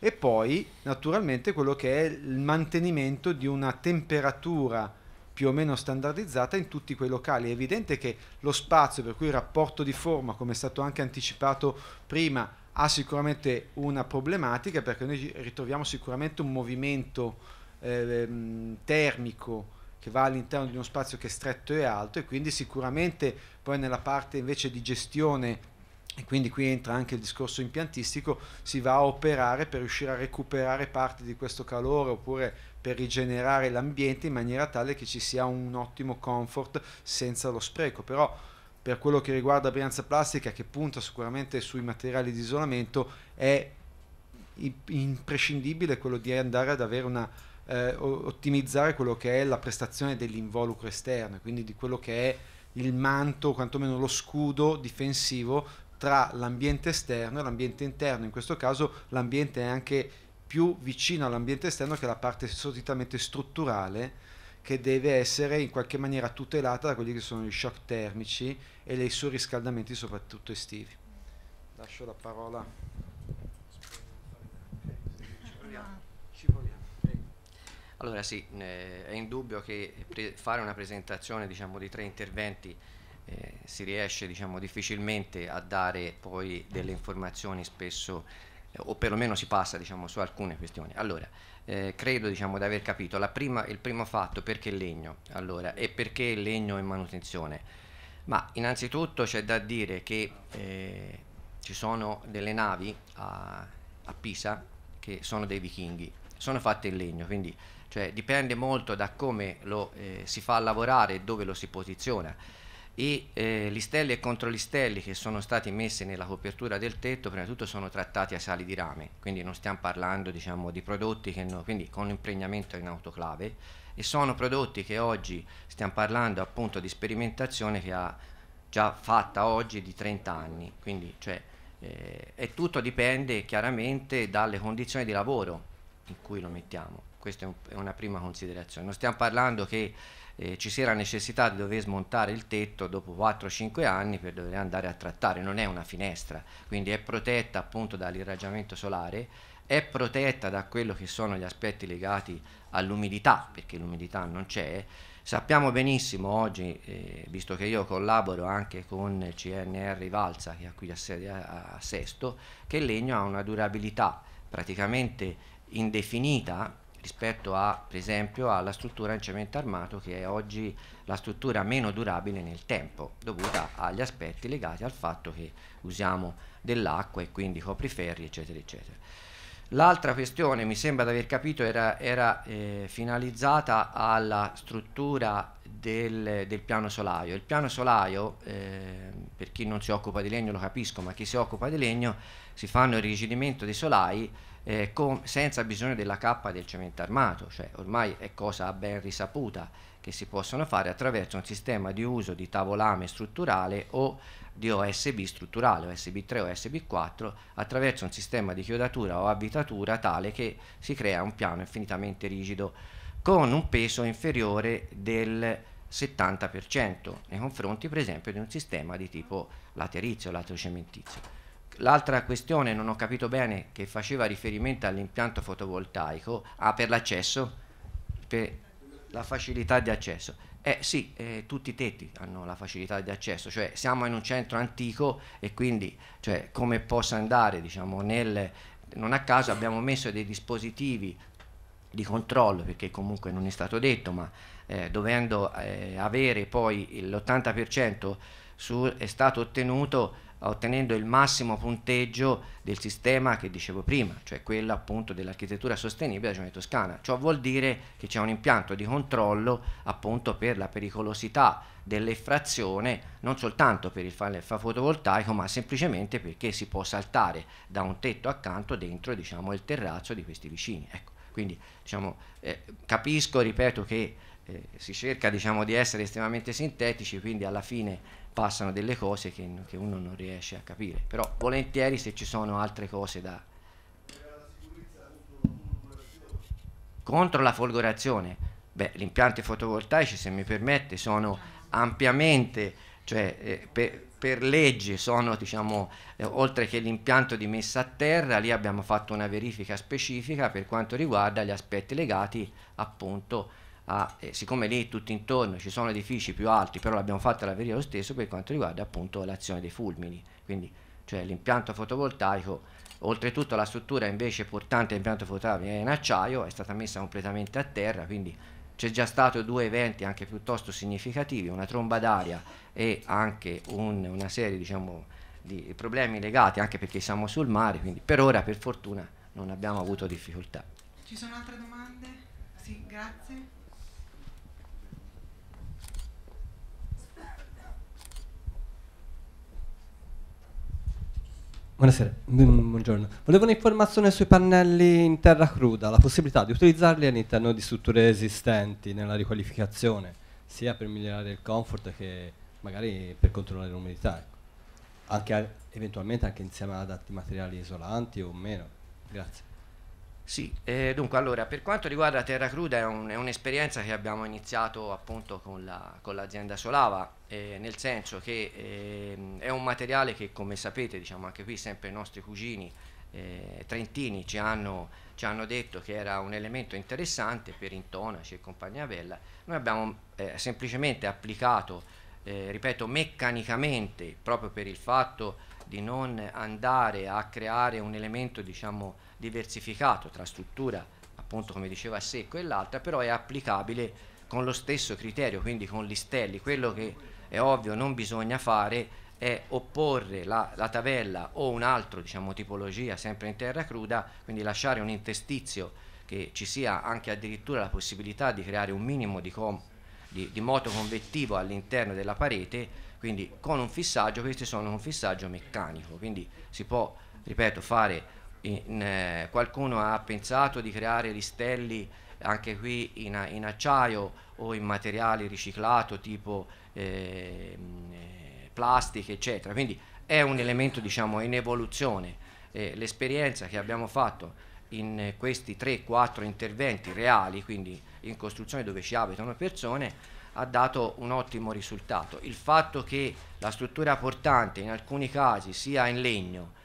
e poi naturalmente quello che è il mantenimento di una temperatura più o meno standardizzata in tutti quei locali. È evidente che lo spazio, per cui il rapporto di forma, come è stato anche anticipato prima, ha sicuramente una problematica perché noi ritroviamo sicuramente un movimento eh, termico che va all'interno di uno spazio che è stretto e alto e quindi sicuramente poi nella parte invece di gestione e quindi qui entra anche il discorso impiantistico, si va a operare per riuscire a recuperare parte di questo calore oppure per rigenerare l'ambiente in maniera tale che ci sia un ottimo comfort senza lo spreco. Però per quello che riguarda Brianza Plastica, che punta sicuramente sui materiali di isolamento, è imprescindibile quello di andare ad avere una eh, ottimizzare quello che è la prestazione dell'involucro esterno, quindi di quello che è il manto, quantomeno lo scudo difensivo tra l'ambiente esterno e l'ambiente interno, in questo caso l'ambiente è anche più vicino all'ambiente esterno che la parte solitamente strutturale che deve essere in qualche maniera tutelata da quelli che sono gli shock termici e i surriscaldamenti soprattutto estivi. Lascio la parola. Allora sì, eh, è indubbio che fare una presentazione diciamo, di tre interventi eh, si riesce diciamo, difficilmente a dare poi delle informazioni spesso eh, o perlomeno si passa diciamo, su alcune questioni. Allora, eh, credo diciamo, di aver capito prima, il primo fatto perché legno allora, e perché legno in manutenzione. Ma innanzitutto c'è da dire che eh, ci sono delle navi a, a, Pisa che sono dei vichinghi, sono fatte in legno, quindi cioè, dipende molto da come lo eh, si fa a lavorare e dove lo si posiziona i eh, listelli e controlistelli che sono stati messi nella copertura del tetto prima di tutto sono trattati a sali di rame, quindi non stiamo parlando diciamo, di prodotti che no, quindi con impregnamento in autoclave e sono prodotti che oggi stiamo parlando appunto di sperimentazione che ha già fatta oggi di 30 anni, quindi cioè, eh, e tutto dipende chiaramente dalle condizioni di lavoro in cui lo mettiamo, questa è, un, è una prima considerazione, non stiamo parlando che eh, ci si era necessità di dover smontare il tetto dopo 4-5 anni per dover andare a trattare, non è una finestra, quindi è protetta appunto dall'irraggiamento solare, è protetta da quello che sono gli aspetti legati all'umidità, perché l'umidità non c'è. Sappiamo benissimo oggi, eh, visto che io collaboro anche con il CNR Valsa, che è qui a, a, a Sesto, che il legno ha una durabilità praticamente indefinita rispetto a, per esempio alla struttura in cemento armato che è oggi la struttura meno durabile nel tempo dovuta agli aspetti legati al fatto che usiamo dell'acqua e quindi copriferri eccetera eccetera. L'altra questione mi sembra di aver capito era, era eh, finalizzata alla struttura del, del, piano solaio. Il piano solaio, eh, per chi non si occupa di legno lo capisco, ma chi si occupa di legno si fanno il rigidimento dei solai eh, con, senza bisogno della cappa del cemento armato, cioè ormai è cosa ben risaputa che si possono fare attraverso un sistema di uso di tavolame strutturale o di OSB strutturale, OSB 3, o OSB 4, attraverso un sistema di chiodatura o avvitatura tale che si crea un piano infinitamente rigido con un peso inferiore del 70% nei confronti per esempio di un sistema di tipo laterizio, o cementizio. L'altra questione, non ho capito bene, che faceva riferimento all'impianto fotovoltaico, ah, per l'accesso, per la facilità di accesso. Eh sì, eh, tutti i tetti hanno la facilità di accesso, cioè siamo in un centro antico e quindi cioè, come possa andare, diciamo, nel, non a caso abbiamo messo dei dispositivi di controllo, perché comunque non è stato detto, ma eh, dovendo eh, avere poi l'80% su, è stato ottenuto ottenendo il massimo punteggio del sistema che dicevo prima, cioè quello appunto dell'architettura sostenibile della Regione Toscana. Ciò vuol dire che c'è un impianto di controllo appunto per la pericolosità dell'effrazione, non soltanto per il fa fotovoltaico, ma semplicemente perché si può saltare da un tetto accanto dentro diciamo, il terrazzo di questi vicini. Ecco, quindi diciamo, eh, capisco, ripeto, che eh, si cerca diciamo, di essere estremamente sintetici, quindi alla fine passano delle cose che, che, uno non riesce a capire. Però volentieri se ci sono altre cose da... Contro la folgorazione, beh, gli impianti fotovoltaici, se mi permette, sono ampiamente, cioè eh, per, per, legge sono, diciamo, eh, oltre che l'impianto di messa a terra, lì abbiamo fatto una verifica specifica per quanto riguarda gli aspetti legati appunto a, eh, siccome lì tutto intorno ci sono edifici più alti, però l'abbiamo fatta la veria lo stesso per quanto riguarda appunto l'azione dei fulmini, quindi cioè l'impianto fotovoltaico, oltretutto la struttura invece portante dell'impianto fotovoltaico è in acciaio, è stata messa completamente a terra, quindi c'è già stato due eventi anche piuttosto significativi, una tromba d'aria e anche un, una serie diciamo, di problemi legati anche perché siamo sul mare, quindi per ora per fortuna non abbiamo avuto difficoltà. Ci sono altre domande? Sì, grazie. Buonasera, mm, buongiorno. Volevo un'informazione sui pannelli in terra cruda, la possibilità di utilizzarli all'interno di strutture esistenti nella riqualificazione, sia per migliorare il comfort che magari per controllare l'umidità, ecco. anche, eventualmente anche insieme ad altri materiali isolanti o meno. Grazie. Sì, eh, dunque allora per quanto riguarda Terra Cruda è, un, è un'esperienza che abbiamo iniziato appunto con, la, con l'azienda Solava, eh, nel senso che eh, è un materiale che come sapete, diciamo anche qui sempre i nostri cugini eh, trentini ci hanno, ci hanno, detto che era un elemento interessante per Intonaci e compagnia bella, noi abbiamo eh, semplicemente applicato, eh, ripeto, meccanicamente proprio per il fatto di non andare a creare un elemento diciamo diversificato tra struttura, appunto come diceva a secco, e l'altra, però è applicabile con lo stesso criterio, quindi con gli stelli. Quello che è ovvio non bisogna fare è opporre la, la tavella o un'altra diciamo, tipologia sempre in terra cruda, quindi lasciare un interstizio che ci sia anche addirittura la possibilità di creare un minimo di, di, di moto convettivo all'interno della parete, quindi con un fissaggio, questi sono un fissaggio meccanico, quindi si può, ripeto, fare in, eh, qualcuno ha pensato di creare gli anche qui in, in acciaio o in materiali riciclato tipo ehm, eh, plastiche eccetera quindi è un elemento diciamo in evoluzione eh, l'esperienza che abbiamo fatto in questi 3-4 interventi reali quindi in costruzione dove ci abitano persone ha dato un ottimo risultato il fatto che la struttura portante in alcuni casi sia in legno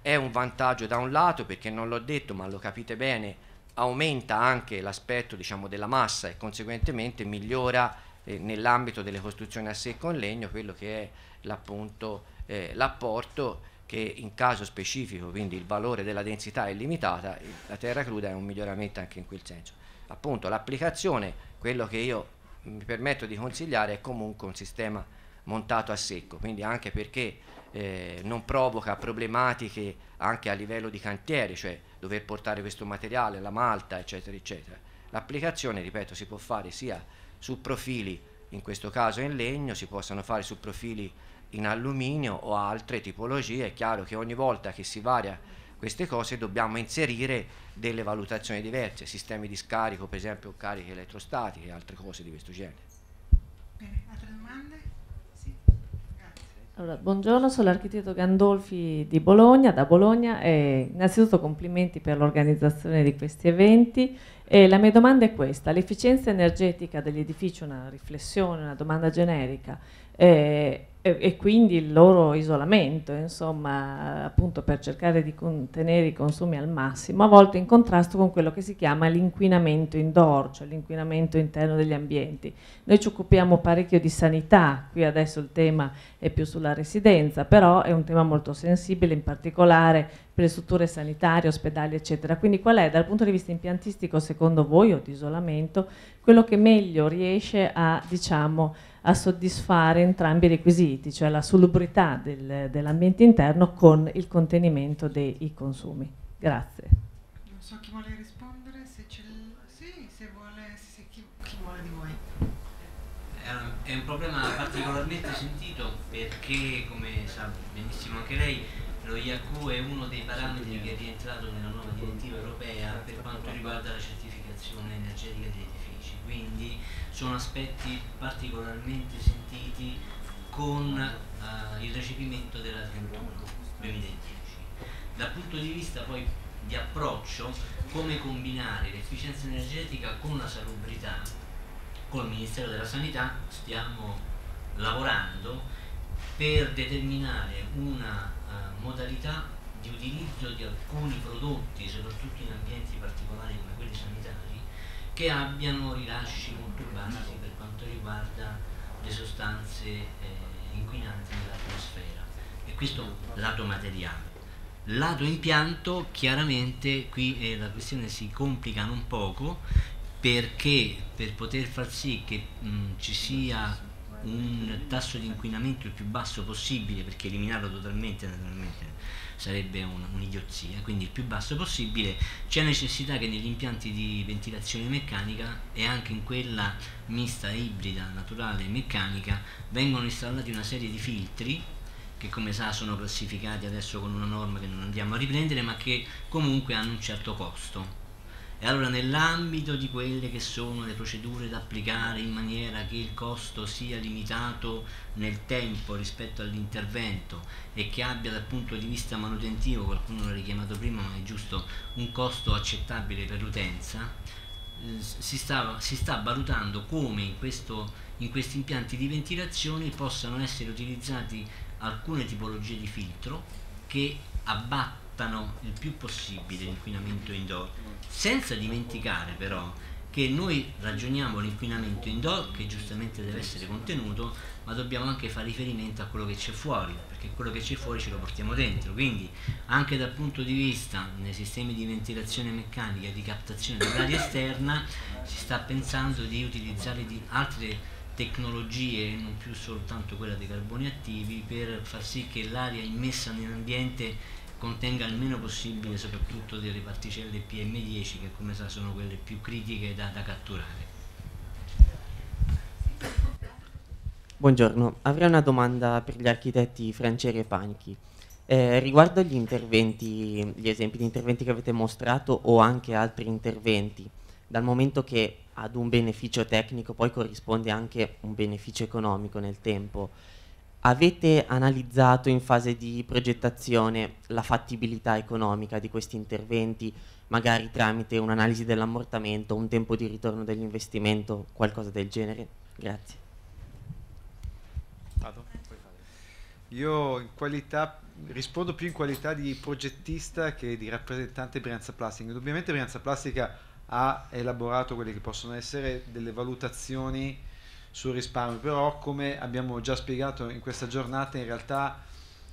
è un vantaggio da un lato perché non l'ho detto ma lo capite bene, aumenta anche l'aspetto diciamo, della massa e conseguentemente migliora eh, nell'ambito delle costruzioni a secco in legno quello che è l'appunto eh, l'apporto che in caso specifico, quindi il valore della densità è limitata, la terra cruda è un miglioramento anche in quel senso. Appunto l'applicazione, quello che io mi permetto di consigliare è comunque un sistema montato a secco, quindi anche perché eh, non provoca problematiche anche a livello di cantiere, cioè dover portare questo materiale, la malta, eccetera, eccetera. L'applicazione, ripeto, si può fare sia su profili, in questo caso in legno, si possono fare su profili in alluminio o altre tipologie. È chiaro che ogni volta che si varia queste cose dobbiamo inserire delle valutazioni diverse, sistemi di scarico, per esempio cariche elettrostatiche e altre cose di questo genere. Allora, buongiorno, sono l'architetto Gandolfi di Bologna, da Bologna e innanzitutto complimenti per l'organizzazione di questi eventi e la mia domanda è questa, l'efficienza energetica degli edifici, una riflessione, una domanda generica, eh, e, e, quindi il loro isolamento, insomma, appunto per cercare di contenere i consumi al massimo, a volte in contrasto con quello che si chiama l'inquinamento indoor, cioè l'inquinamento interno degli ambienti. Noi ci occupiamo parecchio di sanità, qui adesso il tema è più sulla residenza, però è un tema molto sensibile, in particolare per le strutture sanitarie, ospedali, eccetera. Quindi qual è dal punto di vista impiantistico, secondo voi, o di isolamento, quello che meglio riesce a, diciamo, a soddisfare entrambi i requisiti, cioè la solubrità del, dell'ambiente interno con il contenimento dei consumi. Grazie. Non so chi vuole rispondere, se c'è sì, se vuole, se chi, chi vuole di voi. È un problema particolarmente sentito perché, come sa benissimo anche lei, lo IACU è uno dei parametri che è rientrato nella nuova direttiva europea per quanto riguarda la certificazione energetica degli edifici. Quindi sono aspetti particolarmente sentiti con eh, il recepimento della 31 2010. Dal punto di vista poi di approccio, come combinare l'efficienza energetica con la salubrità, col Ministero della Sanità stiamo lavorando per determinare una uh, modalità di utilizzo di alcuni prodotti, soprattutto in ambienti particolari come quelli sanitari, che abbiano rilasci molto bassi per quanto riguarda le sostanze eh, inquinanti nell'atmosfera. E questo lato materiale. Lato impianto, chiaramente qui eh, la questione si complica un poco perché per poter far sì che mh, ci sia un tasso di inquinamento il più basso possibile, perché eliminarlo totalmente naturalmente sarebbe un'idiozia, quindi il più basso possibile. C'è necessità che negli impianti di ventilazione meccanica e anche in quella mista ibrida naturale e meccanica vengono installati una serie di filtri che come sa sono classificati adesso con una norma che non andiamo a riprendere ma che comunque hanno un certo costo e allora nell'ambito di quelle che sono le procedure da applicare in maniera che il costo sia limitato nel tempo rispetto all'intervento e che abbia dal punto di vista manutentivo, qualcuno l'ha richiamato prima ma è giusto, un costo accettabile per l'utenza, eh, si, si sta, valutando come in, questo, in questi impianti di ventilazione possano essere utilizzati alcune tipologie di filtro che abbattono abbattano il più possibile l'inquinamento indoor, senza dimenticare però che noi ragioniamo l'inquinamento indoor che giustamente deve essere contenuto, ma dobbiamo anche fare riferimento a quello che c'è fuori, perché quello che c'è fuori ce lo portiamo dentro, quindi anche dal punto di vista nei sistemi di ventilazione meccanica e di captazione dell'aria esterna si sta pensando di utilizzare di altre tecnologie, non più soltanto quella dei carboni attivi, per far sì che l'aria immessa nell'ambiente contenga il meno possibile soprattutto delle particelle PM10 che come sa sono quelle più critiche da, da catturare. Buongiorno, avrei una domanda per gli architetti Franceri e Panchi. Eh, riguardo agli interventi, gli esempi di interventi che avete mostrato o anche altri interventi, dal momento che ad un beneficio tecnico poi corrisponde anche un beneficio economico nel tempo, Avete analizzato in fase di progettazione la fattibilità economica di questi interventi, magari tramite un'analisi dell'ammortamento, un tempo di ritorno dell'investimento, qualcosa del genere? Grazie. Io in qualità, rispondo più in qualità di progettista che di rappresentante Brianza Plastica. Indubbiamente Brianza Plastica ha elaborato quelle che possono essere delle valutazioni sul risparmio, però come abbiamo già spiegato in questa giornata in realtà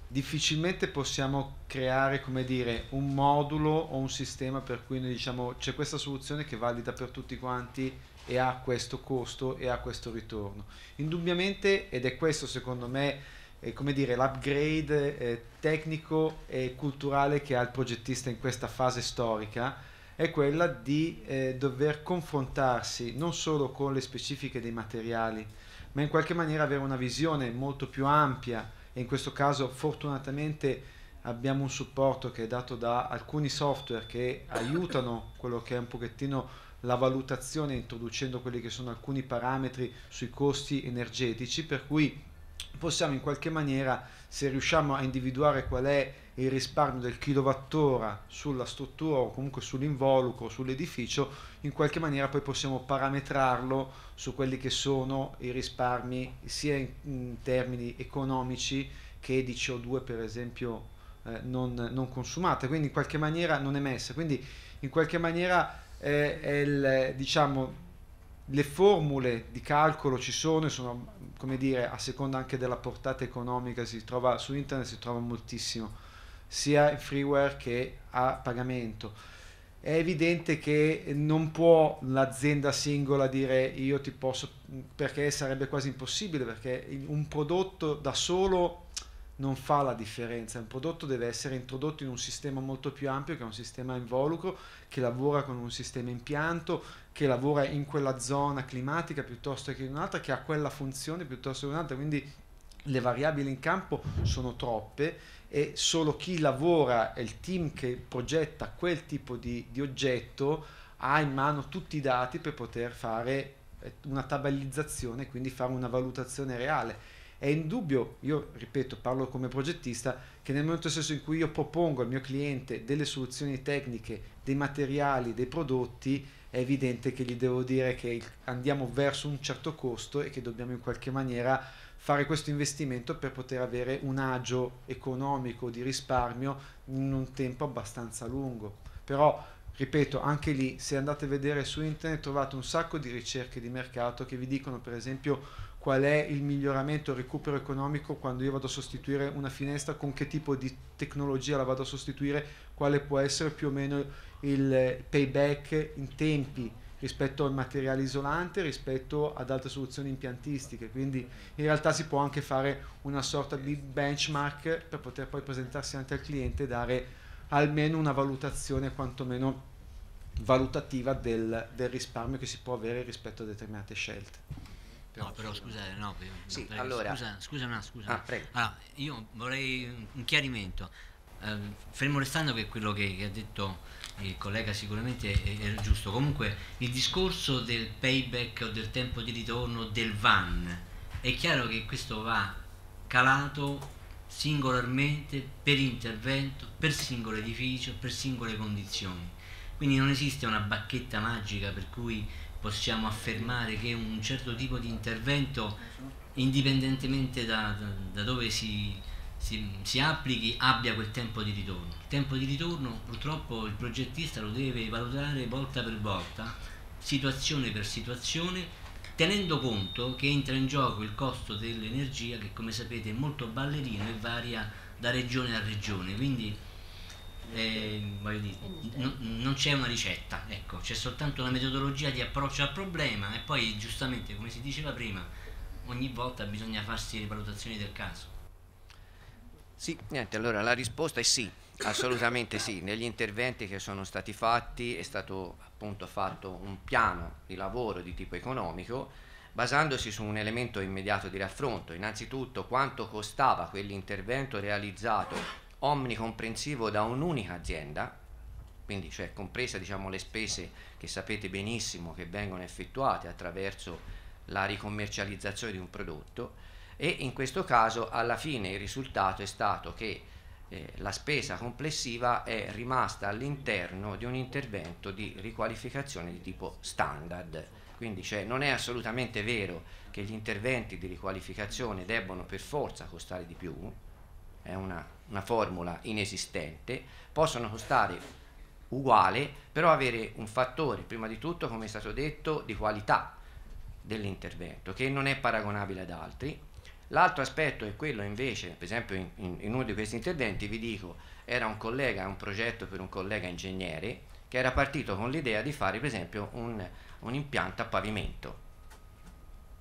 difficilmente possiamo creare come dire un modulo o un sistema per cui noi diciamo c'è questa soluzione che è valida per tutti quanti e ha questo costo e ha questo ritorno. Indubbiamente, ed è questo secondo me, eh, come dire, l'upgrade eh, tecnico e culturale che ha il progettista in questa fase storica, è quella di eh, dover confrontarsi non solo con le specifiche dei materiali, ma in qualche maniera avere una visione molto più ampia e in questo caso fortunatamente abbiamo un supporto che è dato da alcuni software che aiutano quello che è un pochettino la valutazione introducendo quelli che sono alcuni parametri sui costi energetici per cui possiamo in qualche maniera, se riusciamo a individuare qual è il risparmio del kilowattora sulla struttura o comunque sull'involucro, sull'edificio, in qualche maniera poi possiamo parametrarlo su quelli che sono i risparmi sia in, in termini economici che di CO2 per esempio eh, non, non consumate, quindi in qualche maniera non emessa. quindi in qualche maniera eh, è il, diciamo, le formule di calcolo ci sono e sono, come dire, a seconda anche della portata economica, si trova, su internet si trova moltissimo, sia in freeware che a pagamento. È evidente che non può l'azienda singola dire io ti posso, perché sarebbe quasi impossibile, perché un prodotto da solo non fa la differenza, un prodotto deve essere introdotto in un sistema molto più ampio che è un sistema involucro che lavora con un sistema impianto che lavora in quella zona climatica piuttosto che in un'altra, che ha quella funzione piuttosto che un'altra, quindi le variabili in campo sono troppe e solo chi lavora e il team che progetta quel tipo di, di oggetto ha in mano tutti i dati per poter fare eh, una tabellizzazione e quindi fare una valutazione reale. È indubbio, io ripeto, parlo come progettista, che nel momento stesso in cui io propongo al mio cliente delle soluzioni tecniche, dei materiali, dei prodotti, è evidente che gli devo dire che andiamo verso un certo costo e che dobbiamo in qualche maniera fare questo investimento per poter avere un agio economico di risparmio in un tempo abbastanza lungo. Però, ripeto, anche lì, se andate a vedere su internet, trovate un sacco di ricerche di mercato che vi dicono, per esempio, qual è il miglioramento, il recupero economico quando io vado a sostituire una finestra, con che tipo di tecnologia la vado a sostituire, quale può essere più o meno il payback in tempi rispetto al materiale isolante, rispetto ad altre soluzioni impiantistiche. Quindi in realtà si può anche fare una sorta di benchmark per poter poi presentarsi anche al cliente e dare almeno una valutazione quantomeno valutativa del, del risparmio che si può avere rispetto a determinate scelte. No, però scusate, no, sì, prego, allora, scusa, scusa, no, scusa. Ah, allora, io vorrei un chiarimento eh, fermo restando che quello che, che, ha detto il collega sicuramente è, è, giusto, comunque il discorso del payback o del tempo di ritorno del van, è chiaro che questo va calato singolarmente per intervento, per singolo edificio, per singole condizioni. Quindi non esiste una bacchetta magica per cui possiamo affermare che un certo tipo di intervento, indipendentemente da, da, da dove si si, si, applichi abbia quel tempo di ritorno. Il tempo di ritorno purtroppo il progettista lo deve valutare volta per volta, situazione per situazione, tenendo conto che entra in gioco il costo dell'energia che come sapete è molto ballerino e varia da regione a regione, quindi eh, dire, no, non c'è una ricetta, ecco, c'è soltanto una metodologia di approccio al problema e poi giustamente come si diceva prima ogni volta bisogna farsi le valutazioni del caso. Sì, niente, allora la risposta è sì, assolutamente sì. Negli interventi che sono stati fatti è stato appunto fatto un piano di lavoro di tipo economico basandosi su un elemento immediato di raffronto. Innanzitutto quanto costava quell'intervento realizzato omnicomprensivo da un'unica azienda, quindi cioè compresa diciamo, le spese che sapete benissimo che vengono effettuate attraverso la ricommercializzazione di un prodotto e in questo caso alla fine il risultato è stato che eh, la spesa complessiva è rimasta all'interno di un intervento di riqualificazione di tipo standard. Quindi cioè, non è assolutamente vero che gli interventi di riqualificazione debbano per forza costare di più, è una, una formula inesistente, possono costare uguale, però avere un fattore, prima di tutto, come è stato detto, di qualità dell'intervento, che non è paragonabile ad altri, L'altro aspetto è quello invece, per esempio in, in, uno di questi interventi vi dico, era un collega, un progetto per un collega ingegnere che era partito con l'idea di fare per esempio un, un impianto a pavimento.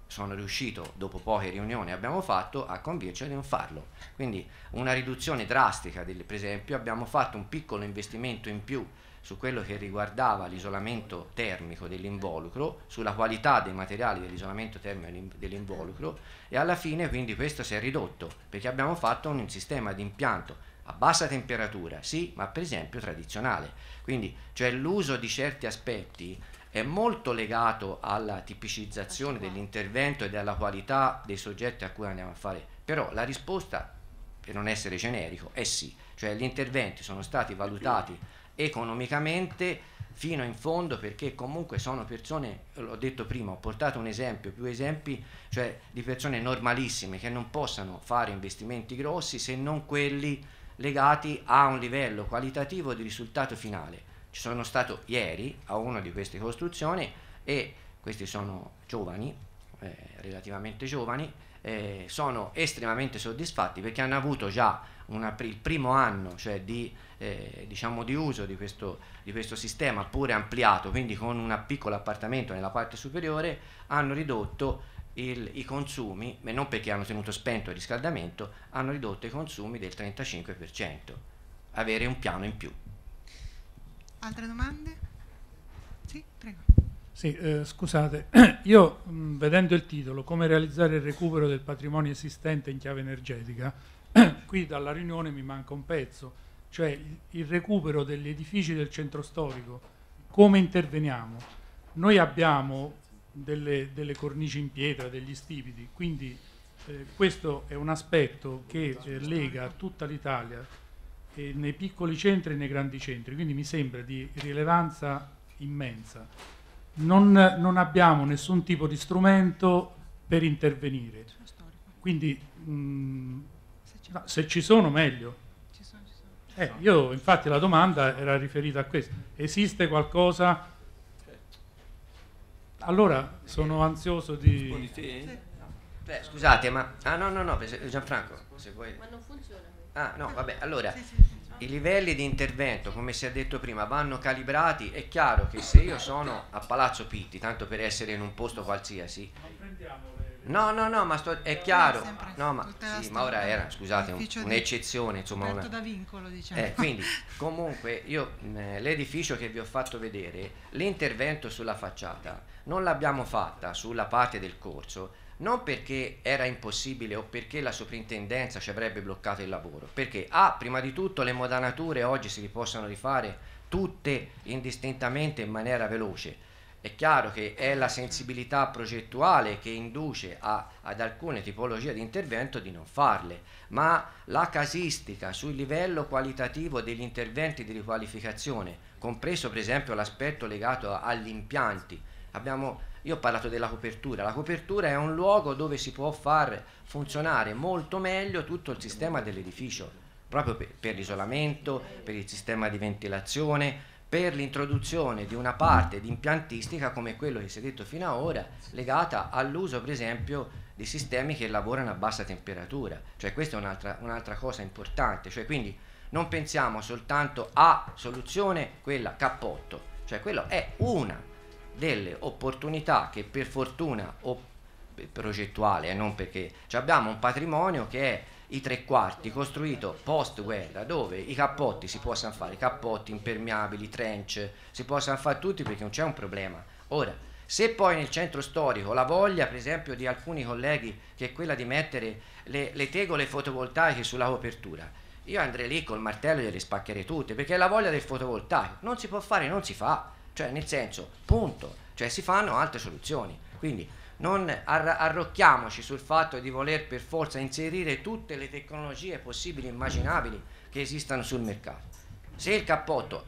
Sono riuscito, dopo poche riunioni abbiamo fatto, a convincerli di non farlo. Quindi una riduzione drastica, del, per esempio abbiamo fatto un piccolo investimento in più su quello che riguardava l'isolamento termico dell'involucro, sulla qualità dei materiali dell'isolamento termico dell'involucro e alla fine quindi questo si è ridotto perché abbiamo fatto un, sistema di impianto a bassa temperatura, sì, ma per esempio tradizionale. Quindi cioè, l'uso di certi aspetti è molto legato alla tipicizzazione dell'intervento e della qualità dei soggetti a cui andiamo a fare. Però la risposta, per non essere generico, è sì, cioè gli interventi sono stati valutati economicamente fino in fondo perché comunque sono persone, l'ho detto prima, ho portato un esempio, più esempi, cioè di persone normalissime che non possano fare investimenti grossi se non quelli legati a un livello qualitativo di risultato finale. Ci sono stato ieri a una di queste costruzioni e questi sono giovani, eh, relativamente giovani, eh, sono estremamente soddisfatti perché hanno avuto già una, il primo anno cioè di, eh, diciamo di, uso di questo, di questo, sistema pure ampliato, quindi con un piccolo appartamento nella parte superiore, hanno ridotto il, i consumi, ma non perché hanno tenuto spento il riscaldamento, hanno ridotto i consumi del 35%. Avere un piano in più. Altre domande? Sì, prego. Sì, eh, scusate, io mh, vedendo il titolo, come realizzare il recupero del patrimonio esistente in chiave energetica, qui dalla riunione mi manca un pezzo, cioè il recupero degli edifici del centro storico, come interveniamo? Noi abbiamo delle, delle cornici in pietra, degli stipiti, quindi eh, questo è un aspetto che eh, lega tutta l'Italia eh, nei piccoli centri e nei grandi centri, quindi mi sembra di rilevanza immensa. Non, non abbiamo nessun tipo di strumento per intervenire. Quindi mh, No, se ci sono meglio. Ci sono, ci sono. Eh, io infatti la domanda era riferita a questo. Esiste qualcosa? Allora sono ansioso di... Beh, scusate, ma... Ah no, no, no, Gianfranco, se vuoi... Ma non funziona. Ah no, vabbè, allora... I livelli di intervento, come si è detto prima, vanno calibrati. È chiaro che se io sono a Palazzo Pitti, tanto per essere in un posto qualsiasi, No, no, no, ma sto, è chiaro. No, no ma, sì, ma, ora era, scusate, un, un'eccezione. Insomma, una... da vincolo, diciamo. Eh, quindi, comunque, io eh, l'edificio che vi ho fatto vedere, l'intervento sulla facciata, non l'abbiamo fatta sulla parte del corso, non perché era impossibile o perché la soprintendenza ci avrebbe bloccato il lavoro, perché A, ah, prima di tutto le modanature oggi si possono rifare tutte indistintamente in maniera veloce è chiaro che è la sensibilità progettuale che induce a, ad alcune tipologie di intervento di non farle, ma la casistica sul livello qualitativo degli interventi di riqualificazione, compreso per esempio l'aspetto legato agli impianti, abbiamo io ho parlato della copertura, la copertura è un luogo dove si può far funzionare molto meglio tutto il sistema dell'edificio, proprio per, per l'isolamento, per il sistema di ventilazione, per l'introduzione di una parte di impiantistica come quello che si è detto fino ad ora legata all'uso per esempio di sistemi che lavorano a bassa temperatura cioè questa è un'altra, un'altra cosa importante cioè quindi non pensiamo soltanto a soluzione quella cappotto cioè quella è una delle opportunità che per fortuna o progettuale e eh, non perché cioè abbiamo un patrimonio che è i tre quarti costruito post guerra dove i cappotti si possono fare, cappotti impermeabili, trench, si possono fare tutti perché non c'è un problema. Ora, se poi nel centro storico la voglia, per esempio, di alcuni colleghi che è quella di mettere le, le tegole fotovoltaiche sulla copertura, io andrei lì col martello e le spaccherei tutte perché è la voglia del fotovoltaico, non si può fare, non si fa, cioè nel senso, punto, cioè si fanno altre soluzioni. Quindi non arrocchiamoci sul fatto di voler per forza inserire tutte le tecnologie possibili e immaginabili che esistano sul mercato. Se il cappotto,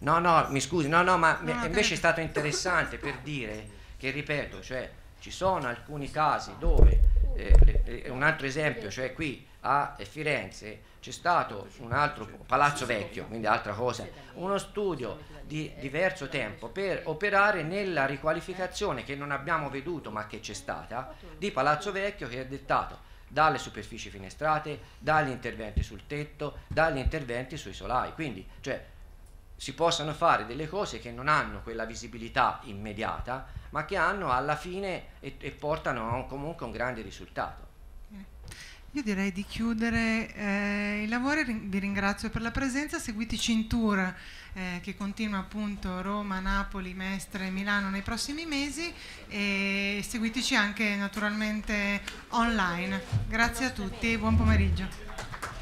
no, no, mi scusi, no, no, ma no, invece è stato interessante per dire che, ripeto, cioè, ci sono alcuni casi dove, eh, eh un altro esempio, cioè qui a eh, Firenze c'è stato un altro palazzo vecchio, quindi altra cosa, uno studio di diverso tempo per operare nella riqualificazione che non abbiamo veduto ma che c'è stata di Palazzo Vecchio che è dettato dalle superfici finestrate, dagli interventi sul tetto, dagli interventi sui solai. Quindi, cioè, si possono fare delle cose che non hanno quella visibilità immediata, ma che hanno alla fine e, e portano a, comunque un grande risultato. Io direi di chiudere eh, i lavori, vi ringrazio per la presenza, seguitici in tour eh, che continua appunto Roma, Napoli, Mestre e Milano nei prossimi mesi e seguiteci anche naturalmente online. Grazie a tutti e buon pomeriggio.